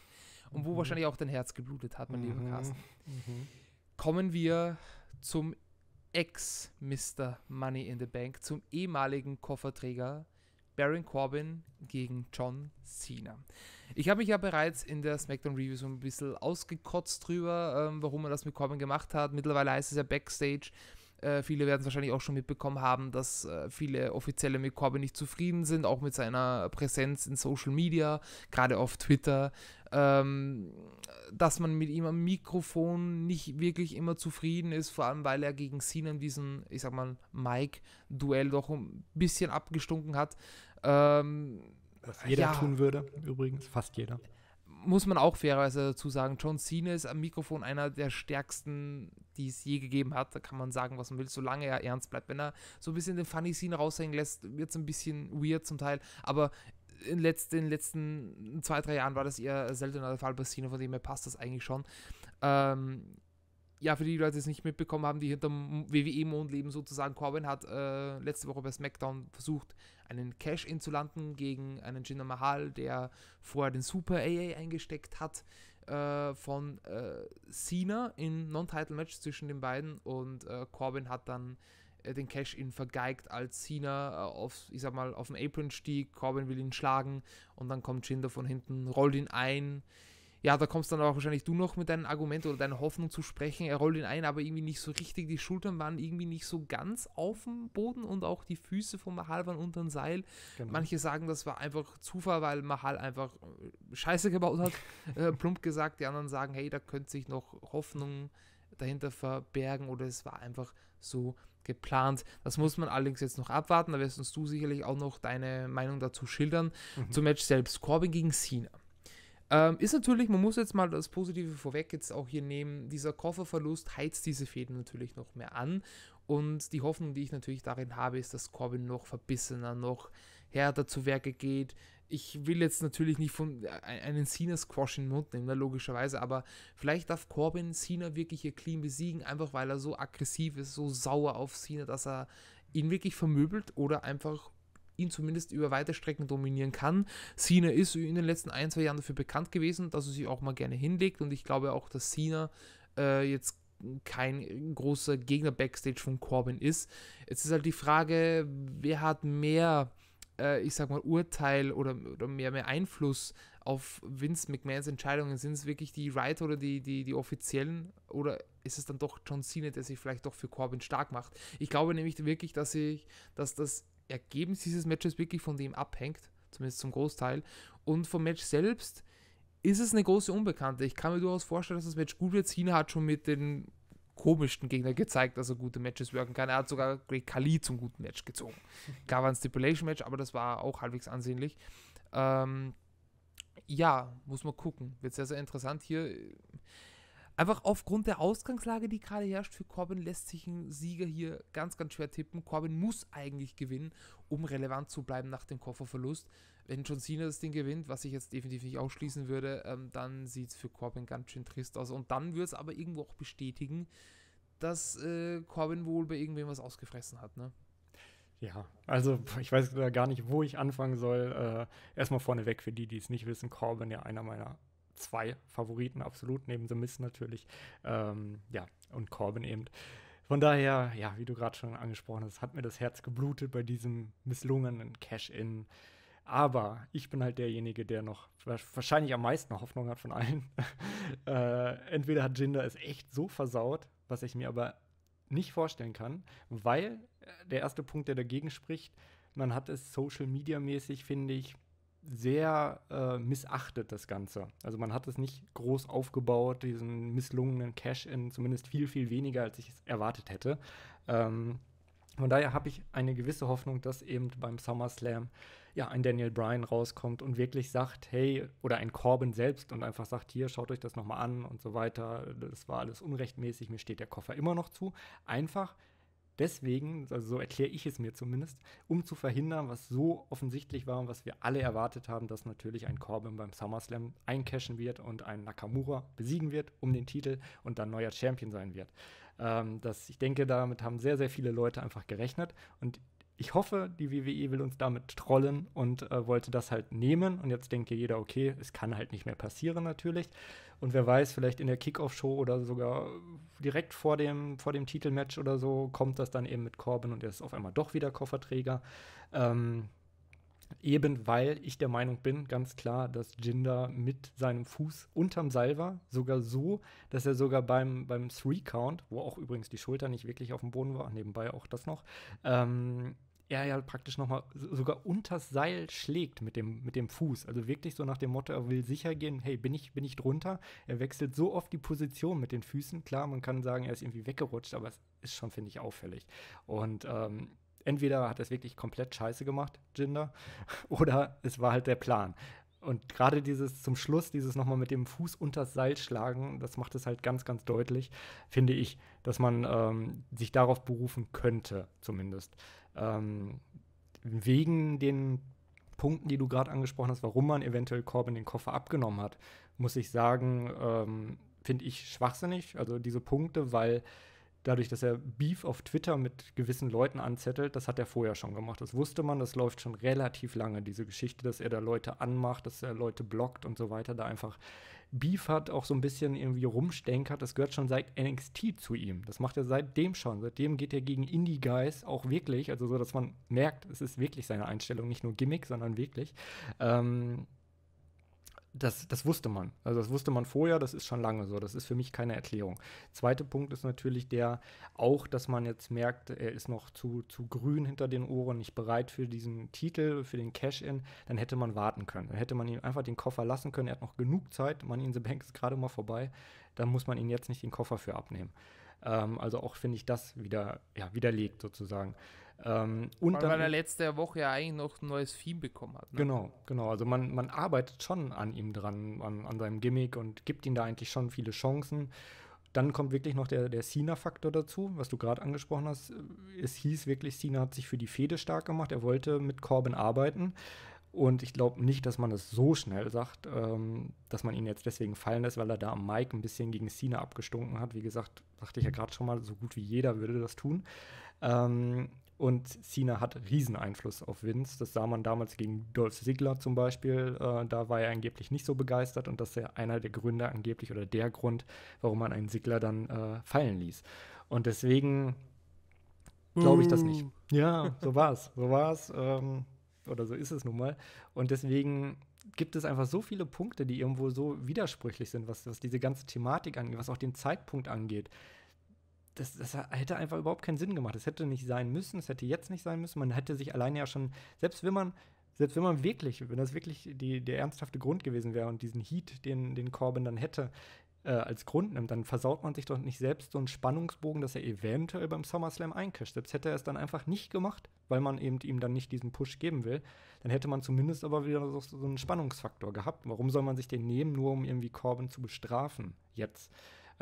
Und mhm. wo wahrscheinlich auch dein Herz geblutet hat, mein mhm. lieber Carsten. Mhm. Kommen wir zum Ex-Mr. Money in the Bank, zum ehemaligen Kofferträger Baron Corbin gegen John Cena. Ich habe mich ja bereits in der SmackDown Review so ein bisschen ausgekotzt drüber, ähm, warum man das mit Corbin gemacht hat. Mittlerweile heißt es ja Backstage. Äh, viele werden es wahrscheinlich auch schon mitbekommen haben, dass äh, viele Offizielle mit Corbin nicht zufrieden sind, auch mit seiner Präsenz in Social Media, gerade auf Twitter ähm, dass man mit ihm am Mikrofon nicht wirklich immer zufrieden ist, vor allem weil er gegen Cena in diesem, ich sag mal, Mike-Duell doch ein bisschen abgestunken hat. Ähm, Was jeder ja, tun würde, übrigens, fast jeder. Muss man auch fairerweise dazu sagen, John Cena ist am Mikrofon einer der stärksten, die es je gegeben hat. Da kann man sagen, was man will, solange er ernst bleibt. Wenn er so ein bisschen den Funny Scene raushängen lässt, wird es ein bisschen weird zum Teil. Aber in, letz, in den letzten zwei, drei Jahren war das eher seltener der Fall bei Cena, von dem her passt das eigentlich schon. Ähm, ja, für die Leute, die es nicht mitbekommen haben, die hinterm WWE-Mond leben sozusagen, Corbin hat äh, letzte Woche bei SmackDown versucht, einen Cash-In zu landen gegen einen Jinder Mahal, der vorher den Super AA eingesteckt hat äh, von äh, Cena im Non-Title-Match zwischen den beiden und äh, Corbin hat dann äh, den Cash-In vergeigt, als Cena äh, auf, ich sag mal, auf den Apron stieg, Corbin will ihn schlagen und dann kommt Jinder von hinten, rollt ihn ein. Ja, da kommst dann auch wahrscheinlich du noch mit deinem Argument oder deiner Hoffnung zu sprechen. Er rollt ihn ein, aber irgendwie nicht so richtig. Die Schultern waren irgendwie nicht so ganz auf dem Boden und auch die Füße von Mahal waren unter dem Seil. Genau. Manche sagen, das war einfach Zufall, weil Mahal einfach äh, Scheiße gebaut hat, äh, plump gesagt. Die anderen sagen, hey, da könnte sich noch Hoffnung dahinter verbergen oder es war einfach so geplant. Das muss man allerdings jetzt noch abwarten. Da wirst uns du sicherlich auch noch deine Meinung dazu schildern. Mhm. Zum Match selbst. Corbin gegen Cena. Ähm, ist natürlich, man muss jetzt mal das Positive vorweg jetzt auch hier nehmen. Dieser Kofferverlust heizt diese Fäden natürlich noch mehr an. Und die Hoffnung, die ich natürlich darin habe, ist, dass Corbin noch verbissener, noch härter zu Werke geht, ich will jetzt natürlich nicht von äh, einen Cena-Squash in den Mund nehmen, ne, logischerweise, aber vielleicht darf Corbin Cena wirklich hier clean besiegen, einfach weil er so aggressiv ist, so sauer auf Cena, dass er ihn wirklich vermöbelt oder einfach ihn zumindest über weite Strecken dominieren kann. Cena ist in den letzten ein, zwei Jahren dafür bekannt gewesen, dass er sich auch mal gerne hinlegt und ich glaube auch, dass Cena äh, jetzt kein großer Gegner backstage von Corbin ist. Jetzt ist halt die Frage, wer hat mehr äh, ich sag mal, Urteil oder, oder mehr, mehr Einfluss auf Vince McMahons Entscheidungen? Sind es wirklich die Writer oder die, die, die offiziellen? Oder ist es dann doch John Cena, der sich vielleicht doch für Corbin stark macht? Ich glaube nämlich wirklich, dass, ich, dass das Ergebnis dieses Matches wirklich von dem abhängt, zumindest zum Großteil. Und vom Match selbst ist es eine große Unbekannte. Ich kann mir durchaus vorstellen, dass das Match gut wird. Cena hat schon mit den komischsten Gegner gezeigt, dass er gute Matches wirken kann. Er hat sogar Great Kali zum guten Match gezogen. war ein Stipulation-Match, aber das war auch halbwegs ansehnlich. Ähm, ja, muss man gucken. Wird sehr, sehr interessant hier. Einfach aufgrund der Ausgangslage, die gerade herrscht für Corbin, lässt sich ein Sieger hier ganz, ganz schwer tippen. Corbin muss eigentlich gewinnen, um relevant zu bleiben nach dem Kofferverlust. Wenn John Cena das Ding gewinnt, was ich jetzt definitiv nicht ausschließen würde, ähm, dann sieht es für Corbin ganz schön trist aus. Und dann wird es aber irgendwo auch bestätigen, dass äh, Corbin wohl bei irgendwem was ausgefressen hat, ne? Ja, also ich weiß gar nicht, wo ich anfangen soll. Äh, erstmal vorneweg für die, die es nicht wissen, Corbin ja einer meiner zwei Favoriten, absolut, neben The Mist natürlich. Ähm, ja, und Corbin eben. Von daher, ja, wie du gerade schon angesprochen hast, hat mir das Herz geblutet bei diesem misslungenen Cash-In. Aber ich bin halt derjenige, der noch wahrscheinlich am meisten Hoffnung hat von allen. äh, entweder hat Jinder es echt so versaut, was ich mir aber nicht vorstellen kann, weil äh, der erste Punkt, der dagegen spricht, man hat es Social Media mäßig, finde ich, sehr äh, missachtet, das Ganze. Also man hat es nicht groß aufgebaut, diesen misslungenen Cash-In, zumindest viel, viel weniger, als ich es erwartet hätte. Ähm, von daher habe ich eine gewisse Hoffnung, dass eben beim SummerSlam ja ein Daniel Bryan rauskommt und wirklich sagt, hey, oder ein Corbin selbst und einfach sagt, hier, schaut euch das nochmal an und so weiter, das war alles unrechtmäßig, mir steht der Koffer immer noch zu. Einfach, deswegen, also so erkläre ich es mir zumindest, um zu verhindern, was so offensichtlich war und was wir alle erwartet haben, dass natürlich ein Corbin beim SummerSlam eincashen wird und ein Nakamura besiegen wird um den Titel und dann neuer Champion sein wird. Ähm, das, ich denke, damit haben sehr, sehr viele Leute einfach gerechnet und ich hoffe, die WWE will uns damit trollen und äh, wollte das halt nehmen. Und jetzt denkt jeder, okay, es kann halt nicht mehr passieren natürlich. Und wer weiß, vielleicht in der Kickoff-Show oder sogar direkt vor dem, vor dem Titelmatch oder so, kommt das dann eben mit Corbin und er ist auf einmal doch wieder Kofferträger. Ähm, Eben weil ich der Meinung bin, ganz klar, dass Jinder mit seinem Fuß unterm Seil war. Sogar so, dass er sogar beim, beim Three-Count, wo auch übrigens die Schulter nicht wirklich auf dem Boden war, nebenbei auch das noch, ähm, er ja praktisch nochmal sogar unters Seil schlägt mit dem, mit dem Fuß. Also wirklich so nach dem Motto, er will sicher gehen, hey, bin ich, bin ich drunter? Er wechselt so oft die Position mit den Füßen. Klar, man kann sagen, er ist irgendwie weggerutscht, aber es ist schon, finde ich, auffällig. Und ähm, entweder hat er es wirklich komplett scheiße gemacht, Jinder, oder es war halt der Plan. Und gerade dieses zum Schluss, dieses nochmal mit dem Fuß unters Seil schlagen, das macht es halt ganz, ganz deutlich, finde ich, dass man ähm, sich darauf berufen könnte, zumindest. Ähm, wegen den Punkten, die du gerade angesprochen hast, warum man eventuell Corbin den Koffer abgenommen hat, muss ich sagen, ähm, finde ich schwachsinnig, also diese Punkte, weil dadurch, dass er Beef auf Twitter mit gewissen Leuten anzettelt, das hat er vorher schon gemacht. Das wusste man, das läuft schon relativ lange, diese Geschichte, dass er da Leute anmacht, dass er Leute blockt und so weiter, da einfach Beef hat, auch so ein bisschen irgendwie rumstenkert, das gehört schon seit NXT zu ihm. Das macht er seitdem schon. Seitdem geht er gegen Indie-Guys auch wirklich, also so, dass man merkt, es ist wirklich seine Einstellung, nicht nur Gimmick, sondern wirklich. Ähm, das, das wusste man. Also das wusste man vorher, das ist schon lange so. Das ist für mich keine Erklärung. Zweiter Punkt ist natürlich der auch, dass man jetzt merkt, er ist noch zu, zu grün hinter den Ohren, nicht bereit für diesen Titel, für den Cash-In. Dann hätte man warten können. Dann hätte man ihm einfach den Koffer lassen können. Er hat noch genug Zeit. Man in the Bank ist gerade mal vorbei. Dann muss man ihn jetzt nicht den Koffer für abnehmen. Ähm, also auch finde ich das wieder ja, widerlegt sozusagen. Ähm, und weil, weil er letzte Woche ja eigentlich noch ein neues Theme bekommen hat. Ne? Genau, genau. Also man, man arbeitet schon an ihm dran, an, an seinem Gimmick und gibt ihm da eigentlich schon viele Chancen. Dann kommt wirklich noch der, der Cena-Faktor dazu, was du gerade angesprochen hast. Es hieß wirklich, Cena hat sich für die Fehde stark gemacht. Er wollte mit Corbin arbeiten. Und ich glaube nicht, dass man das so schnell sagt, ähm, dass man ihn jetzt deswegen fallen lässt, weil er da am Mike ein bisschen gegen Cena abgestunken hat. Wie gesagt, dachte ich ja gerade schon mal, so gut wie jeder würde das tun. Ähm, und Cena hat riesen Einfluss auf Vince. Das sah man damals gegen Dolph Ziggler zum Beispiel. Äh, da war er angeblich nicht so begeistert und das ist ja einer der Gründe angeblich oder der Grund, warum man einen Ziggler dann äh, fallen ließ. Und deswegen glaube ich das nicht. Mm, ja, so war's, so war's ähm, oder so ist es nun mal. Und deswegen gibt es einfach so viele Punkte, die irgendwo so widersprüchlich sind, was, was diese ganze Thematik angeht, was auch den Zeitpunkt angeht das, das, hätte einfach überhaupt keinen Sinn gemacht. Es hätte nicht sein müssen, es hätte jetzt nicht sein müssen. Man hätte sich alleine ja schon, selbst wenn man, selbst wenn man wirklich, wenn das wirklich die, der ernsthafte Grund gewesen wäre und diesen Heat, den, den Corbin dann hätte, äh, als Grund nimmt, dann versaut man sich doch nicht selbst so einen Spannungsbogen, dass er eventuell beim SummerSlam einkischt. Selbst hätte er es dann einfach nicht gemacht, weil man eben ihm dann nicht diesen Push geben will, dann hätte man zumindest aber wieder so, so einen Spannungsfaktor gehabt. Warum soll man sich den nehmen, nur um irgendwie Corbin zu bestrafen? Jetzt.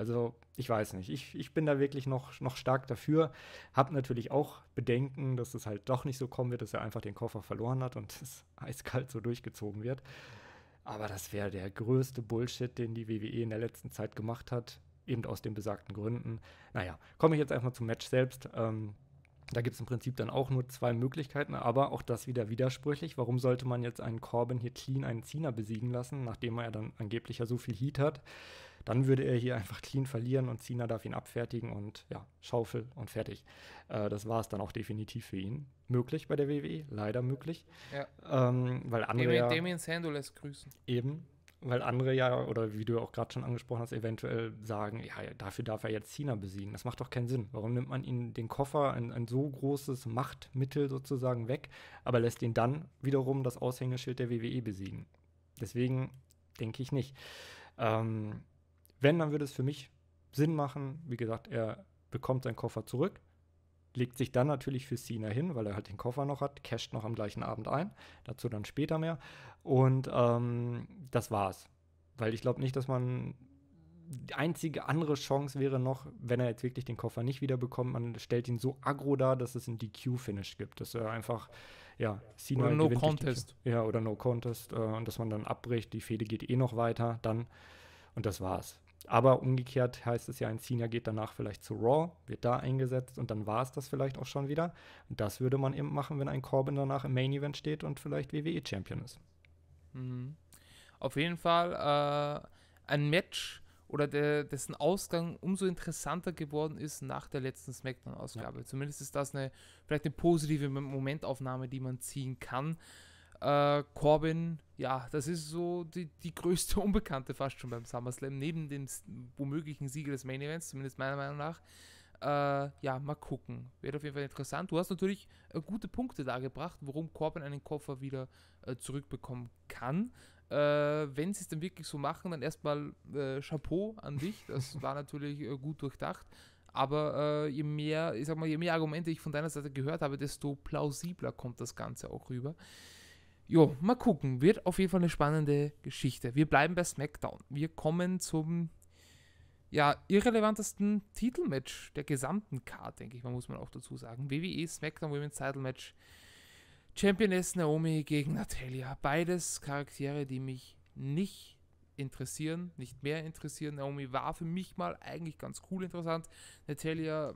Also ich weiß nicht. Ich, ich bin da wirklich noch, noch stark dafür. habe natürlich auch Bedenken, dass es halt doch nicht so kommen wird, dass er einfach den Koffer verloren hat und es eiskalt so durchgezogen wird. Aber das wäre der größte Bullshit, den die WWE in der letzten Zeit gemacht hat. Eben aus den besagten Gründen. Naja, komme ich jetzt einfach zum Match selbst. Ähm, da gibt es im Prinzip dann auch nur zwei Möglichkeiten, aber auch das wieder widersprüchlich. Warum sollte man jetzt einen Corbin hier clean einen Cena besiegen lassen, nachdem er dann angeblich ja so viel Heat hat? dann würde er hier einfach clean verlieren und Cena darf ihn abfertigen und ja, Schaufel und fertig. Äh, das war es dann auch definitiv für ihn. Möglich bei der WWE, leider möglich. Ja. Ähm, weil andere ja, Damien Sandow lässt grüßen. Eben, weil andere ja, oder wie du auch gerade schon angesprochen hast, eventuell sagen, ja, dafür darf er jetzt Cena besiegen. Das macht doch keinen Sinn. Warum nimmt man ihm den Koffer, ein, ein so großes Machtmittel sozusagen weg, aber lässt ihn dann wiederum das Aushängeschild der WWE besiegen? Deswegen denke ich nicht. Ähm, wenn, dann würde es für mich Sinn machen. Wie gesagt, er bekommt seinen Koffer zurück, legt sich dann natürlich für Cena hin, weil er halt den Koffer noch hat, casht noch am gleichen Abend ein. Dazu dann später mehr. Und ähm, das war's. Weil ich glaube nicht, dass man. Die einzige andere Chance wäre noch, wenn er jetzt wirklich den Koffer nicht wiederbekommt, man stellt ihn so aggro dar, dass es ein DQ-Finish gibt. Dass er einfach, ja, Cena. Oder No Contest. Ja, oder No Contest. Äh, und dass man dann abbricht, die Fehde geht eh noch weiter, dann. Und das war's. Aber umgekehrt heißt es ja, ein Senior geht danach vielleicht zu Raw, wird da eingesetzt und dann war es das vielleicht auch schon wieder. Und das würde man eben machen, wenn ein Corbin danach im Main Event steht und vielleicht WWE-Champion ist. Mhm. Auf jeden Fall äh, ein Match oder der, dessen Ausgang umso interessanter geworden ist nach der letzten SmackDown-Ausgabe. Ja. Zumindest ist das eine, vielleicht eine positive Momentaufnahme, die man ziehen kann. Äh, Corbin, ja, das ist so die, die größte Unbekannte fast schon beim SummerSlam, neben dem womöglichen Sieger des Main Events, zumindest meiner Meinung nach. Äh, ja, mal gucken. Wäre auf jeden Fall interessant. Du hast natürlich äh, gute Punkte dargebracht, warum Corbin einen Koffer wieder äh, zurückbekommen kann. Äh, wenn sie es dann wirklich so machen, dann erstmal äh, Chapeau an dich. Das war natürlich gut durchdacht. Aber äh, je mehr, ich sag mal, je mehr Argumente ich von deiner Seite gehört habe, desto plausibler kommt das Ganze auch rüber. Jo, mal gucken. Wird auf jeden Fall eine spannende Geschichte. Wir bleiben bei SmackDown. Wir kommen zum ja, irrelevantesten Titelmatch der gesamten Card, denke ich mal, muss man auch dazu sagen. WWE SmackDown Women's Title Match. Championess Naomi gegen Natalia. Beides Charaktere, die mich nicht interessieren, nicht mehr interessieren. Naomi war für mich mal eigentlich ganz cool interessant. Natalia,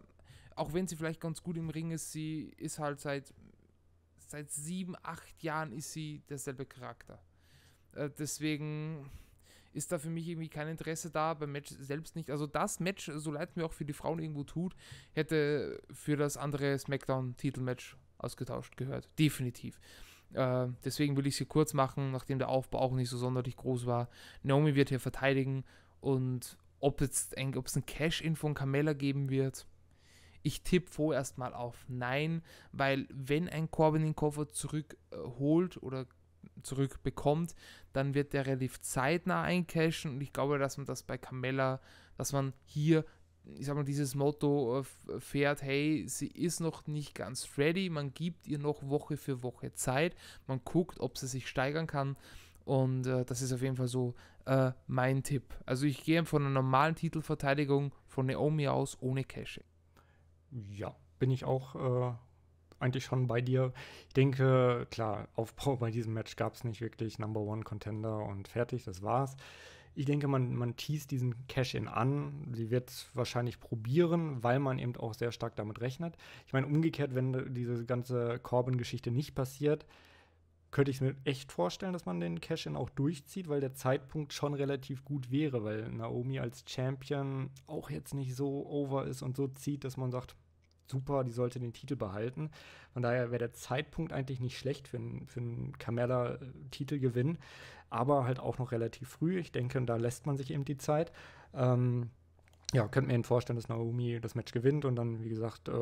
auch wenn sie vielleicht ganz gut im Ring ist, sie ist halt seit seit sieben, acht Jahren ist sie derselbe Charakter. Äh, deswegen ist da für mich irgendwie kein Interesse da, beim Match selbst nicht. Also das Match, so leid mir auch für die Frauen irgendwo tut, hätte für das andere SmackDown-Titelmatch ausgetauscht gehört. Definitiv. Äh, deswegen will ich sie kurz machen, nachdem der Aufbau auch nicht so sonderlich groß war. Naomi wird hier verteidigen und ob es ein, ein Cash-In von Carmella geben wird, ich tippe vorerst mal auf Nein, weil wenn ein Corbin den Koffer zurückholt oder zurückbekommt, dann wird der relativ zeitnah eincashen und ich glaube, dass man das bei Camella, dass man hier, ich sag mal, dieses Motto äh, fährt, hey, sie ist noch nicht ganz ready, man gibt ihr noch Woche für Woche Zeit, man guckt, ob sie sich steigern kann und äh, das ist auf jeden Fall so äh, mein Tipp. Also ich gehe von einer normalen Titelverteidigung von Naomi aus ohne Cashing. Ja, bin ich auch äh, eigentlich schon bei dir. Ich denke, klar, Aufbau bei diesem Match gab es nicht wirklich. Number One Contender und fertig, das war's. Ich denke, man, man teast diesen Cash-In an. Sie wird es wahrscheinlich probieren, weil man eben auch sehr stark damit rechnet. Ich meine, umgekehrt, wenn diese ganze Corbin-Geschichte nicht passiert, könnte ich mir echt vorstellen, dass man den Cash-In auch durchzieht, weil der Zeitpunkt schon relativ gut wäre, weil Naomi als Champion auch jetzt nicht so over ist und so zieht, dass man sagt, super, die sollte den Titel behalten. Von daher wäre der Zeitpunkt eigentlich nicht schlecht für, einen, für einen Carmella-Titelgewinn, äh, aber halt auch noch relativ früh. Ich denke, da lässt man sich eben die Zeit. Ähm, ja, könnte mir vorstellen, dass Naomi das Match gewinnt und dann, wie gesagt, äh,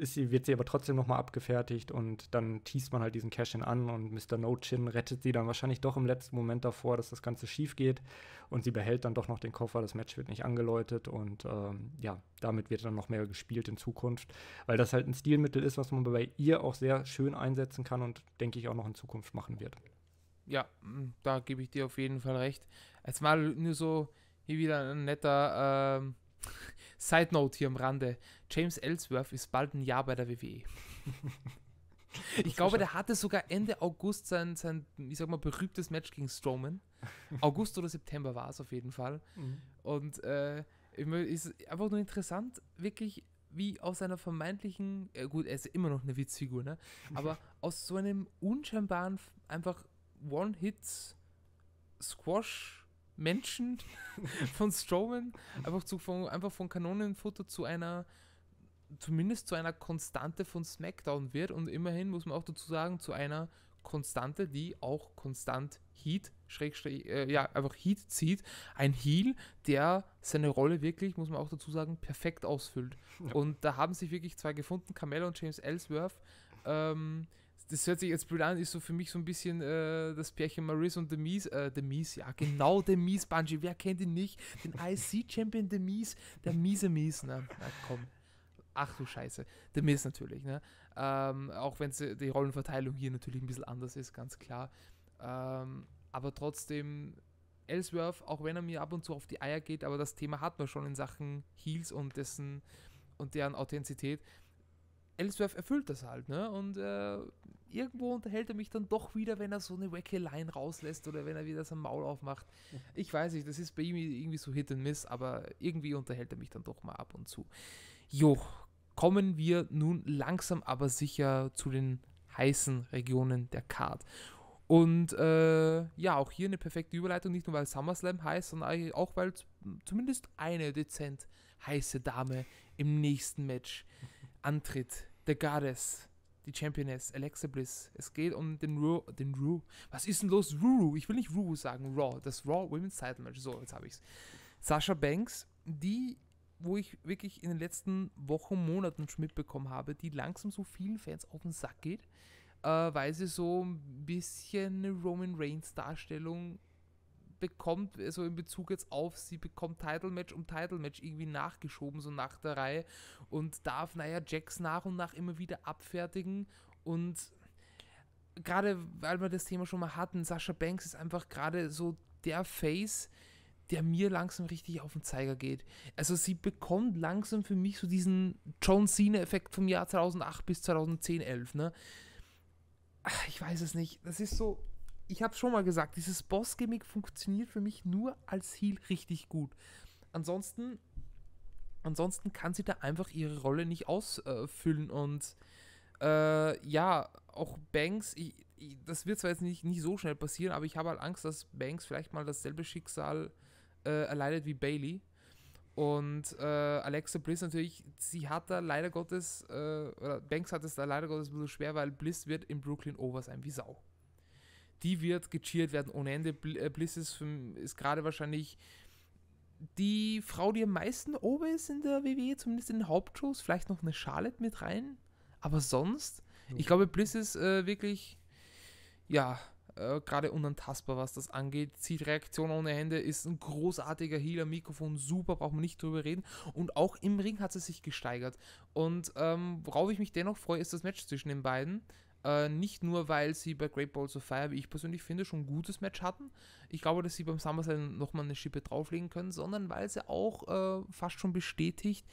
sie, wird sie aber trotzdem nochmal abgefertigt und dann teast man halt diesen Cash-In an und Mr. No-Chin rettet sie dann wahrscheinlich doch im letzten Moment davor, dass das Ganze schief geht und sie behält dann doch noch den Koffer, das Match wird nicht angeläutet und äh, ja, damit wird dann noch mehr gespielt in Zukunft, weil das halt ein Stilmittel ist, was man bei ihr auch sehr schön einsetzen kann und denke ich auch noch in Zukunft machen wird. Ja, mm, da gebe ich dir auf jeden Fall recht. Es war nur so, hier wieder ein netter ähm, Side Note hier am Rande. James Ellsworth ist bald ein Jahr bei der WWE. ich glaube, der hatte sogar Ende August sein, sein, ich sag mal, berühmtes Match gegen Strowman. August oder September war es auf jeden Fall. Mhm. Und äh, ist einfach nur interessant, wirklich, wie aus einer vermeintlichen, äh, gut, er ist immer noch eine Witzfigur, ne? Aber aus so einem unscheinbaren, einfach One-Hit-Squash- Menschen von Strowman einfach, zu, von, einfach von Kanonenfutter zu einer, zumindest zu einer Konstante von SmackDown wird und immerhin muss man auch dazu sagen, zu einer Konstante, die auch konstant Heat, schräg, äh, ja, einfach Heat zieht. Ein Heal, der seine Rolle wirklich, muss man auch dazu sagen, perfekt ausfüllt. Ja. Und da haben sich wirklich zwei gefunden, Carmelo und James Ellsworth. Ähm, das hört sich jetzt blöd an, ist so für mich so ein bisschen äh, das Pärchen Maris und Demise. Mies, äh, The ja genau, Demise Mies Bungie, wer kennt ihn nicht? Den IC-Champion Demise, der miese Mies, ne? Na komm. Ach du Scheiße, Demise natürlich, ne? Ähm, auch wenn äh, die Rollenverteilung hier natürlich ein bisschen anders ist, ganz klar. Ähm, aber trotzdem, Ellsworth, auch wenn er mir ab und zu auf die Eier geht, aber das Thema hat man schon in Sachen Heels und dessen und deren Authentizität. Ellsworth erfüllt das halt, ne? Und äh, irgendwo unterhält er mich dann doch wieder, wenn er so eine wacke Line rauslässt oder wenn er wieder sein Maul aufmacht. Ich weiß nicht, das ist bei ihm irgendwie so Hit and Miss, aber irgendwie unterhält er mich dann doch mal ab und zu. Jo, kommen wir nun langsam aber sicher zu den heißen Regionen der Card. Und äh, ja, auch hier eine perfekte Überleitung, nicht nur weil SummerSlam heißt, sondern auch weil zumindest eine dezent heiße Dame im nächsten Match antritt. The Goddess, die Championess, Alexa Bliss. Es geht um den Ru, den Ru. Was ist denn los? Ruru. Ich will nicht Ruru sagen. Raw. Das Raw Women's Title Match. So, jetzt habe ich's. Sasha Banks, die, wo ich wirklich in den letzten Wochen, Monaten schon mitbekommen habe, die langsam so vielen Fans auf den Sack geht, äh, weil sie so ein bisschen eine Roman Reigns Darstellung bekommt, also in Bezug jetzt auf, sie bekommt Title Match um Title Match irgendwie nachgeschoben, so nach der Reihe und darf, naja, Jax nach und nach immer wieder abfertigen und gerade, weil wir das Thema schon mal hatten, Sascha Banks ist einfach gerade so der Face, der mir langsam richtig auf den Zeiger geht. Also sie bekommt langsam für mich so diesen John Cena-Effekt vom Jahr 2008 bis 2010, 11, ne? Ach, ich weiß es nicht. Das ist so, ich habe schon mal gesagt, dieses Boss-Gimmick funktioniert für mich nur als Heal richtig gut. Ansonsten, ansonsten kann sie da einfach ihre Rolle nicht ausfüllen und äh, ja, auch Banks, ich, ich, das wird zwar jetzt nicht, nicht so schnell passieren, aber ich habe halt Angst, dass Banks vielleicht mal dasselbe Schicksal äh, erleidet wie Bailey. Und äh, Alexa Bliss natürlich, sie hat da leider Gottes, äh, oder Banks hat es da leider Gottes ein bisschen schwer, weil Bliss wird in Brooklyn over sein, wie Sau die wird gecheert werden ohne Ende. Äh, Bliss ist, ist gerade wahrscheinlich die Frau, die am meisten oben ist in der WWE, zumindest in den Hauptshows. Vielleicht noch eine Charlotte mit rein. Aber sonst, okay. ich glaube, Bliss ist äh, wirklich, ja, äh, gerade unantastbar, was das angeht. Zieht Reaktion ohne Hände, ist ein großartiger Healer, Mikrofon super, braucht man nicht drüber reden. Und auch im Ring hat sie sich gesteigert. Und ähm, worauf ich mich dennoch freue, ist das Match zwischen den beiden. Äh, nicht nur, weil sie bei Great Balls of Fire, wie ich persönlich finde, schon ein gutes Match hatten. Ich glaube, dass sie beim SummerSlam nochmal eine Schippe drauflegen können, sondern weil sie auch äh, fast schon bestätigt,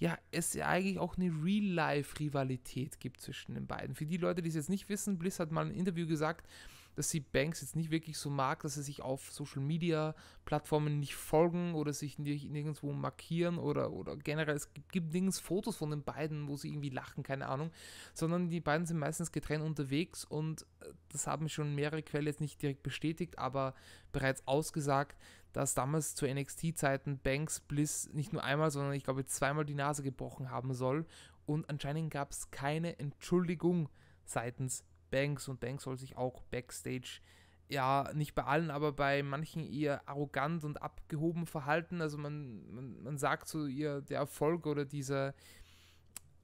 ja, es ja eigentlich auch eine Real-Life-Rivalität gibt zwischen den beiden. Für die Leute, die es jetzt nicht wissen, Bliss hat mal ein Interview gesagt, dass sie Banks jetzt nicht wirklich so mag, dass sie sich auf Social Media Plattformen nicht folgen oder sich nicht nirgendwo markieren oder, oder generell, es gibt nirgends Fotos von den beiden, wo sie irgendwie lachen, keine Ahnung, sondern die beiden sind meistens getrennt unterwegs und äh, das haben schon mehrere Quellen jetzt nicht direkt bestätigt, aber bereits ausgesagt, dass damals zu NXT-Zeiten Banks Bliss nicht nur einmal, sondern ich glaube zweimal die Nase gebrochen haben soll und anscheinend gab es keine Entschuldigung seitens Banks und Banks soll sich auch backstage ja, nicht bei allen, aber bei manchen eher arrogant und abgehoben verhalten. Also man, man, man sagt so ihr, der Erfolg oder dieser,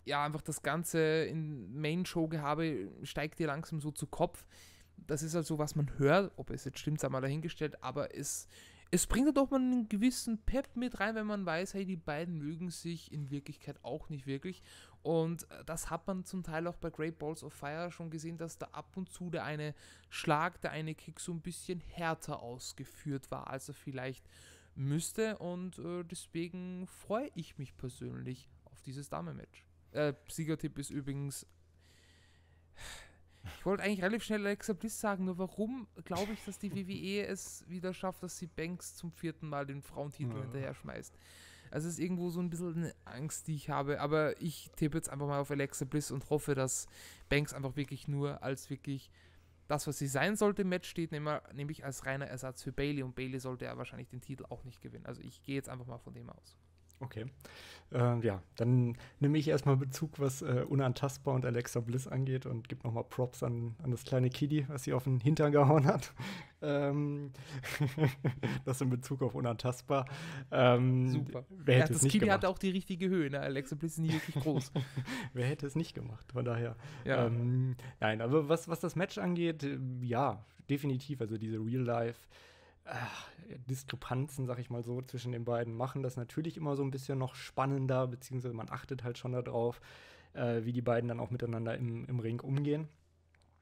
ja, einfach das ganze in Main-Show-Gehabe steigt ihr langsam so zu Kopf. Das ist also, was man hört, ob es jetzt stimmt, sei mal dahingestellt, aber es, es bringt doch mal einen gewissen Pep mit rein, wenn man weiß, hey, die beiden mögen sich in Wirklichkeit auch nicht wirklich. Und äh, das hat man zum Teil auch bei Great Balls of Fire schon gesehen, dass da ab und zu der eine Schlag, der eine Kick so ein bisschen härter ausgeführt war, als er vielleicht müsste. Und äh, deswegen freue ich mich persönlich auf dieses Dame-Match. Äh, Siegertipp ist übrigens. Ich wollte eigentlich relativ schnell Alexa Bliss sagen, nur warum glaube ich, dass die WWE es wieder schafft, dass sie Banks zum vierten Mal den Frauentitel ja. hinterher schmeißt? Also es ist irgendwo so ein bisschen eine Angst, die ich habe. Aber ich tippe jetzt einfach mal auf Alexa Bliss und hoffe, dass Banks einfach wirklich nur als wirklich das, was sie sein sollte im Match steht, nämlich als reiner Ersatz für Bailey. Und Bailey sollte ja wahrscheinlich den Titel auch nicht gewinnen. Also ich gehe jetzt einfach mal von dem aus. Okay. Äh, ja, dann nehme ich erstmal Bezug, was äh, Unantastbar und Alexa Bliss angeht und gebe nochmal Props an, an das kleine Kiddy, was sie auf den Hintern gehauen hat. Ähm, das in Bezug auf Unantastbar. Ähm, Super. Wer hätte ja, das es nicht Kiddy gemacht? hat auch die richtige Höhe, ne? Alexa Bliss ist nie wirklich groß. wer hätte es nicht gemacht? Von daher. Ja. Ähm, nein, aber was, was das Match angeht, äh, ja, definitiv. Also diese Real Life äh, Diskrepanzen, sag ich mal so, zwischen den beiden machen das natürlich immer so ein bisschen noch spannender, beziehungsweise man achtet halt schon darauf, äh, wie die beiden dann auch miteinander im, im Ring umgehen.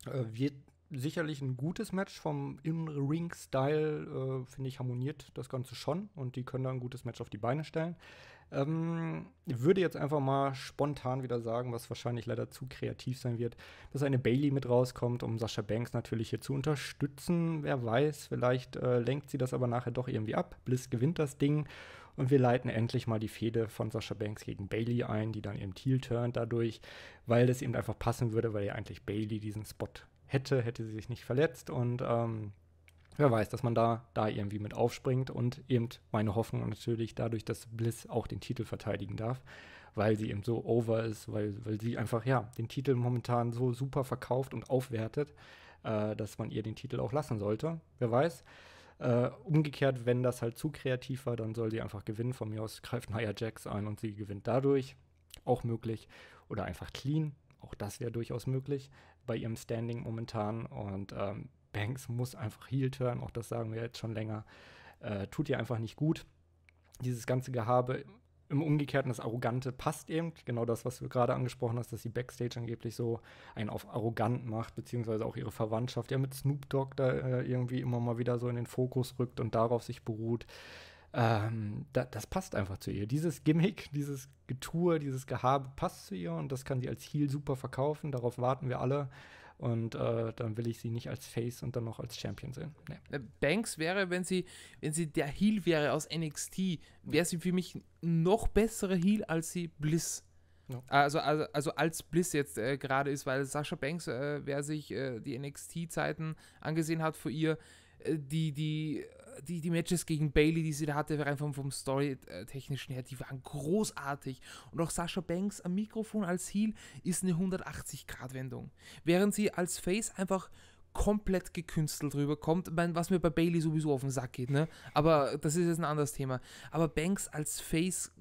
Äh, wird sicherlich ein gutes Match vom In-Ring-Style, äh, finde ich, harmoniert das Ganze schon und die können da ein gutes Match auf die Beine stellen. Ähm, würde jetzt einfach mal spontan wieder sagen, was wahrscheinlich leider zu kreativ sein wird, dass eine Bailey mit rauskommt, um Sascha Banks natürlich hier zu unterstützen. Wer weiß, vielleicht äh, lenkt sie das aber nachher doch irgendwie ab. Bliss gewinnt das Ding und wir leiten endlich mal die Fehde von Sascha Banks gegen Bailey ein, die dann eben Teal turnt dadurch, weil das eben einfach passen würde, weil ja eigentlich Bailey diesen Spot hätte, hätte sie sich nicht verletzt und ähm, wer weiß, dass man da, da irgendwie mit aufspringt und eben meine Hoffnung natürlich dadurch, dass Bliss auch den Titel verteidigen darf, weil sie eben so over ist, weil, weil sie einfach ja den Titel momentan so super verkauft und aufwertet, äh, dass man ihr den Titel auch lassen sollte. Wer weiß. Äh, umgekehrt, wenn das halt zu kreativ war, dann soll sie einfach gewinnen. Von mir aus greift Nia Jax ein und sie gewinnt dadurch. Auch möglich. Oder einfach clean. Auch das wäre durchaus möglich bei ihrem Standing momentan. Und ähm, Banks muss einfach Heel turn, auch das sagen wir jetzt schon länger. Äh, tut ihr einfach nicht gut. Dieses ganze Gehabe im Umgekehrten, das Arrogante passt eben. Genau das, was du gerade angesprochen hast, dass sie Backstage angeblich so einen auf arrogant macht, beziehungsweise auch ihre Verwandtschaft ja mit Snoop Dogg da äh, irgendwie immer mal wieder so in den Fokus rückt und darauf sich beruht. Ähm, da, das passt einfach zu ihr. Dieses Gimmick, dieses Getue, dieses Gehabe passt zu ihr und das kann sie als Heel super verkaufen. Darauf warten wir alle. Und äh, dann will ich sie nicht als Face und dann noch als Champion sehen. Nee. Äh, Banks wäre, wenn sie, wenn sie der Heal wäre aus NXT, wäre sie für mich noch bessere Heal als sie Bliss. No. Also, also, also als Bliss jetzt äh, gerade ist, weil Sascha Banks, äh, wer sich äh, die NXT-Zeiten angesehen hat vor ihr, äh, die, die die, die Matches gegen Bailey, die sie da hatte, rein vom, vom Story-technischen äh, her, die waren großartig. Und auch Sascha Banks am Mikrofon als Heel ist eine 180-Grad-Wendung. Während sie als Face einfach komplett gekünstelt rüberkommt, was mir bei Bailey sowieso auf den Sack geht, ne? Aber das ist jetzt ein anderes Thema. Aber Banks als Face,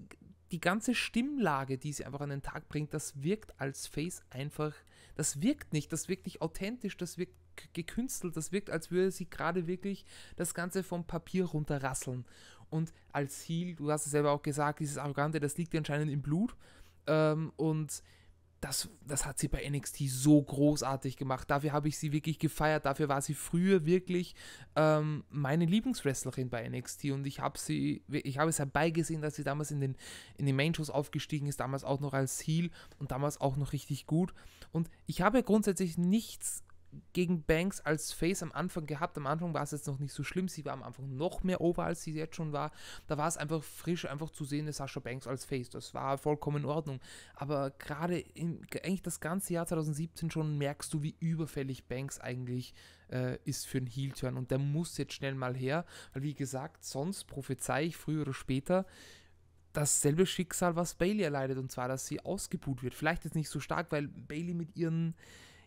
die ganze Stimmlage, die sie einfach an den Tag bringt, das wirkt als Face einfach, das wirkt nicht, das wirkt nicht authentisch, das wirkt gekünstelt. Das wirkt, als würde sie gerade wirklich das Ganze vom Papier runterrasseln. Und als Heal, du hast es selber auch gesagt, dieses Arrogante, das liegt anscheinend im Blut. Ähm, und das, das hat sie bei NXT so großartig gemacht. Dafür habe ich sie wirklich gefeiert. Dafür war sie früher wirklich ähm, meine Lieblingswrestlerin bei NXT. Und ich habe sie, ich habe es herbeigesehen, dass sie damals in den, in den Main-Shows aufgestiegen ist, damals auch noch als Heel und damals auch noch richtig gut. Und ich habe grundsätzlich nichts gegen Banks als Face am Anfang gehabt. Am Anfang war es jetzt noch nicht so schlimm. Sie war am Anfang noch mehr over, als sie jetzt schon war. Da war es einfach frisch, einfach zu sehen, dass Sascha Banks als Face. Das war vollkommen in Ordnung. Aber gerade eigentlich das ganze Jahr 2017 schon merkst du, wie überfällig Banks eigentlich äh, ist für einen Heel-Turn. Und der muss jetzt schnell mal her, weil wie gesagt, sonst prophezei ich früher oder später, dasselbe Schicksal, was Bailey erleidet, und zwar, dass sie ausgebuht wird. Vielleicht jetzt nicht so stark, weil Bailey mit ihren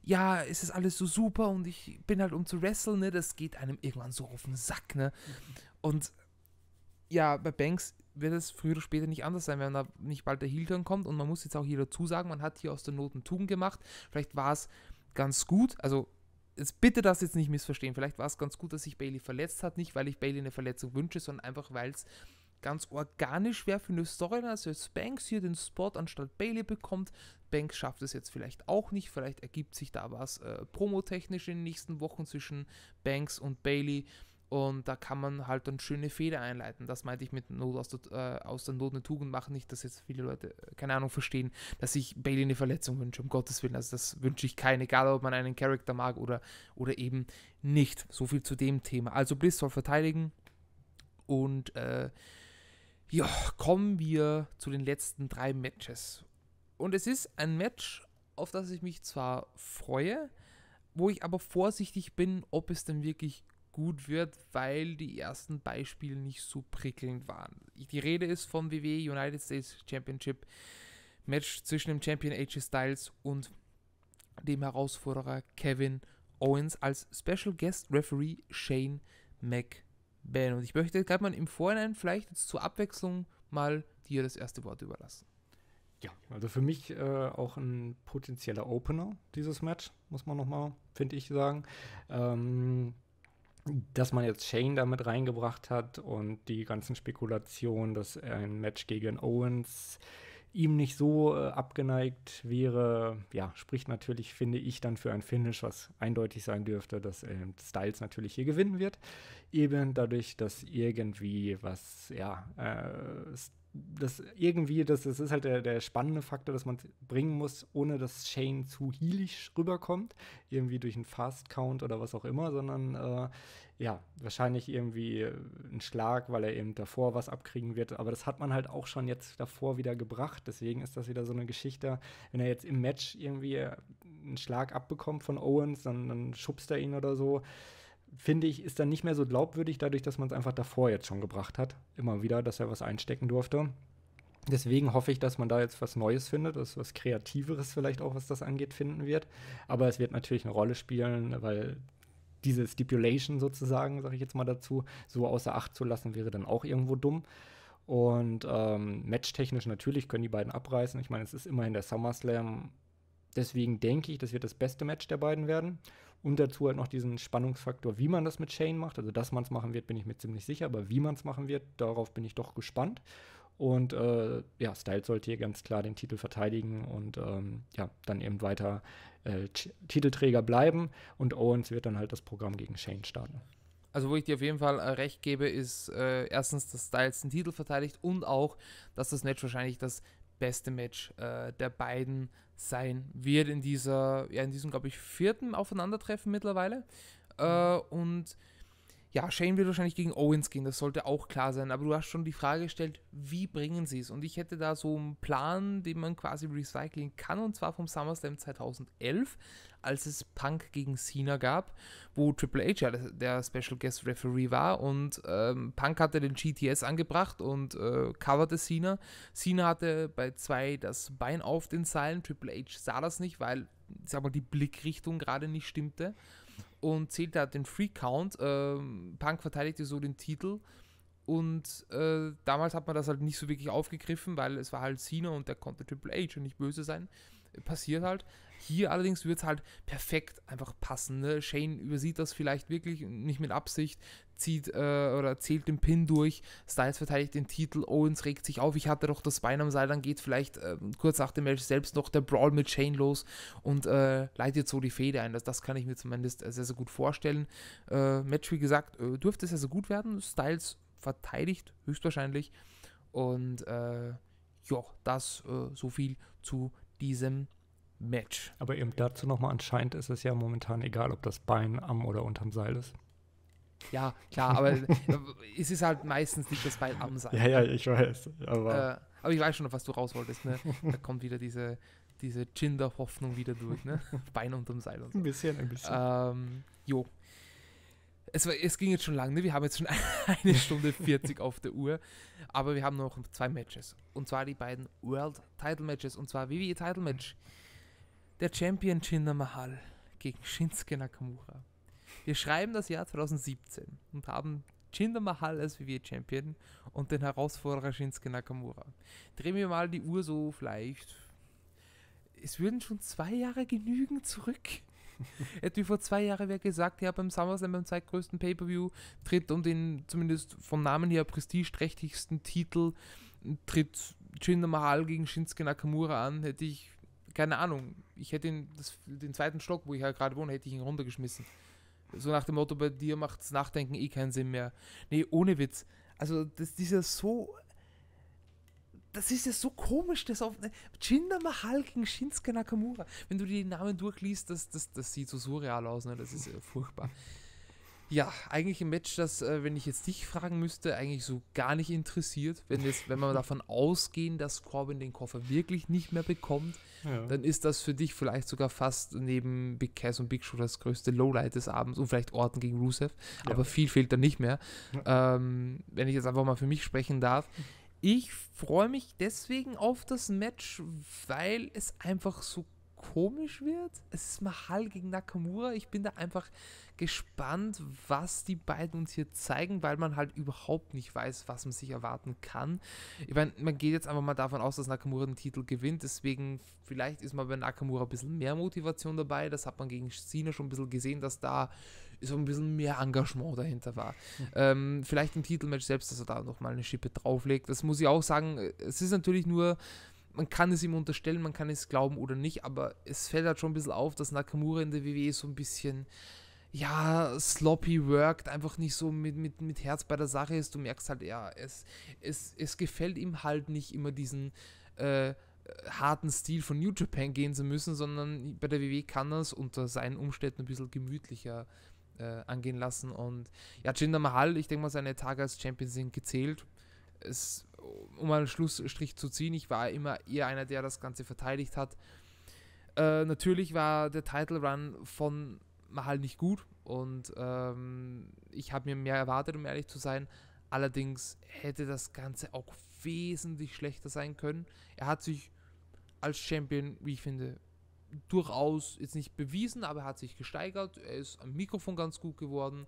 ja, es ist alles so super und ich bin halt um zu wresteln, ne? Das geht einem irgendwann so auf den Sack, ne? Und ja, bei Banks wird es früher oder später nicht anders sein, wenn da nicht bald der Heel-Turn kommt. Und man muss jetzt auch hier dazu sagen, man hat hier aus der Noten Tugend gemacht. Vielleicht war es ganz gut, also jetzt bitte das jetzt nicht missverstehen. Vielleicht war es ganz gut, dass sich Bailey verletzt hat. Nicht, weil ich Bailey eine Verletzung wünsche, sondern einfach, weil es ganz organisch wäre für eine Story, dass also Spanks hier den Spot anstatt Bailey bekommt, Bank schafft es jetzt vielleicht auch nicht. Vielleicht ergibt sich da was äh, promotechnisch in den nächsten Wochen zwischen Banks und Bailey. Und da kann man halt dann schöne Fehler einleiten. Das meinte ich mit Not aus der, äh, aus der Not eine Tugend machen. Nicht, dass jetzt viele Leute, äh, keine Ahnung, verstehen, dass ich Bailey eine Verletzung wünsche, um Gottes Willen. Also das wünsche ich keinen, egal ob man einen Charakter mag oder, oder eben nicht. So viel zu dem Thema. Also Bliss soll verteidigen. Und äh, ja, kommen wir zu den letzten drei Matches. Und es ist ein Match, auf das ich mich zwar freue, wo ich aber vorsichtig bin, ob es denn wirklich gut wird, weil die ersten Beispiele nicht so prickelnd waren. Die Rede ist vom WWE United States Championship Match zwischen dem Champion AJ Styles und dem Herausforderer Kevin Owens als Special Guest Referee Shane McMahon. Und ich möchte gerade mal im Vorhinein vielleicht zur Abwechslung mal dir das erste Wort überlassen. Ja, also für mich äh, auch ein potenzieller Opener, dieses Match, muss man nochmal, finde ich, sagen. Ähm, dass man jetzt Shane damit reingebracht hat und die ganzen Spekulationen, dass ein Match gegen Owens ihm nicht so äh, abgeneigt wäre, ja, spricht natürlich, finde ich, dann für ein Finish, was eindeutig sein dürfte, dass äh, Styles natürlich hier gewinnen wird. Eben dadurch, dass irgendwie was, ja, äh, das irgendwie, das, das ist halt der, der spannende Faktor, dass man es bringen muss, ohne dass Shane zu healig rüberkommt, irgendwie durch einen Fast Count oder was auch immer, sondern äh, ja, wahrscheinlich irgendwie äh, einen Schlag, weil er eben davor was abkriegen wird. Aber das hat man halt auch schon jetzt davor wieder gebracht. Deswegen ist das wieder so eine Geschichte, wenn er jetzt im Match irgendwie äh, einen Schlag abbekommt von Owens, dann, dann schubst er ihn oder so finde ich, ist dann nicht mehr so glaubwürdig, dadurch, dass man es einfach davor jetzt schon gebracht hat. Immer wieder, dass er was einstecken durfte. Deswegen hoffe ich, dass man da jetzt was Neues findet, dass was Kreativeres vielleicht auch, was das angeht, finden wird. Aber es wird natürlich eine Rolle spielen, weil diese Stipulation sozusagen, sage ich jetzt mal dazu, so außer Acht zu lassen, wäre dann auch irgendwo dumm. Und ähm, matchtechnisch natürlich können die beiden abreißen. Ich meine, es ist immerhin der SummerSlam. Deswegen denke ich, das wird das beste Match der beiden werden. Und dazu halt noch diesen Spannungsfaktor, wie man das mit Shane macht. Also, dass man es machen wird, bin ich mir ziemlich sicher, aber wie man es machen wird, darauf bin ich doch gespannt. Und äh, ja, Styles sollte hier ganz klar den Titel verteidigen und ähm, ja, dann eben weiter äh, Titelträger bleiben. Und Owens wird dann halt das Programm gegen Shane starten. Also, wo ich dir auf jeden Fall äh, recht gebe, ist äh, erstens, dass Styles den Titel verteidigt und auch, dass das Match wahrscheinlich das beste Match äh, der beiden sein wird in dieser, ja, in diesem, glaube ich, vierten Aufeinandertreffen mittlerweile. Äh, mhm. und ja, Shane wird wahrscheinlich gegen Owens gehen, das sollte auch klar sein. Aber du hast schon die Frage gestellt, wie bringen sie es? Und ich hätte da so einen Plan, den man quasi recyceln kann, und zwar vom SummerSlam 2011, als es Punk gegen Cena gab, wo Triple H ja der Special Guest Referee war und ähm, Punk hatte den GTS angebracht und äh, coverte Cena. Cena hatte bei zwei das Bein auf den Seilen, Triple H sah das nicht, weil, sag mal, die Blickrichtung gerade nicht stimmte und zählt da den Free Count. Ähm, Punk verteidigte so den Titel. Und äh, damals hat man das halt nicht so wirklich aufgegriffen, weil es war halt Cena und der konnte Triple H und nicht böse sein passiert halt. Hier allerdings wird es halt perfekt einfach passen. Ne? Shane übersieht das vielleicht wirklich nicht mit Absicht, zieht äh, oder zählt den Pin durch. Styles verteidigt den Titel, Owens regt sich auf. Ich hatte doch das Bein am Seil, dann geht vielleicht äh, kurz nach dem Match selbst noch der Brawl mit Shane los und äh, leitet so die Fehde ein. Das, das kann ich mir zumindest äh, sehr, sehr gut vorstellen. Äh, Match, wie gesagt, äh, dürfte sehr, sehr gut werden. Styles verteidigt höchstwahrscheinlich und ja, das so viel zu diesem Match. Aber eben dazu nochmal, anscheinend ist es ja momentan egal, ob das Bein am oder unterm Seil ist. Ja, klar, aber es ist halt meistens nicht das Bein am Seil. Ja, ja, ich weiß. Aber, äh, aber ich weiß schon, was du raus wolltest. Ne? Da kommt wieder diese, diese Ginder-Hoffnung wieder durch. Ne? Bein unterm Seil und so. Ein bisschen, ein bisschen. Ähm, jo, es, war, es ging jetzt schon lange, ne? wir haben jetzt schon eine Stunde 40 auf der Uhr, aber wir haben noch zwei Matches. Und zwar die beiden World Title Matches, und zwar WWE Title Match. Der Champion Jinder Mahal gegen Shinsuke Nakamura. Wir schreiben das Jahr 2017 und haben Jinder Mahal als WWE Champion und den Herausforderer Shinsuke Nakamura. Drehen wir mal die Uhr so vielleicht. Es würden schon zwei Jahre genügen zurück. Hätte hat vor zwei Jahren wer gesagt, ja, beim SummerSlam, beim zweitgrößten Pay-Per-View, tritt um den, zumindest vom Namen her, prestigeträchtigsten Titel, tritt Jinder Mahal gegen Shinsuke Nakamura an, hätte ich, keine Ahnung, ich hätte ihn, das, den zweiten Stock, wo ich ja gerade wohne, hätte ich ihn runtergeschmissen. So nach dem Motto, bei dir macht das Nachdenken eh keinen Sinn mehr. Nee, ohne Witz. Also, das, dieser so das ist ja so komisch, das auf. Jinder Mahal gegen Shinsuke Nakamura. Wenn du die Namen durchliest, das, das, das sieht so surreal aus, ne? Das ist ja furchtbar. Ja, eigentlich ein Match, das, äh, wenn ich jetzt dich fragen müsste, eigentlich so gar nicht interessiert. Wenn, jetzt, wenn wir davon ausgehen, dass Corbin den Koffer wirklich nicht mehr bekommt, ja. dann ist das für dich vielleicht sogar fast neben Big Cass und Big Show das größte Lowlight des Abends und vielleicht Orten gegen Rusev. Ja. Aber viel fehlt da nicht mehr. Ja. Ähm, wenn ich jetzt einfach mal für mich sprechen darf, ich freue mich deswegen auf das Match, weil es einfach so komisch wird. Es ist Mahal gegen Nakamura. Ich bin da einfach gespannt, was die beiden uns hier zeigen, weil man halt überhaupt nicht weiß, was man sich erwarten kann. Ich meine, man geht jetzt einfach mal davon aus, dass Nakamura den Titel gewinnt. Deswegen, vielleicht ist man bei Nakamura ein bisschen mehr Motivation dabei. Das hat man gegen Sina schon ein bisschen gesehen, dass da so ein bisschen mehr Engagement dahinter war. Mhm. Ähm, vielleicht im Titelmatch selbst, dass er da nochmal eine Schippe drauflegt. Das muss ich auch sagen. Äh, es ist natürlich nur, man kann es ihm unterstellen, man kann es glauben oder nicht, aber es fällt halt schon ein bisschen auf, dass Nakamura in der WWE so ein bisschen ja, sloppy worked, einfach nicht so mit, mit, mit Herz bei der Sache ist. Du merkst halt, ja, es, es, es gefällt ihm halt nicht immer diesen äh, harten Stil von New Japan gehen zu müssen, sondern bei der WWE kann das unter seinen Umständen ein bisschen gemütlicher äh, angehen lassen. Und ja, Jinder Mahal, ich denke mal, seine Tage als Champion sind gezählt. Es, um einen Schlussstrich zu ziehen, ich war immer eher einer, der das Ganze verteidigt hat. Äh, natürlich war der Title Run von Mahal nicht gut und ähm, ich habe mir mehr erwartet, um ehrlich zu sein. Allerdings hätte das Ganze auch wesentlich schlechter sein können. Er hat sich als Champion, wie ich finde, durchaus jetzt nicht bewiesen, aber er hat sich gesteigert. Er ist am Mikrofon ganz gut geworden.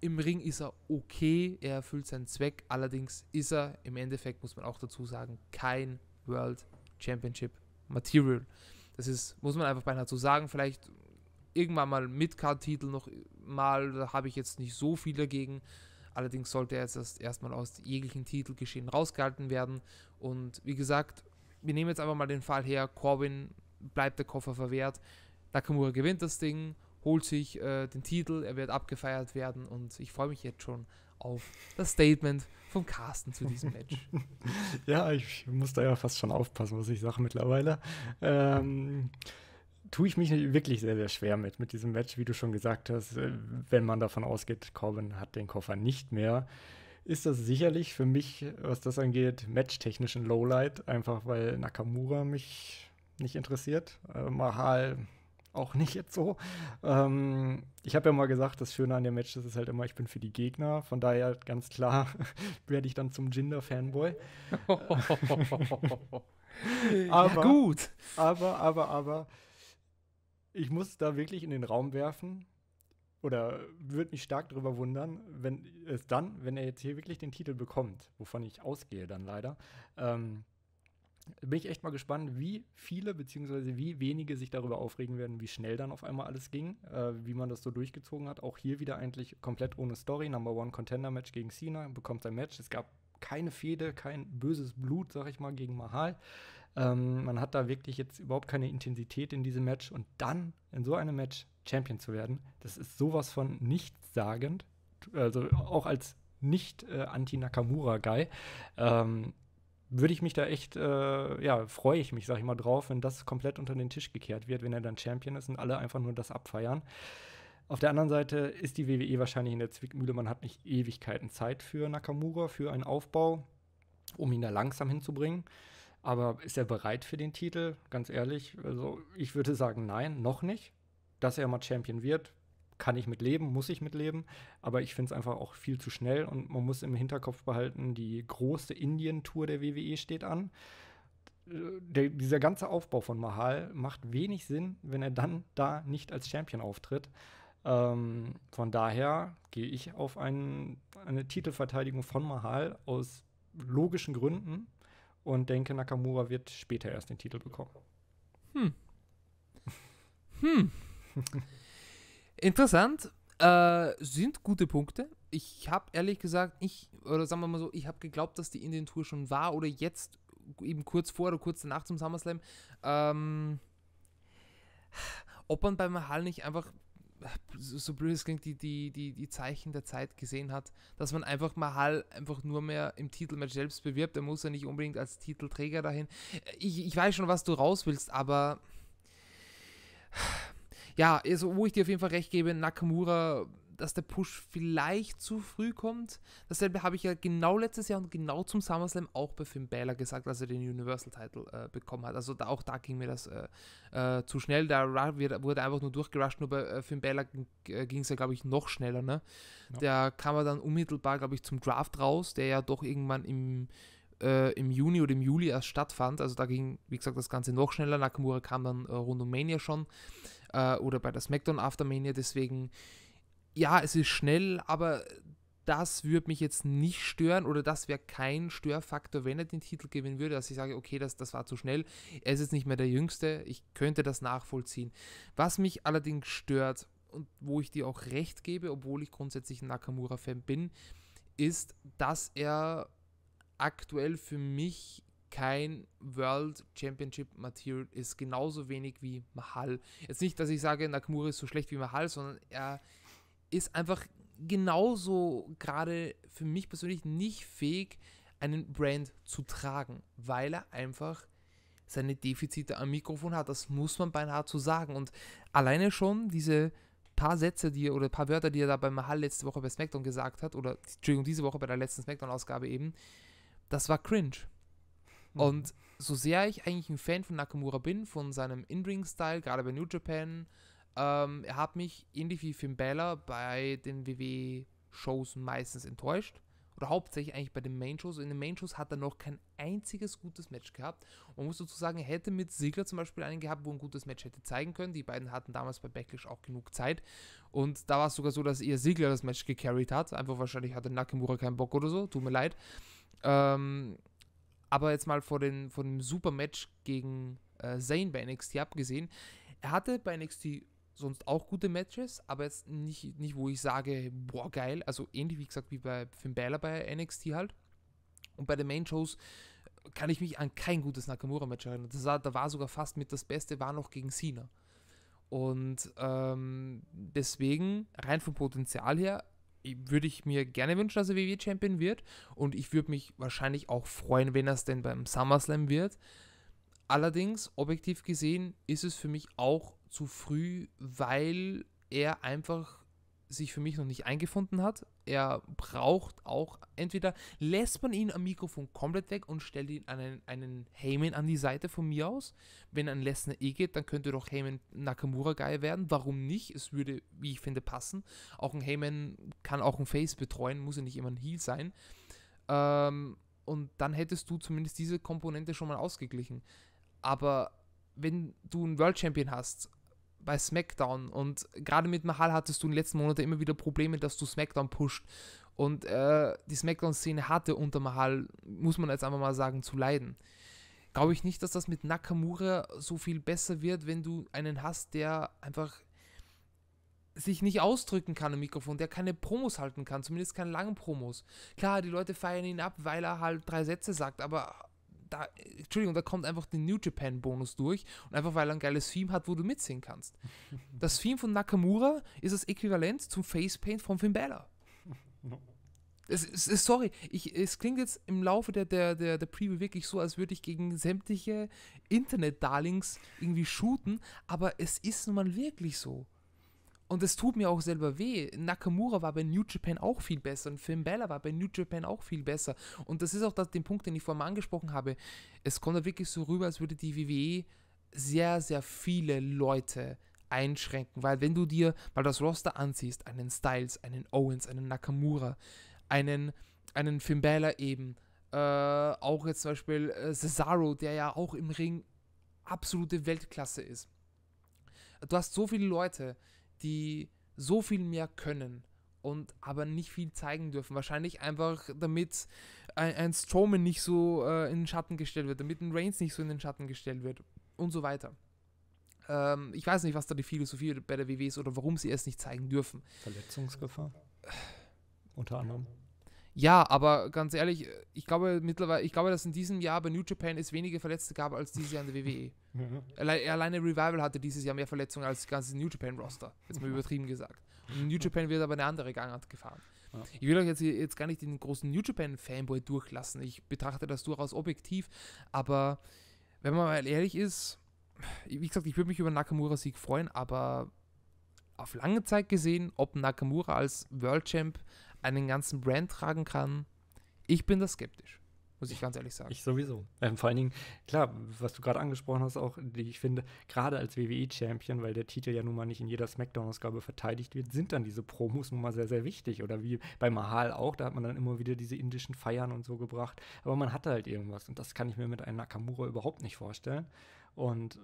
Im Ring ist er okay, er erfüllt seinen Zweck. Allerdings ist er im Endeffekt, muss man auch dazu sagen, kein World Championship Material. Das ist, muss man einfach beinahe dazu sagen. Vielleicht irgendwann mal mit card titel noch mal, da habe ich jetzt nicht so viel dagegen. Allerdings sollte er jetzt erst erstmal aus jeglichen Titelgeschehen rausgehalten werden. Und wie gesagt, wir nehmen jetzt einfach mal den Fall her, Corbin bleibt der Koffer verwehrt. Nakamura gewinnt das Ding, holt sich äh, den Titel, er wird abgefeiert werden und ich freue mich jetzt schon auf das Statement von Carsten zu diesem Match. ja, ich muss da ja fast schon aufpassen, was ich sage mittlerweile. Ähm, tue ich mich wirklich sehr, sehr schwer mit, mit diesem Match, wie du schon gesagt hast. Äh, wenn man davon ausgeht, Corbin hat den Koffer nicht mehr, ist das sicherlich für mich, was das angeht, matchtechnisch ein Lowlight, einfach weil Nakamura mich nicht interessiert. Äh, Mahal auch nicht jetzt so. Ähm, ich habe ja mal gesagt, das Schöne an dem Match ist halt immer, ich bin für die Gegner. Von daher ganz klar werde ich dann zum Jinder-Fanboy. aber ja, gut. Aber, aber, aber, ich muss da wirklich in den Raum werfen oder würde mich stark darüber wundern, wenn es dann, wenn er jetzt hier wirklich den Titel bekommt, wovon ich ausgehe dann leider. Ähm, bin ich echt mal gespannt, wie viele bzw. wie wenige sich darüber aufregen werden, wie schnell dann auf einmal alles ging, äh, wie man das so durchgezogen hat. Auch hier wieder eigentlich komplett ohne Story. Number One Contender Match gegen Cena bekommt sein Match. Es gab keine Fehde, kein böses Blut, sag ich mal, gegen Mahal. Ähm, man hat da wirklich jetzt überhaupt keine Intensität in diesem Match und dann in so einem Match Champion zu werden, das ist sowas von nichtssagend. Also auch als nicht äh, Anti-Nakamura-Guy. Ähm, würde ich mich da echt, äh, ja, freue ich mich, sag ich mal, drauf, wenn das komplett unter den Tisch gekehrt wird, wenn er dann Champion ist und alle einfach nur das abfeiern. Auf der anderen Seite ist die WWE wahrscheinlich in der Zwickmühle, man hat nicht Ewigkeiten Zeit für Nakamura, für einen Aufbau, um ihn da langsam hinzubringen. Aber ist er bereit für den Titel? Ganz ehrlich, also ich würde sagen, nein, noch nicht. Dass er mal Champion wird, kann ich mitleben, muss ich mitleben, aber ich finde es einfach auch viel zu schnell und man muss im Hinterkopf behalten, die große Indien-Tour der WWE steht an. Der, dieser ganze Aufbau von Mahal macht wenig Sinn, wenn er dann da nicht als Champion auftritt. Ähm, von daher gehe ich auf einen, eine Titelverteidigung von Mahal aus logischen Gründen und denke, Nakamura wird später erst den Titel bekommen. Hm. Hm. Interessant, äh, sind gute Punkte. Ich habe ehrlich gesagt, ich, oder sagen wir mal so, ich habe geglaubt, dass die Indien-Tour schon war oder jetzt eben kurz vor oder kurz danach zum SummerSlam. Ähm, ob man bei Mahal nicht einfach, so blöd es klingt, die, die, die, die Zeichen der Zeit gesehen hat, dass man einfach Mahal einfach nur mehr im Titelmatch selbst bewirbt. Er muss ja nicht unbedingt als Titelträger dahin. Äh, ich, ich weiß schon, was du raus willst, aber ja, also, wo ich dir auf jeden Fall recht gebe, Nakamura, dass der Push vielleicht zu früh kommt. Dasselbe habe ich ja genau letztes Jahr und genau zum SummerSlam auch bei Finn Balor gesagt, als er den Universal-Title äh, bekommen hat. Also da, auch da ging mir das äh, äh, zu schnell. Da wurde einfach nur durchgerusht, nur bei äh, Finn Balor ging es äh, ja, glaube ich, noch schneller. Ne? Ja. Der kam er dann unmittelbar, glaube ich, zum Draft raus, der ja doch irgendwann im äh, im Juni oder im Juli erst stattfand. Also da ging, wie gesagt, das Ganze noch schneller. Nakamura kam dann äh, rund um Mania schon äh, oder bei der SmackDown Aftermania. Deswegen, ja, es ist schnell, aber das würde mich jetzt nicht stören oder das wäre kein Störfaktor, wenn er den Titel gewinnen würde, dass ich sage, okay, das, das war zu schnell. Er ist jetzt nicht mehr der Jüngste, ich könnte das nachvollziehen. Was mich allerdings stört und wo ich dir auch recht gebe, obwohl ich grundsätzlich ein Nakamura-Fan bin, ist, dass er aktuell für mich kein World Championship Material ist, genauso wenig wie Mahal. Jetzt nicht, dass ich sage, Nakamura ist so schlecht wie Mahal, sondern er ist einfach genauso gerade für mich persönlich nicht fähig, einen Brand zu tragen, weil er einfach seine Defizite am Mikrofon hat. Das muss man beinahe zu sagen. Und alleine schon diese paar Sätze, die er, oder paar Wörter, die er da bei Mahal letzte Woche bei SmackDown gesagt hat, oder Entschuldigung, diese Woche bei der letzten SmackDown-Ausgabe eben, das war cringe. Mhm. Und so sehr ich eigentlich ein Fan von Nakamura bin, von seinem In-Ring-Style, gerade bei New Japan, ähm, er hat mich ähnlich wie Finn Balor bei den WWE-Shows meistens enttäuscht. Oder hauptsächlich eigentlich bei den Main-Shows. In den Main-Shows hat er noch kein einziges gutes Match gehabt. Man muss dazu sagen, er hätte mit Sigler zum Beispiel einen gehabt, wo ein gutes Match hätte zeigen können. Die beiden hatten damals bei Backlash auch genug Zeit. Und da war es sogar so, dass ihr Sigler das Match gecarried hat. Einfach wahrscheinlich hatte Nakamura keinen Bock oder so. Tut mir leid. Ähm, aber jetzt mal vor, den, vor dem Supermatch gegen äh, Zayn bei NXT abgesehen, er hatte bei NXT sonst auch gute Matches, aber jetzt nicht, nicht wo ich sage, boah, geil. Also ähnlich wie gesagt wie bei Finn Balor bei NXT halt. Und bei den Main-Shows kann ich mich an kein gutes Nakamura-Match erinnern. Das war, da war sogar fast mit das Beste, war noch gegen Cena. Und ähm, deswegen, rein vom Potenzial her, würde ich mir gerne wünschen, dass er WWE-Champion wird. Und ich würde mich wahrscheinlich auch freuen, wenn er es denn beim SummerSlam wird. Allerdings, objektiv gesehen, ist es für mich auch zu früh, weil er einfach sich für mich noch nicht eingefunden hat. Er braucht auch, entweder lässt man ihn am Mikrofon komplett weg und stellt ihn einen, einen Heyman an die Seite von mir aus. Wenn ein Lesnar eh geht, dann könnte doch Heyman nakamura geil werden. Warum nicht? Es würde, wie ich finde, passen. Auch ein Heyman kann auch ein Face betreuen, muss ja nicht immer ein Heal sein. Ähm, und dann hättest du zumindest diese Komponente schon mal ausgeglichen. Aber wenn du einen World Champion hast bei SmackDown. Und gerade mit Mahal hattest du in den letzten Monaten immer wieder Probleme, dass du SmackDown pusht. Und äh, die SmackDown-Szene hatte unter Mahal, muss man jetzt einfach mal sagen, zu leiden. Glaube ich nicht, dass das mit Nakamura so viel besser wird, wenn du einen hast, der einfach sich nicht ausdrücken kann im Mikrofon, der keine Promos halten kann, zumindest keine langen Promos. Klar, die Leute feiern ihn ab, weil er halt drei Sätze sagt, aber da, Entschuldigung, da kommt einfach der New Japan Bonus durch und einfach weil er ein geiles Theme hat, wo du mitsingen kannst. Das Theme von Nakamura ist das Äquivalent zum Facepaint von Finn Balor. Es, es, es, sorry, ich, es klingt jetzt im Laufe der, der, der, der Preview wirklich so, als würde ich gegen sämtliche Internet-Darlings irgendwie shooten, aber es ist nun mal wirklich so. Und es tut mir auch selber weh. Nakamura war bei New Japan auch viel besser und Finn Balor war bei New Japan auch viel besser. Und das ist auch der Punkt, den ich vorhin angesprochen habe. Es kommt da wirklich so rüber, als würde die WWE sehr, sehr viele Leute einschränken. Weil wenn du dir mal das Roster ansiehst, einen Styles, einen Owens, einen Nakamura, einen, einen Finn Balor eben, äh, auch jetzt zum Beispiel äh, Cesaro, der ja auch im Ring absolute Weltklasse ist. Du hast so viele Leute, die so viel mehr können und aber nicht viel zeigen dürfen. Wahrscheinlich einfach, damit ein, ein Strowman nicht so äh, in den Schatten gestellt wird, damit ein Reigns nicht so in den Schatten gestellt wird und so weiter. Ähm, ich weiß nicht, was da die Philosophie bei der WW e ist oder warum sie es nicht zeigen dürfen. Verletzungsgefahr? Unter anderem. Ja, aber ganz ehrlich, äh, ich glaube mittlerweile, ich glaube, dass in diesem Jahr bei New Japan es weniger Verletzte gab als dieses Jahr in der WWE. Alleine Revival hatte dieses Jahr mehr Verletzungen als das ganze New Japan Roster, jetzt mal übertrieben gesagt. Und New Japan wird aber eine andere Gangart gefahren. Ich will euch jetzt, jetzt gar nicht den großen New Japan Fanboy durchlassen. Ich betrachte das durchaus objektiv, aber wenn man mal ehrlich ist, wie gesagt, ich würde mich über Nakamura Sieg freuen, aber auf lange Zeit gesehen, ob Nakamura als World Champ einen ganzen Brand tragen kann. Ich bin da skeptisch, muss ich ganz ehrlich sagen. Ich sowieso. Ähm, vor allen Dingen, klar, was du gerade angesprochen hast, auch, ich finde, gerade als WWE-Champion, weil der Titel ja nun mal nicht in jeder SmackDown-Ausgabe verteidigt wird, sind dann diese Promos nun mal sehr, sehr wichtig. Oder wie bei Mahal auch, da hat man dann immer wieder diese indischen Feiern und so gebracht. Aber man hatte halt irgendwas und das kann ich mir mit einem Nakamura überhaupt nicht vorstellen. Und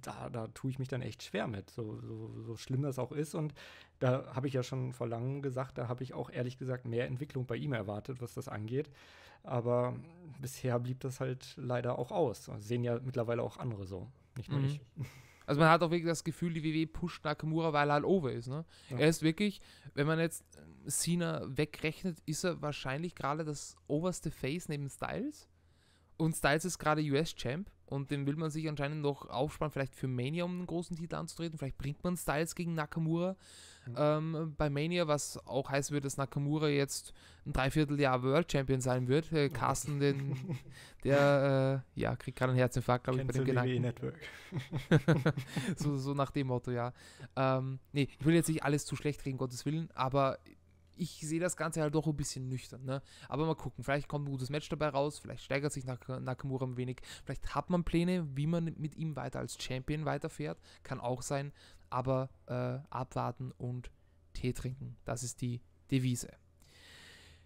da, da tue ich mich dann echt schwer mit, so, so, so schlimm das auch ist. Und da habe ich ja schon vor langem gesagt, da habe ich auch ehrlich gesagt mehr Entwicklung bei ihm erwartet, was das angeht. Aber bisher blieb das halt leider auch aus. Das sehen ja mittlerweile auch andere so, nicht nur mhm. ich. Also man hat auch wirklich das Gefühl, die WWE pusht Nakamura, weil er halt over ist. Ne? Ja. Er ist wirklich, wenn man jetzt äh, Cena wegrechnet, ist er wahrscheinlich gerade das oberste Face neben Styles. Und Styles ist gerade US-Champ. Und den will man sich anscheinend noch aufsparen, vielleicht für Mania, um einen großen Titel anzutreten. Vielleicht bringt man Styles gegen Nakamura mhm. ähm, bei Mania, was auch heißen würde, dass Nakamura jetzt ein Dreivierteljahr World Champion sein wird. Äh, oh. Carsten, den, der äh, ja, kriegt gerade einen Herzinfarkt, glaube ich, bei dem e Gedanken. Network. so, so, nach dem Motto, ja. Ähm, nee, ich will jetzt nicht alles zu schlecht reden, Gottes Willen, aber ich sehe das Ganze halt doch ein bisschen nüchtern. Ne? Aber mal gucken, vielleicht kommt ein gutes Match dabei raus, vielleicht steigert sich Nak Nakamura ein wenig, vielleicht hat man Pläne, wie man mit ihm weiter als Champion weiterfährt, kann auch sein, aber äh, abwarten und Tee trinken, das ist die Devise.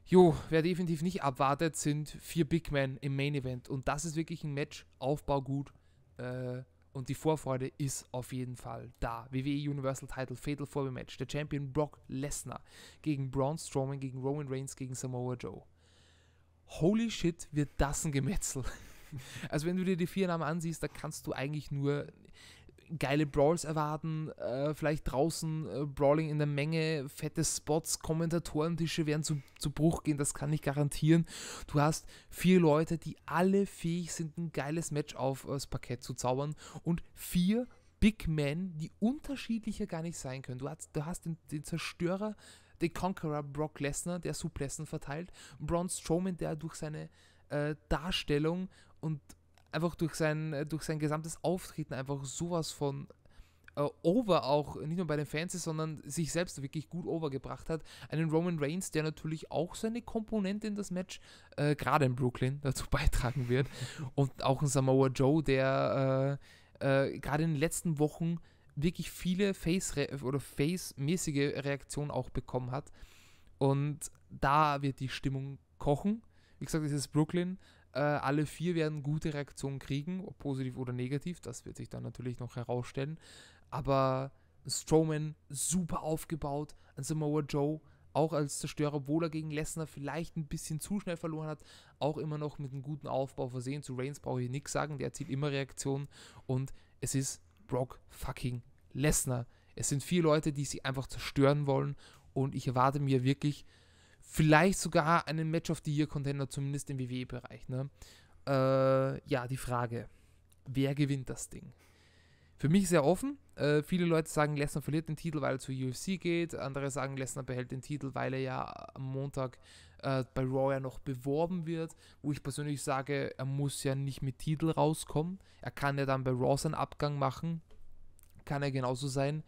Jo, wer definitiv nicht abwartet, sind vier Big Men im Main Event und das ist wirklich ein Match, Aufbau gut, äh, und die Vorfreude ist auf jeden Fall da. WWE Universal Title Fatal 4 Match. Der Champion Brock Lesnar gegen Braun Strowman, gegen Roman Reigns, gegen Samoa Joe. Holy shit, wird das ein Gemetzel. also wenn du dir die vier Namen ansiehst, da kannst du eigentlich nur geile Brawls erwarten, äh, vielleicht draußen äh, Brawling in der Menge, fette Spots, Kommentatorentische werden zu, zu Bruch gehen, das kann ich garantieren. Du hast vier Leute, die alle fähig sind, ein geiles Match aufs äh, Parkett zu zaubern und vier Big Men, die unterschiedlicher gar nicht sein können. Du hast, du hast den, den Zerstörer, den Conqueror Brock Lesnar, der Suplessen verteilt, Braun Strowman, der durch seine äh, Darstellung und einfach durch sein, äh, durch sein gesamtes Auftreten einfach sowas von äh, over auch, nicht nur bei den Fans sondern sich selbst wirklich gut overgebracht hat. Einen Roman Reigns, der natürlich auch seine Komponente in das Match, äh, gerade in Brooklyn, dazu beitragen wird. Und auch ein Samoa Joe, der äh, äh, gerade in den letzten Wochen wirklich viele Face- äh, oder Face-mäßige Reaktionen auch bekommen hat. Und da wird die Stimmung kochen. Wie gesagt, es ist Brooklyn. Äh, alle vier werden gute Reaktionen kriegen, ob positiv oder negativ. Das wird sich dann natürlich noch herausstellen. Aber Strowman super aufgebaut. An Samoa Joe auch als Zerstörer, obwohl er gegen Lesnar vielleicht ein bisschen zu schnell verloren hat, auch immer noch mit einem guten Aufbau versehen. Zu Reigns brauche ich nichts sagen, der zieht immer Reaktionen und es ist Brock fucking Lesnar. Es sind vier Leute, die sie einfach zerstören wollen und ich erwarte mir wirklich, vielleicht sogar einen Match of the Year Contender, zumindest im WWE-Bereich. Ne? Äh, ja, die Frage: Wer gewinnt das Ding? Für mich sehr offen. Äh, viele Leute sagen, Lesnar verliert den Titel, weil er zur UFC geht. Andere sagen, Lesnar behält den Titel, weil er ja am Montag äh, bei Raw ja noch beworben wird. Wo ich persönlich sage, er muss ja nicht mit Titel rauskommen. Er kann ja dann bei Raw seinen Abgang machen. Kann er genauso sein.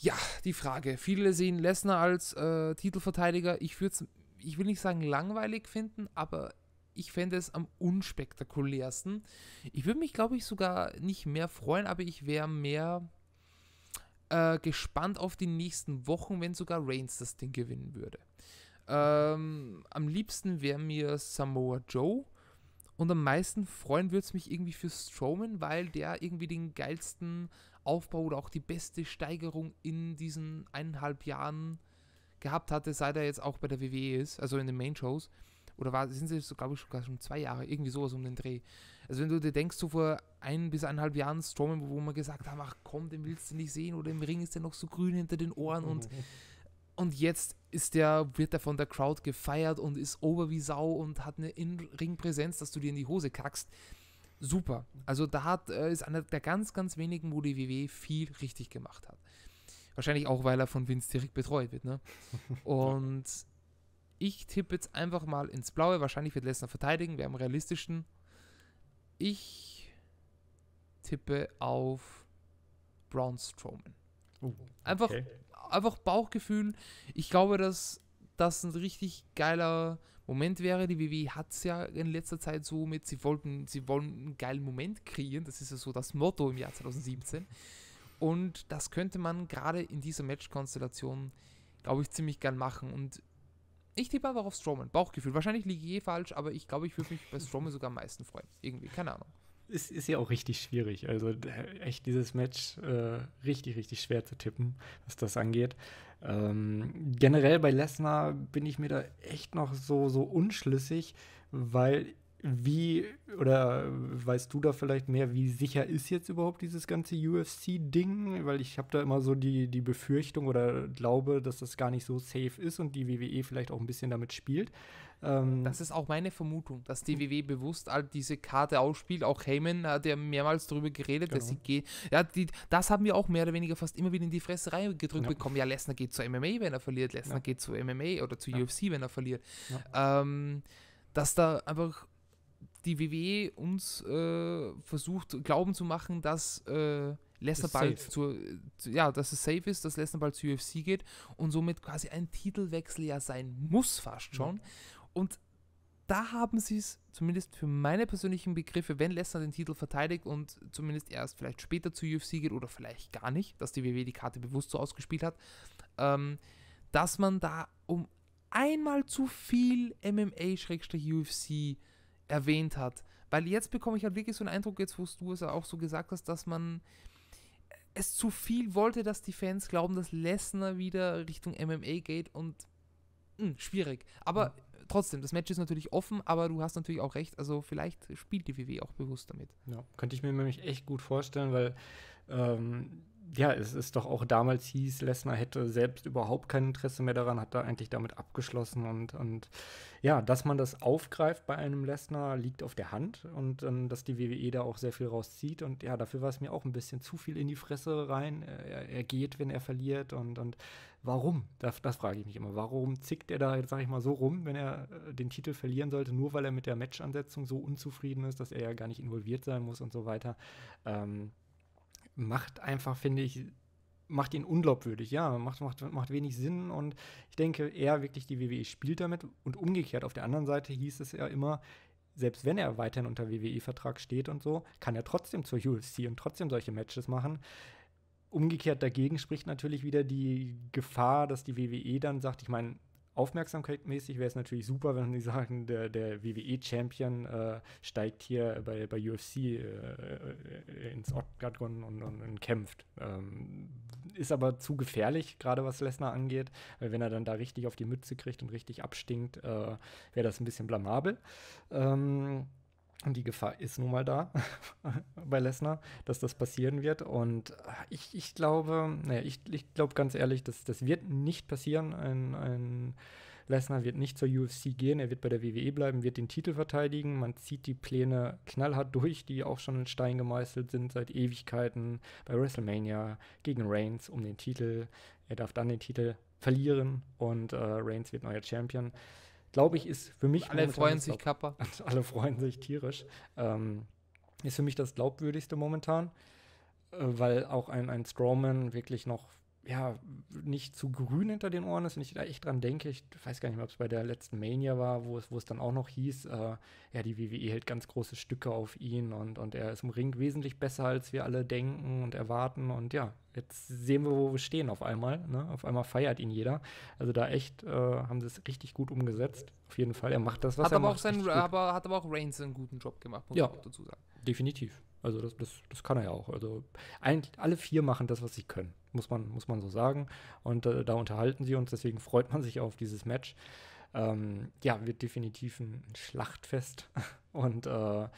Ja, die Frage. Viele sehen Lesnar als äh, Titelverteidiger. Ich würde es, ich will nicht sagen langweilig finden, aber ich fände es am unspektakulärsten. Ich würde mich, glaube ich, sogar nicht mehr freuen, aber ich wäre mehr äh, gespannt auf die nächsten Wochen, wenn sogar Reigns das Ding gewinnen würde. Ähm, am liebsten wäre mir Samoa Joe. Und am meisten freuen würde es mich irgendwie für Strowman, weil der irgendwie den geilsten Aufbau oder auch die beste Steigerung in diesen eineinhalb Jahren gehabt hatte, seit er jetzt auch bei der WWE ist, also in den Main-Shows. Oder war, sind sie, so, glaube ich, sogar schon zwei Jahre, irgendwie sowas um den Dreh. Also wenn du dir denkst, so vor ein bis eineinhalb Jahren Strowman, wo man gesagt hat, ach komm, den willst du nicht sehen oder im Ring ist der noch so grün hinter den Ohren und, und jetzt ist der, wird er von der Crowd gefeiert und ist ober wie Sau und hat eine In-Ring-Präsenz, dass du dir in die Hose kackst super. Also da hat, äh, ist einer der ganz, ganz wenigen, wo die WW viel richtig gemacht hat. Wahrscheinlich auch, weil er von Vince direkt betreut wird. Ne? Und ich tippe jetzt einfach mal ins Blaue. Wahrscheinlich wird Lesnar verteidigen. Wir haben realistischen. Ich tippe auf Braun Strowman. Uh, okay. einfach Bauchgefühl. Ich glaube, dass das ein richtig geiler Moment wäre, die WWE hat es ja in letzter Zeit so mit, sie wollten, sie wollen einen geilen Moment kreieren, das ist ja so das Motto im Jahr 2017. Und das könnte man gerade in dieser Match-Konstellation, glaube ich, ziemlich gern machen. Und ich tippe einfach auf Strowman, Bauchgefühl. Wahrscheinlich liege ich eh falsch, aber ich glaube, ich würde mich bei Strowman sogar am meisten freuen. Irgendwie, keine Ahnung ist, ist ja auch richtig schwierig. Also echt dieses Match äh, richtig, richtig schwer zu tippen, was das angeht. Ähm, generell bei Lesnar bin ich mir da echt noch so, so unschlüssig, weil wie, oder weißt du da vielleicht mehr, wie sicher ist jetzt überhaupt dieses ganze UFC-Ding? Weil ich habe da immer so die, die Befürchtung oder glaube, dass das gar nicht so safe ist und die WWE vielleicht auch ein bisschen damit spielt. Ähm das ist auch meine Vermutung, dass die WWE bewusst all diese Karte ausspielt. Auch Heyman hat ja mehrmals darüber geredet, genau. dass sie geht. Ja, die, das haben wir auch mehr oder weniger fast immer wieder in die Fresserei gedrückt ja. bekommen. Ja, Lesnar geht zur MMA, wenn er verliert. Lesnar ja. geht zu MMA oder zu ja. UFC, wenn er verliert. Ähm, dass da einfach die WWE uns äh, versucht, glauben zu machen, dass äh, Lesnar bald zu, zu, ja, dass es safe ist, dass Lesnar bald zu UFC geht und somit quasi ein Titelwechsel ja sein muss, fast schon. Mhm. Und da haben sie es, zumindest für meine persönlichen Begriffe, wenn Lesnar den Titel verteidigt und zumindest erst vielleicht später zu UFC geht oder vielleicht gar nicht, dass die WWE die Karte bewusst so ausgespielt hat, ähm, dass man da um einmal zu viel MMA-UFC erwähnt hat. Weil jetzt bekomme ich halt wirklich so einen Eindruck, jetzt wo du es auch so gesagt hast, dass man es zu viel wollte, dass die Fans glauben, dass Lesnar wieder Richtung MMA geht und mh, hm, schwierig. Aber mhm. trotzdem, das Match ist natürlich offen, aber du hast natürlich auch recht, also vielleicht spielt die WWE auch bewusst damit. Ja, könnte ich mir nämlich echt gut vorstellen, weil ähm, ja, es ist doch auch damals hieß, Lesnar hätte selbst überhaupt kein Interesse mehr daran, hat da eigentlich damit abgeschlossen und, und ja, dass man das aufgreift bei einem Lesnar liegt auf der Hand und ähm, dass die WWE da auch sehr viel rauszieht und ja, dafür war es mir auch ein bisschen zu viel in die Fresse rein. Er, er geht, wenn er verliert und, und warum? Das, das frage ich mich immer. Warum zickt er da jetzt, sag ich mal, so rum, wenn er äh, den Titel verlieren sollte, nur weil er mit der Matchansetzung so unzufrieden ist, dass er ja gar nicht involviert sein muss und so weiter? Ähm, macht einfach, finde ich, macht ihn unglaubwürdig, ja, macht, macht, macht wenig Sinn und ich denke eher wirklich, die WWE spielt damit und umgekehrt auf der anderen Seite hieß es ja immer, selbst wenn er weiterhin unter WWE-Vertrag steht und so, kann er trotzdem zur UFC und trotzdem solche Matches machen. Umgekehrt dagegen spricht natürlich wieder die Gefahr, dass die WWE dann sagt, ich meine, Aufmerksamkeitmäßig wäre es natürlich super, wenn die sagen, der, der WWE-Champion äh, steigt hier bei, bei UFC äh, äh, ins Octagon und, und, und, kämpft. Ähm, ist aber zu gefährlich, gerade was Lesnar angeht. weil wenn er dann da richtig auf die Mütze kriegt und richtig abstinkt, äh, wäre das ein bisschen blamabel. Ähm, und die Gefahr ist nun mal da bei Lesnar, dass das passieren wird. Und äh, ich, ich glaube, naja, ich, ich glaube ganz ehrlich, dass das wird nicht passieren. Ein, ein Lesnar wird nicht zur UFC gehen, er wird bei der WWE bleiben, wird den Titel verteidigen. Man zieht die Pläne knallhart durch, die auch schon in Stein gemeißelt sind seit Ewigkeiten bei WrestleMania gegen Reigns um den Titel. Er darf dann den Titel verlieren und äh, Reigns wird neuer Champion glaube ich, ist für mich. Alle freuen sich, Kappa. Also alle freuen sich tierisch. Ähm, ist für mich das glaubwürdigste momentan, äh, weil auch ein, ein Strowman wirklich noch ja, nicht zu grün hinter den Ohren ist, wenn ich da echt dran denke, ich weiß gar nicht mehr, ob es bei der letzten Mania war, wo es, wo es dann auch noch hieß, äh, ja, die WWE hält ganz große Stücke auf ihn und, und er ist im Ring wesentlich besser, als wir alle denken und erwarten und ja, jetzt sehen wir, wo wir stehen auf einmal, ne? auf einmal feiert ihn jeder, also da echt äh, haben sie es richtig gut umgesetzt, auf jeden Fall, er macht das, was hat er aber macht. Auch seinen, aber, hat aber auch Reigns einen guten Job gemacht, muss ja, ich dazu sagen. definitiv. Also das, das, das kann er ja auch. Also eigentlich alle vier machen das, was sie können, muss man, muss man so sagen. Und äh, da unterhalten sie uns, deswegen freut man sich auf dieses Match. Ähm, ja, wird definitiv ein Schlachtfest. Und äh,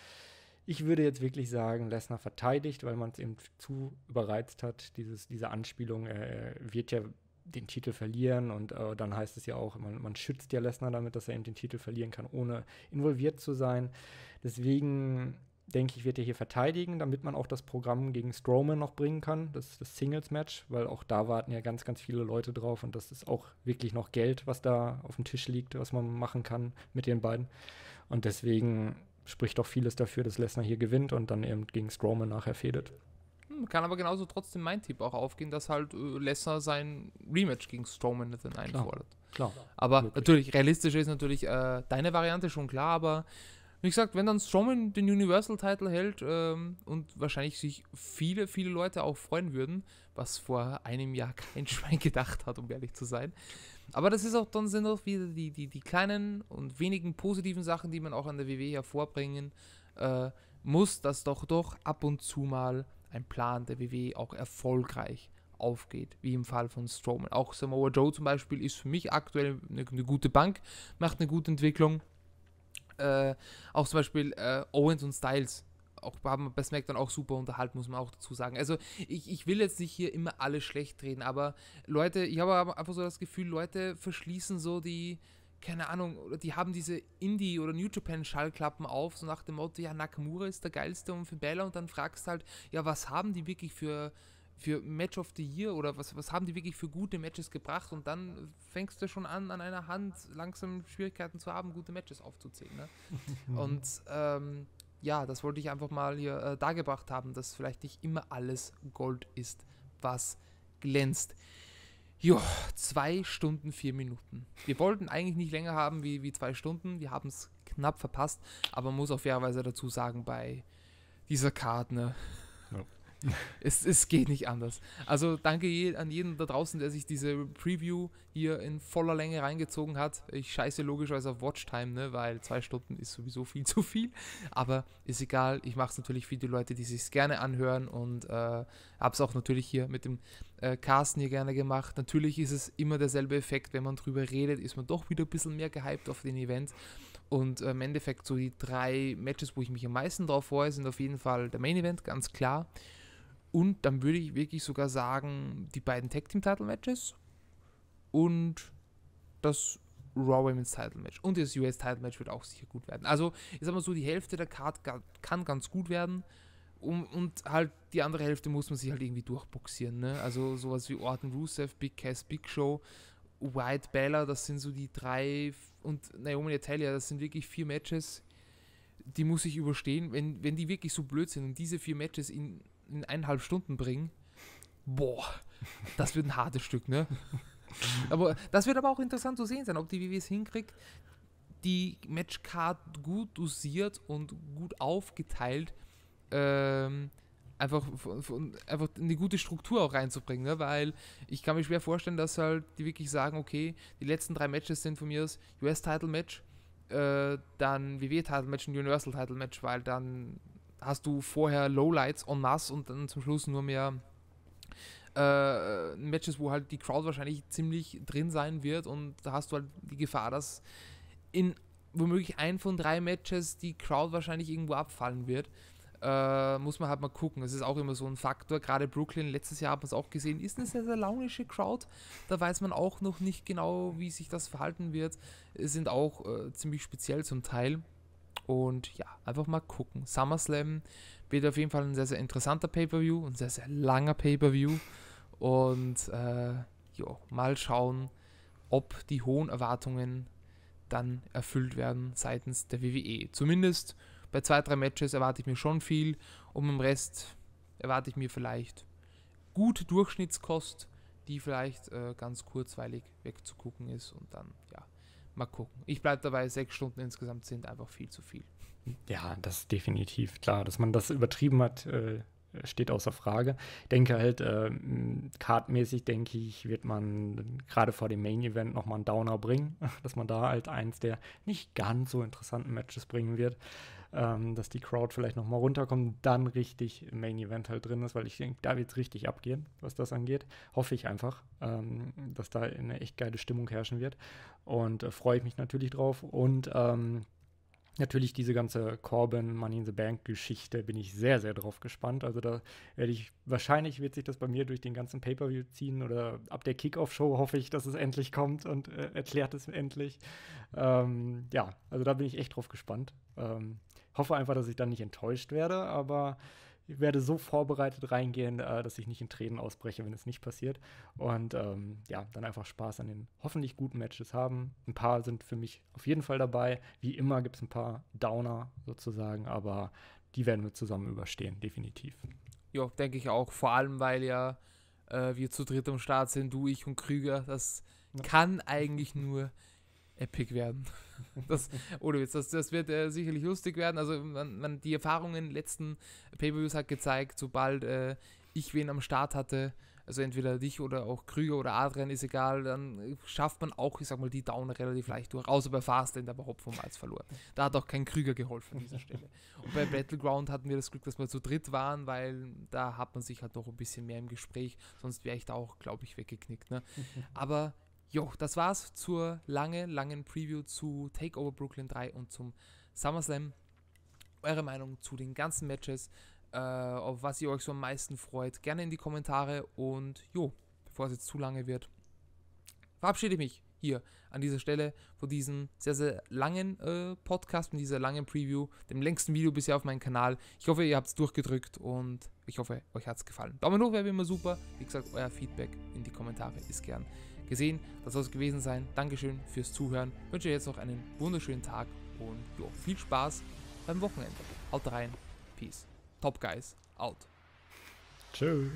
ich würde jetzt wirklich sagen, Lesnar verteidigt, weil man es eben zu überreizt hat, dieses, diese Anspielung. Er wird ja den Titel verlieren und äh, dann heißt es ja auch, man, man schützt ja Lesnar damit, dass er eben den Titel verlieren kann, ohne involviert zu sein. Deswegen denke ich, wird er hier verteidigen, damit man auch das Programm gegen Strowman noch bringen kann, das, das Singles-Match, weil auch da warten ja ganz, ganz viele Leute drauf und das ist auch wirklich noch Geld, was da auf dem Tisch liegt, was man machen kann mit den beiden. Und deswegen spricht auch vieles dafür, dass Lesnar hier gewinnt und dann eben gegen Strowman nachher fädet. Hm, kann aber genauso trotzdem mein Tipp auch aufgehen, dass halt äh, Lesnar sein Rematch gegen Strowman dann einfordert. Klar, klar. Aber wirklich. natürlich, realistisch ist natürlich äh, deine Variante schon klar, aber wie gesagt, wenn dann Strowman den Universal-Title hält ähm, und wahrscheinlich sich viele, viele Leute auch freuen würden, was vor einem Jahr kein Schwein gedacht hat, um ehrlich zu sein. Aber das ist auch dann sind auch wieder die, die, die kleinen und wenigen positiven Sachen, die man auch an der WW e hervorbringen äh, muss, dass doch doch ab und zu mal ein Plan der WW e auch erfolgreich aufgeht, wie im Fall von Strowman. Auch Samoa Joe zum Beispiel ist für mich aktuell eine, eine gute Bank, macht eine gute Entwicklung äh, auch zum Beispiel äh, Owens und Styles auch, haben bei SmackDown auch super unterhalten, muss man auch dazu sagen. Also ich, ich will jetzt nicht hier immer alles schlecht reden, aber Leute, ich habe einfach so das Gefühl, Leute verschließen so die, keine Ahnung, oder die haben diese Indie- oder New Japan-Schallklappen auf, so nach dem Motto, ja, Nakamura ist der Geilste und für Bella und dann fragst halt, ja, was haben die wirklich für für Match of the Year oder was, was haben die wirklich für gute Matches gebracht und dann fängst du schon an, an einer Hand langsam Schwierigkeiten zu haben, gute Matches aufzuzählen. Ne? und ähm, ja, das wollte ich einfach mal hier äh, dargebracht haben, dass vielleicht nicht immer alles Gold ist, was glänzt. Jo, zwei Stunden, vier Minuten. Wir wollten eigentlich nicht länger haben wie, wie zwei Stunden. Wir haben es knapp verpasst, aber man muss auch fairerweise dazu sagen, bei dieser Karte, ne? es, es geht nicht anders. Also danke je, an jeden da draußen, der sich diese Preview hier in voller Länge reingezogen hat. Ich scheiße logischerweise auf Watchtime, ne, weil zwei Stunden ist sowieso viel zu viel. Aber ist egal. Ich mache es natürlich für die Leute, die sich gerne anhören und äh, habe es auch natürlich hier mit dem äh, Carsten hier gerne gemacht. Natürlich ist es immer derselbe Effekt, wenn man drüber redet, ist man doch wieder ein bisschen mehr gehypt auf den Event. Und äh, im Endeffekt so die drei Matches, wo ich mich am meisten drauf freue, sind auf jeden Fall der Main Event, ganz klar. Und dann würde ich wirklich sogar sagen, die beiden Tag Team Title Matches und das Raw Women's Title Match. Und das US Title Match wird auch sicher gut werden. Also, ich sag mal so, die Hälfte der Card kann ganz gut werden. Und, und halt die andere Hälfte muss man sich halt irgendwie durchboxieren. Ne? Also, sowas wie Orton Rusev, Big Cass, Big Show, White Bella, das sind so die drei. Und Naomi Natalia, das sind wirklich vier Matches die muss ich überstehen. Wenn, wenn die wirklich so blöd sind und diese vier Matches in, in eineinhalb Stunden bringen, boah, das wird ein hartes Stück, ne? Aber das wird aber auch interessant zu sehen sein, ob die WWE es hinkriegt, die Matchcard gut dosiert und gut aufgeteilt, ähm, einfach, von, von, einfach eine gute Struktur auch reinzubringen, ne? weil ich kann mir schwer vorstellen, dass halt die wirklich sagen, okay, die letzten drei Matches sind von mir das US-Title-Match, äh, dann WWE-Title-Match und Universal-Title-Match, weil dann hast du vorher Lowlights en Nass und dann zum Schluss nur mehr äh, Matches, wo halt die Crowd wahrscheinlich ziemlich drin sein wird und da hast du halt die Gefahr, dass in womöglich ein von drei Matches die Crowd wahrscheinlich irgendwo abfallen wird äh, muss man halt mal gucken. Es ist auch immer so ein Faktor. Gerade Brooklyn, letztes Jahr hat man es auch gesehen, ist eine sehr, sehr launische Crowd. Da weiß man auch noch nicht genau, wie sich das verhalten wird. Es Sind auch äh, ziemlich speziell zum Teil. Und ja, einfach mal gucken. SummerSlam wird auf jeden Fall ein sehr, sehr interessanter Pay-Per-View, und sehr, sehr langer Pay-Per-View. Und äh, jo, mal schauen, ob die hohen Erwartungen dann erfüllt werden seitens der WWE. Zumindest bei zwei, drei Matches erwarte ich mir schon viel und im Rest erwarte ich mir vielleicht gute Durchschnittskost, die vielleicht äh, ganz kurzweilig wegzugucken ist und dann, ja, mal gucken. Ich bleibe dabei, sechs Stunden insgesamt sind einfach viel zu viel. Ja, das ist definitiv klar. Dass man das übertrieben hat, äh, steht außer Frage. Denke halt, äh, kartmäßig, denke ich, wird man gerade vor dem Main Event nochmal einen Downer bringen, dass man da halt eins der nicht ganz so interessanten Matches bringen wird ähm, dass die Crowd vielleicht nochmal runterkommt, dann richtig im Main Event halt drin ist, weil ich denke, da wird es richtig abgehen, was das angeht. Hoffe ich einfach, ähm, dass da eine echt geile Stimmung herrschen wird und äh, freue ich mich natürlich drauf und ähm, Natürlich diese ganze Corbin Money in the Bank Geschichte bin ich sehr sehr drauf gespannt. Also da werde ich wahrscheinlich wird sich das bei mir durch den ganzen Pay-per-View ziehen oder ab der Kickoff Show hoffe ich, dass es endlich kommt und äh, erklärt es endlich. Ähm, ja, also da bin ich echt drauf gespannt. Ähm, hoffe einfach, dass ich dann nicht enttäuscht werde, aber ich werde so vorbereitet reingehen, äh, dass ich nicht in Tränen ausbreche, wenn es nicht passiert. Und ähm, ja, dann einfach Spaß an den hoffentlich guten Matches haben. Ein paar sind für mich auf jeden Fall dabei. Wie immer gibt es ein paar Downer sozusagen, aber die werden wir zusammen überstehen, definitiv. Ja, denke ich auch. Vor allem, weil ja äh, wir zu dritt am Start sind, du, ich und Krüger. Das ja. kann eigentlich nur epic werden. Das, ohne Witz, das, das wird äh, sicherlich lustig werden. Also man, man die Erfahrungen letzten Pay-Per-Views hat gezeigt, sobald äh, ich wen am Start hatte, also entweder dich oder auch Krüger oder Adrian, ist egal, dann schafft man auch, ich sag mal, die Down relativ leicht durch, außer bei Fastlane, da war Hopf vom Malz verloren. Da hat auch kein Krüger geholfen an dieser Stelle. Und bei Battleground hatten wir das Glück, dass wir zu dritt waren, weil da hat man sich halt noch ein bisschen mehr im Gespräch, sonst wäre ich da auch, glaube ich, weggeknickt. Ne? Aber Jo, das war's zur lange, langen Preview zu Takeover Brooklyn 3 und zum SummerSlam. Eure Meinung zu den ganzen Matches, äh, auf was ihr euch so am meisten freut, gerne in die Kommentare. Und jo, bevor es jetzt zu lange wird, verabschiede ich mich hier an dieser Stelle von diesem sehr, sehr langen äh, Podcast, mit dieser langen Preview, dem längsten Video bisher auf meinem Kanal. Ich hoffe, ihr habt es durchgedrückt und ich hoffe, euch hat es gefallen. Daumen hoch wäre wie immer super. Wie gesagt, euer Feedback in die Kommentare ist gern gesehen. Das soll es gewesen sein. Dankeschön fürs Zuhören. Ich wünsche jetzt noch einen wunderschönen Tag und jo, viel Spaß beim Wochenende. Haut rein. Peace. Top Guys. Out. Tschüss.